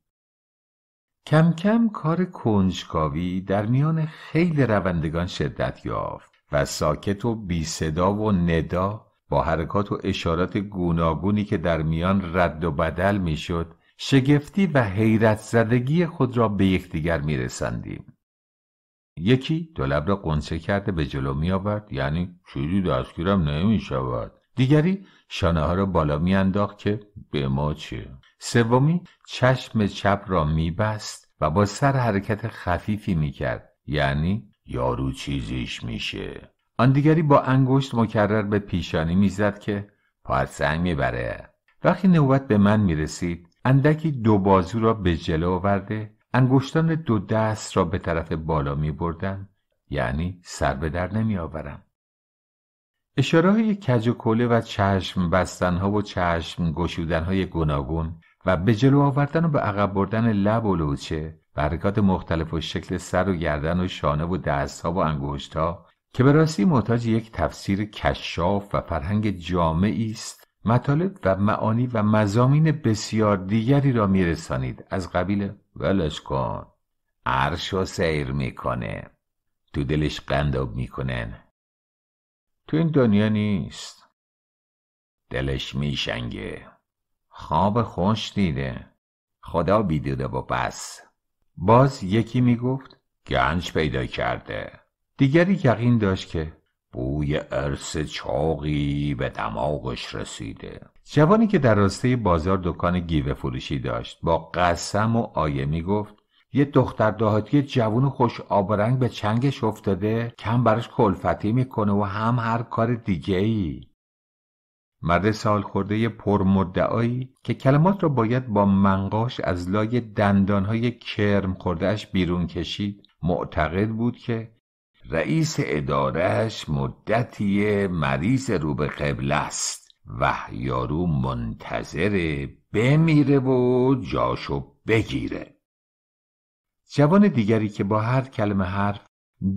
کم کم کار کنجکاوی در میان خیلی روندگان شدت یافت و ساکت و بی صدا و ندا با حرکات و اشارات گوناگونی که در میان رد و بدل میشد شگفتی و حیرت زدگی خود را به یکدیگر رسندیم یکی دولب را قنچه کرده به جلو می آورد یعنی چیزی دستگیرم نمی شود دیگری شانه ها را بالا می انداخت که به ما چه سومی چشم چپ را میبست و با سر حرکت خفیفی میکرد یعنی یارو چیزیش میشه آن دیگری با انگشت مکرر به پیشانی میزد که زنگ میبره وقتی نوبت به من میرسید اندکی دو بازو را به جلو آورده انگشتان دو دست را به طرف بالا می بردن. یعنی سر به در نمی آورم اشاره های کج و کله و چشم بستن ها و چشم گشودن های گوناگون و به جلو آوردن و به عقب بردن لب و لوچه و مختلف و شکل سر و گردن و شانه و دستها و انگشتها که به راستی محتاج یک تفسیر کشاف و فرهنگ جامعی است مطالب و معانی و مزامین بسیار دیگری را میرسانید از قبیل ولش کن عرش و سیر میکنه تو دلش قنداب میکنن تو این دنیا نیست دلش میشنگه خواب خوش دیده خدا بیدوده با بس باز یکی میگفت گنج پیدا کرده دیگری یقین داشت که بوی ارس چاقی به دماغش رسیده جوانی که در راسته بازار دکان گیوه فروشی داشت با قسم و آیه میگفت یه دختر دهاتی جوون خوش رنگ به چنگش افتاده کم براش کلفتی میکنه و هم هر کار دیگه ای مرد سال خورده پرمدعایی که کلمات را باید با منقاش از لای دندانهای کرم خوردهش بیرون کشید معتقد بود که رئیس ادارهش مدتی مریض رو به قبله است و یارو منتظر بمیره و جاشو بگیره جوان دیگری که با هر کلمه حرف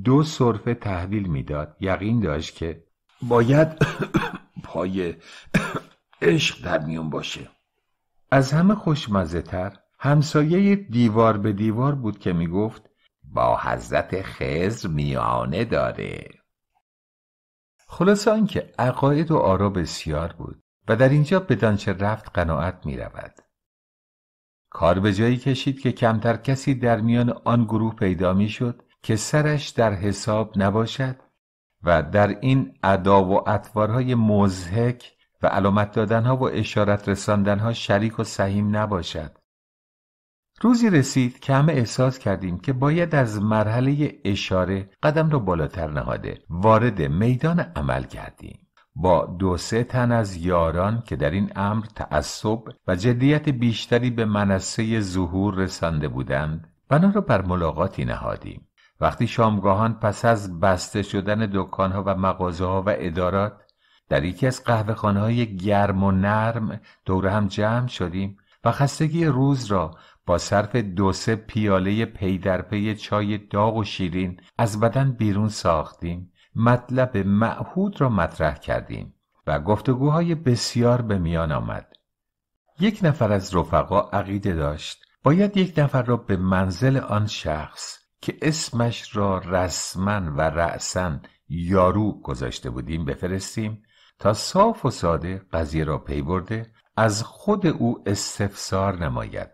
دو صرفه تحویل میداد یقین داشت که باید های عشق در میون باشه از همه خوشمزه تر همسایه دیوار به دیوار بود که میگفت با حضرت خزر میانه داره خلاصه که عقاید و آرا بسیار بود و در اینجا بدانچه رفت قناعت می رود. کار به جایی کشید که کمتر کسی در میان آن گروه پیدا می شد که سرش در حساب نباشد و در این ادا و اطوارهای مزهک و علامت دادنها و اشارت رساندنها شریک و سهیم نباشد روزی رسید که همه احساس کردیم که باید از مرحله اشاره قدم را بالاتر نهاده وارد میدان عمل کردیم با دو سه تن از یاران که در این امر تعصب و جدیت بیشتری به منصه ظهور رسانده بودند بنا را بر ملاقاتی نهادیم وقتی شامگاهان پس از بسته شدن دکانها و مغازه ها و ادارات در یکی از قهوه های گرم و نرم دور هم جمع شدیم و خستگی روز را با صرف دو سه پیاله پی در پی چای داغ و شیرین از بدن بیرون ساختیم مطلب معهود را مطرح کردیم و گفتگوهای بسیار به میان آمد یک نفر از رفقا عقیده داشت باید یک نفر را به منزل آن شخص که اسمش را رسما و رأسا یارو گذاشته بودیم بفرستیم تا صاف و ساده قضیه را پی برده از خود او استفسار نماید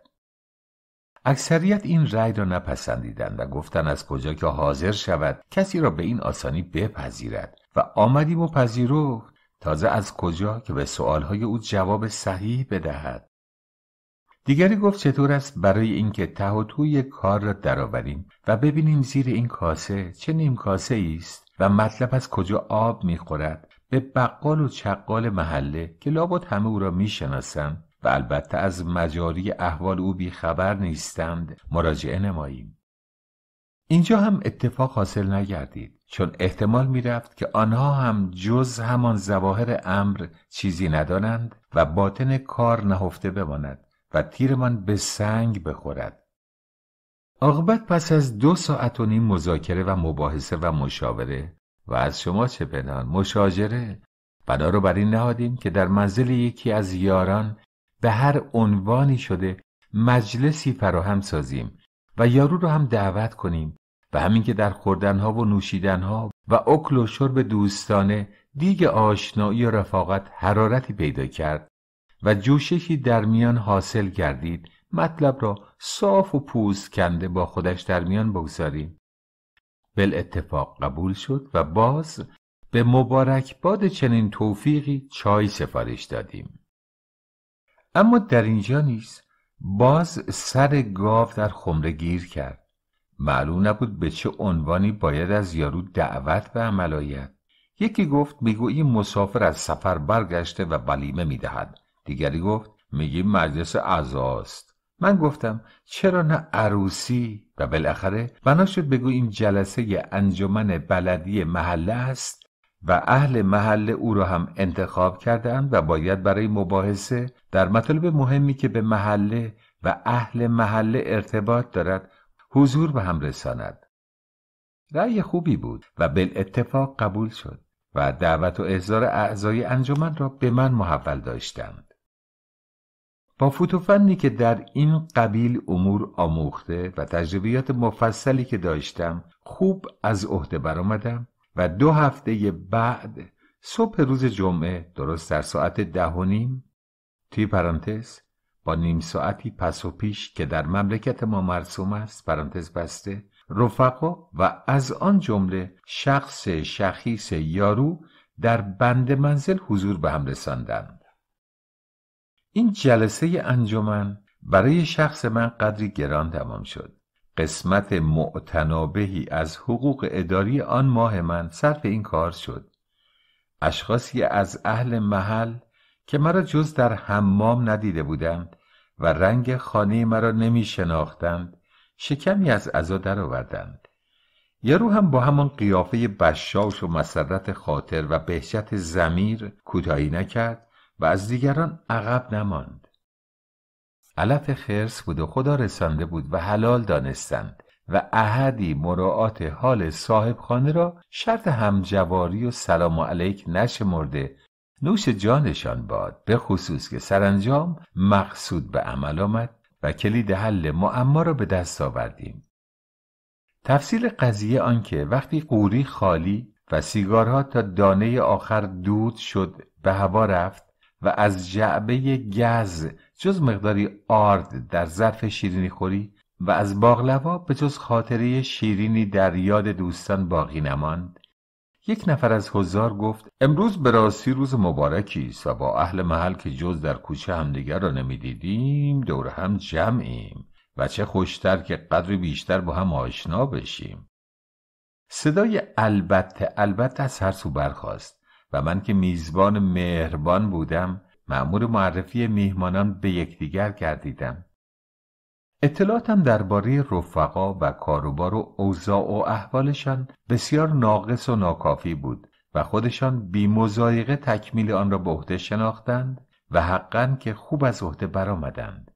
اکثریت این رأی را نپسندیدند و گفتند از کجا که حاضر شود کسی را به این آسانی بپذیرد و آمدیم و پذیرفت تازه از کجا که به سؤالهای او جواب صحیح بدهد دیگری گفت چطور است برای اینکه ته و توی کار را درآوریم و ببینیم زیر این کاسه چه نیم کاسه است و مطلب از کجا آب میخورد به بقال و چقال محله که لابد همه او را میشناسند و البته از مجاری احوال او خبر نیستند مراجعه نماییم اینجا هم اتفاق حاصل نگردید چون احتمال میرفت که آنها هم جز همان زواهر امر چیزی ندانند و باطن کار نهفته بماند و تیرمان به سنگ بخورد عاقبت پس از دو ساعت و نیم مذاکره و مباحثه و مشاوره و از شما چه پنهان مشاجره بنا رو بر این نهادیم که در منزل یکی از یاران به هر عنوانی شده مجلسی فراهم سازیم و یارو رو هم دعوت کنیم و همین که در خوردنها و نوشیدنها و اکل و شرب دوستانه دیگه آشنایی و رفاقت حرارتی پیدا کرد و جوشکی در میان حاصل کردید مطلب را صاف و پوست کنده با خودش در میان بگذاریم بل اتفاق قبول شد و باز به مبارک باد چنین توفیقی چای سفارش دادیم اما در اینجا نیست باز سر گاو در خمره گیر کرد معلوم نبود به چه عنوانی باید از یارو دعوت به عمل آید یکی گفت میگویی مسافر از سفر برگشته و بلیمه میدهد دیگری گفت میگی مجلس عزاست من گفتم چرا نه عروسی و بالاخره بنا شد بگو این جلسه انجمن بلدی محله است و اهل محله او را هم انتخاب کردند و باید برای مباحثه در مطالب مهمی که به محله و اهل محله ارتباط دارد حضور به هم رساند رأی خوبی بود و بالاتفاق قبول شد و دعوت و احضار اعضای انجمن را به من محول داشتم با فوتوفنی که در این قبیل امور آموخته و تجربیات مفصلی که داشتم خوب از عهده برآمدم و دو هفته بعد صبح روز جمعه درست در ساعت ده و نیم توی پرانتز با نیم ساعتی پس و پیش که در مملکت ما مرسوم است پرانتز بسته رفقا و از آن جمله شخص شخیص یارو در بند منزل حضور به هم رساندند این جلسه انجمن برای شخص من قدری گران تمام شد قسمت معتنابهی از حقوق اداری آن ماه من صرف این کار شد اشخاصی از اهل محل که مرا جز در حمام ندیده بودند و رنگ خانه مرا نمی شناختند شکمی از عزا درآوردند یارو هم با همان قیافه بشاش و مسرت خاطر و بهشت زمیر کوتاهی نکرد و از دیگران عقب نماند علف خرس بود و خدا رسانده بود و حلال دانستند و احدی مراعات حال صاحب خانه را شرط همجواری و سلام علیک نشمرده نوش جانشان باد به خصوص که سرانجام مقصود به عمل آمد و کلید حل معما را به دست آوردیم تفصیل قضیه آنکه وقتی قوری خالی و سیگارها تا دانه آخر دود شد به هوا رفت و از جعبه گز جز مقداری آرد در ظرف شیرینی خوری و از باغلوا به جز خاطره شیرینی در یاد دوستان باقی نماند یک نفر از هزار گفت امروز به راستی روز مبارکی است و با اهل محل که جز در کوچه همدیگر را نمیدیدیم دور هم جمعیم و چه خوشتر که قدر بیشتر با هم آشنا بشیم صدای البته البته از هر سو برخواست و من که میزبان مهربان بودم معمور معرفی میهمانان به یکدیگر گردیدم اطلاعاتم درباره رفقا و کاروبار و اوضاع و احوالشان بسیار ناقص و ناکافی بود و خودشان بیمزایقه تکمیل آن را به عهده شناختند و حقا که خوب از عهده برآمدند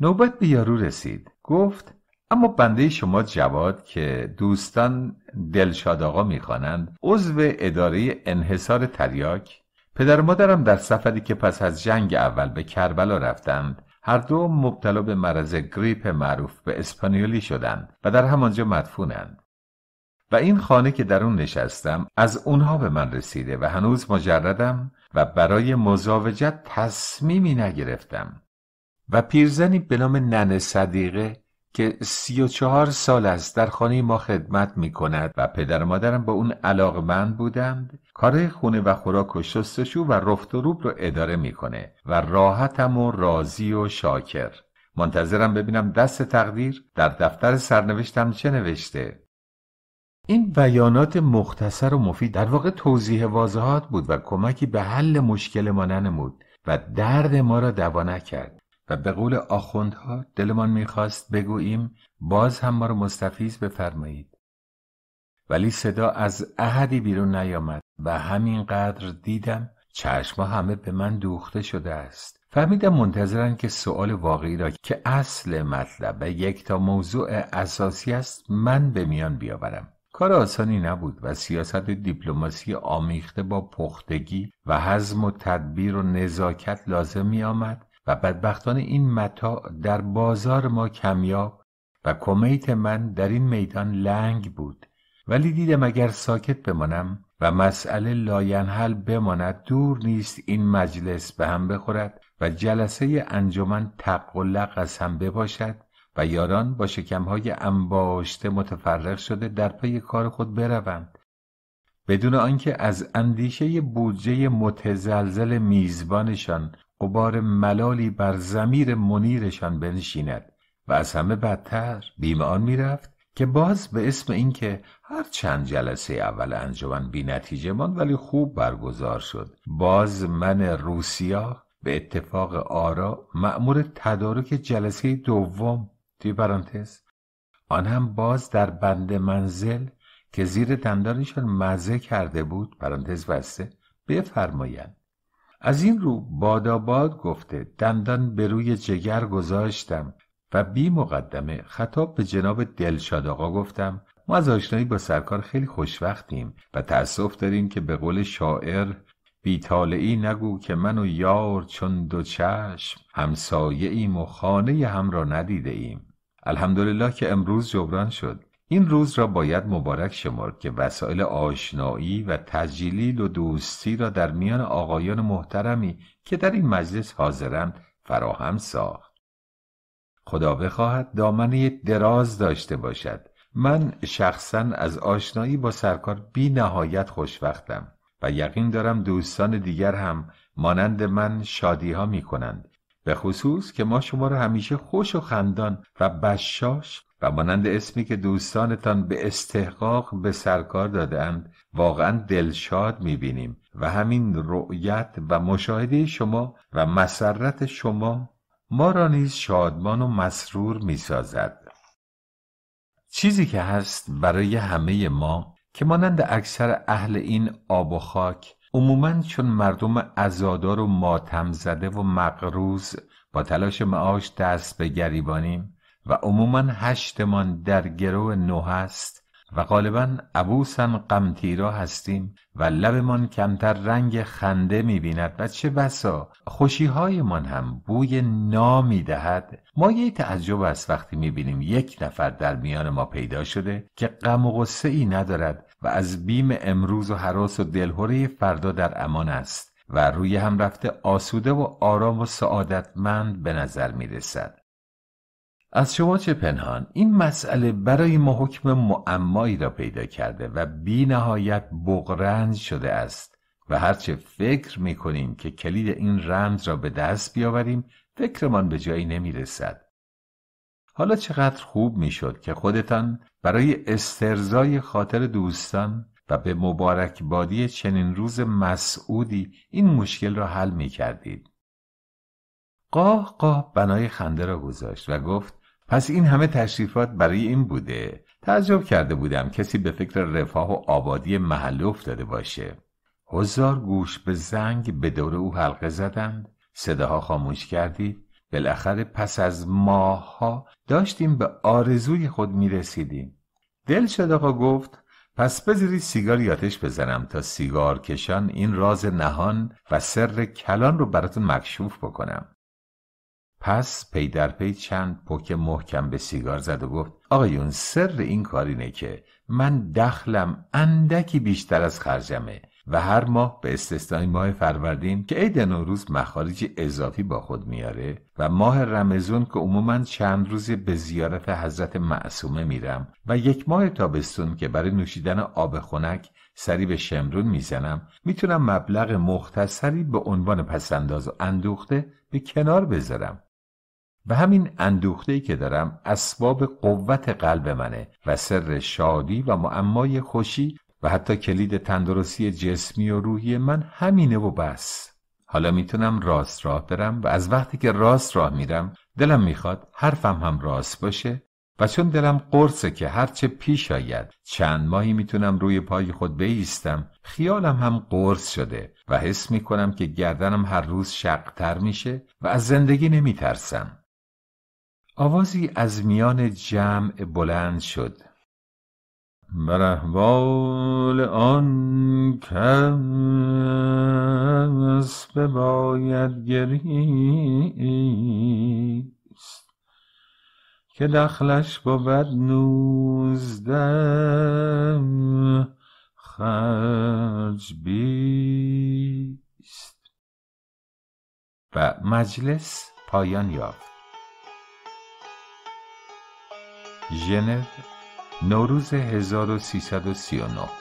نوبت به یارو رسید گفت اما بنده شما جواد که دوستان دلشاد آقا میخوانند عضو اداره انحصار تریاک پدر و مادرم در سفری که پس از جنگ اول به کربلا رفتند هر دو مبتلا به مرض گریپ معروف به اسپانیولی شدند و در همانجا مدفونند و این خانه که در اون نشستم از اونها به من رسیده و هنوز مجردم و برای مزاوجت تصمیمی نگرفتم و پیرزنی به نام نن صدیقه که سی و چهار سال است در خانه ما خدمت می کند و پدر و مادرم با اون علاقمند بودند کار خونه و خوراک و شستشو و رفت و روب رو اداره میکنه و راحتم و راضی و شاکر منتظرم ببینم دست تقدیر در دفتر سرنوشتم چه نوشته این بیانات مختصر و مفید در واقع توضیح واضحات بود و کمکی به حل مشکل ما ننمود و درد ما را دوانه کرد و به قول آخوندها دلمان میخواست بگوییم باز هم ما رو مستفیض بفرمایید ولی صدا از احدی بیرون نیامد و همینقدر دیدم چشما همه به من دوخته شده است فهمیدم منتظرن که سؤال واقعی را که اصل مطلب و یک تا موضوع اساسی است من به میان بیاورم کار آسانی نبود و سیاست و دیپلماسی آمیخته با پختگی و حزم و تدبیر و نزاکت لازم می آمد و بدبختانه این متا در بازار ما کمیاب و کمیت من در این میدان لنگ بود ولی دیدم اگر ساکت بمانم و مسئله لاینحل بماند دور نیست این مجلس به هم بخورد و جلسه انجمن تق و از هم بباشد و یاران با شکمهای انباشته متفرق شده در پی کار خود بروند بدون آنکه از اندیشه بودجه متزلزل میزبانشان قبار ملالی بر زمیر منیرشان بنشیند و از همه بدتر بیم آن میرفت که باز به اسم اینکه هر چند جلسه اول انجمن بی نتیجه ماند ولی خوب برگزار شد باز من روسیا به اتفاق آرا مأمور تدارک جلسه دوم توی پرانتز آن هم باز در بند منزل که زیر دندانشان مزه کرده بود پرانتز بسته بفرمایند از این رو باداباد گفته دندان به روی جگر گذاشتم و بی مقدمه خطاب به جناب دلشاد آقا گفتم ما از آشنایی با سرکار خیلی خوشوقتیم و تأسف داریم که به قول شاعر بی بیطالعی نگو که من و یار چون دو چشم همسایه ایم و خانه هم را ندیده ایم الحمدلله که امروز جبران شد این روز را باید مبارک شمرد که وسایل آشنایی و تجلیل و دوستی را در میان آقایان محترمی که در این مجلس حاضرند فراهم ساخت خدا بخواهد دامنه دراز داشته باشد من شخصا از آشنایی با سرکار بی نهایت خوشوقتم و یقین دارم دوستان دیگر هم مانند من شادی ها می کنند به خصوص که ما شما را همیشه خوش و خندان و بشاش و مانند اسمی که دوستانتان به استحقاق به سرکار دادهاند واقعا دلشاد میبینیم و همین رؤیت و مشاهده شما و مسرت شما ما را نیز شادمان و مسرور میسازد چیزی که هست برای همه ما که مانند اکثر اهل این آب و خاک عموما چون مردم ازادار و ماتم زده و مقروز با تلاش معاش دست به گریبانیم و عموما هشتمان در گرو نه است و غالبا عبوسا قمتیرا هستیم و لبمان کمتر رنگ خنده میبیند و چه بسا خوشی من هم بوی دهد. ما یه تعجب است وقتی بینیم یک نفر در میان ما پیدا شده که غم و غصه ای ندارد و از بیم امروز و حراس و دلهوره فردا در امان است و روی هم رفته آسوده و آرام و سعادتمند به نظر می رسد. از شما چه پنهان این مسئله برای ما حکم معمایی را پیدا کرده و بی نهایت بغرنج شده است و هرچه فکر می کنیم که کلید این رمز را به دست بیاوریم فکرمان به جایی نمی رسد. حالا چقدر خوب می شد که خودتان برای استرزای خاطر دوستان و به مبارک بادی چنین روز مسعودی این مشکل را حل می کردید. قاه قاه بنای خنده را گذاشت و گفت پس این همه تشریفات برای این بوده تعجب کرده بودم کسی به فکر رفاه و آبادی محله افتاده باشه هزار گوش به زنگ به دور او حلقه زدند صداها خاموش کردید بالاخره پس از ماهها داشتیم به آرزوی خود می رسیدیم دل شد آقا گفت پس بذاری سیگار یاتش بزنم تا سیگار کشان این راز نهان و سر کلان رو براتون مکشوف بکنم پس پی در پی چند پک محکم به سیگار زد و گفت آقایون سر این کار اینه که من دخلم اندکی بیشتر از خرجمه و هر ماه به استثنای ماه فروردین که عید نوروز مخارج اضافی با خود میاره و ماه رمزون که عموما چند روزی به زیارت حضرت معصومه میرم و یک ماه تابستون که برای نوشیدن آب خنک سری به شمرون میزنم میتونم مبلغ مختصری به عنوان پسنداز و اندوخته به کنار بذارم و همین اندوختهی که دارم اسباب قوت قلب منه و سر شادی و معمای خوشی و حتی کلید تندرستی جسمی و روحی من همینه و بس حالا میتونم راست راه برم و از وقتی که راست راه میرم دلم میخواد حرفم هم راست باشه و چون دلم قرصه که هرچه پیش آید چند ماهی میتونم روی پای خود بیستم خیالم هم قرص شده و حس میکنم که گردنم هر روز شقتر میشه و از زندگی نمیترسم آوازی از میان جمع بلند شد بر احوال آن کس باید گریست که دخلش بود نوزده خرج بیست و مجلس پایان یافت ژنو نوروز 1339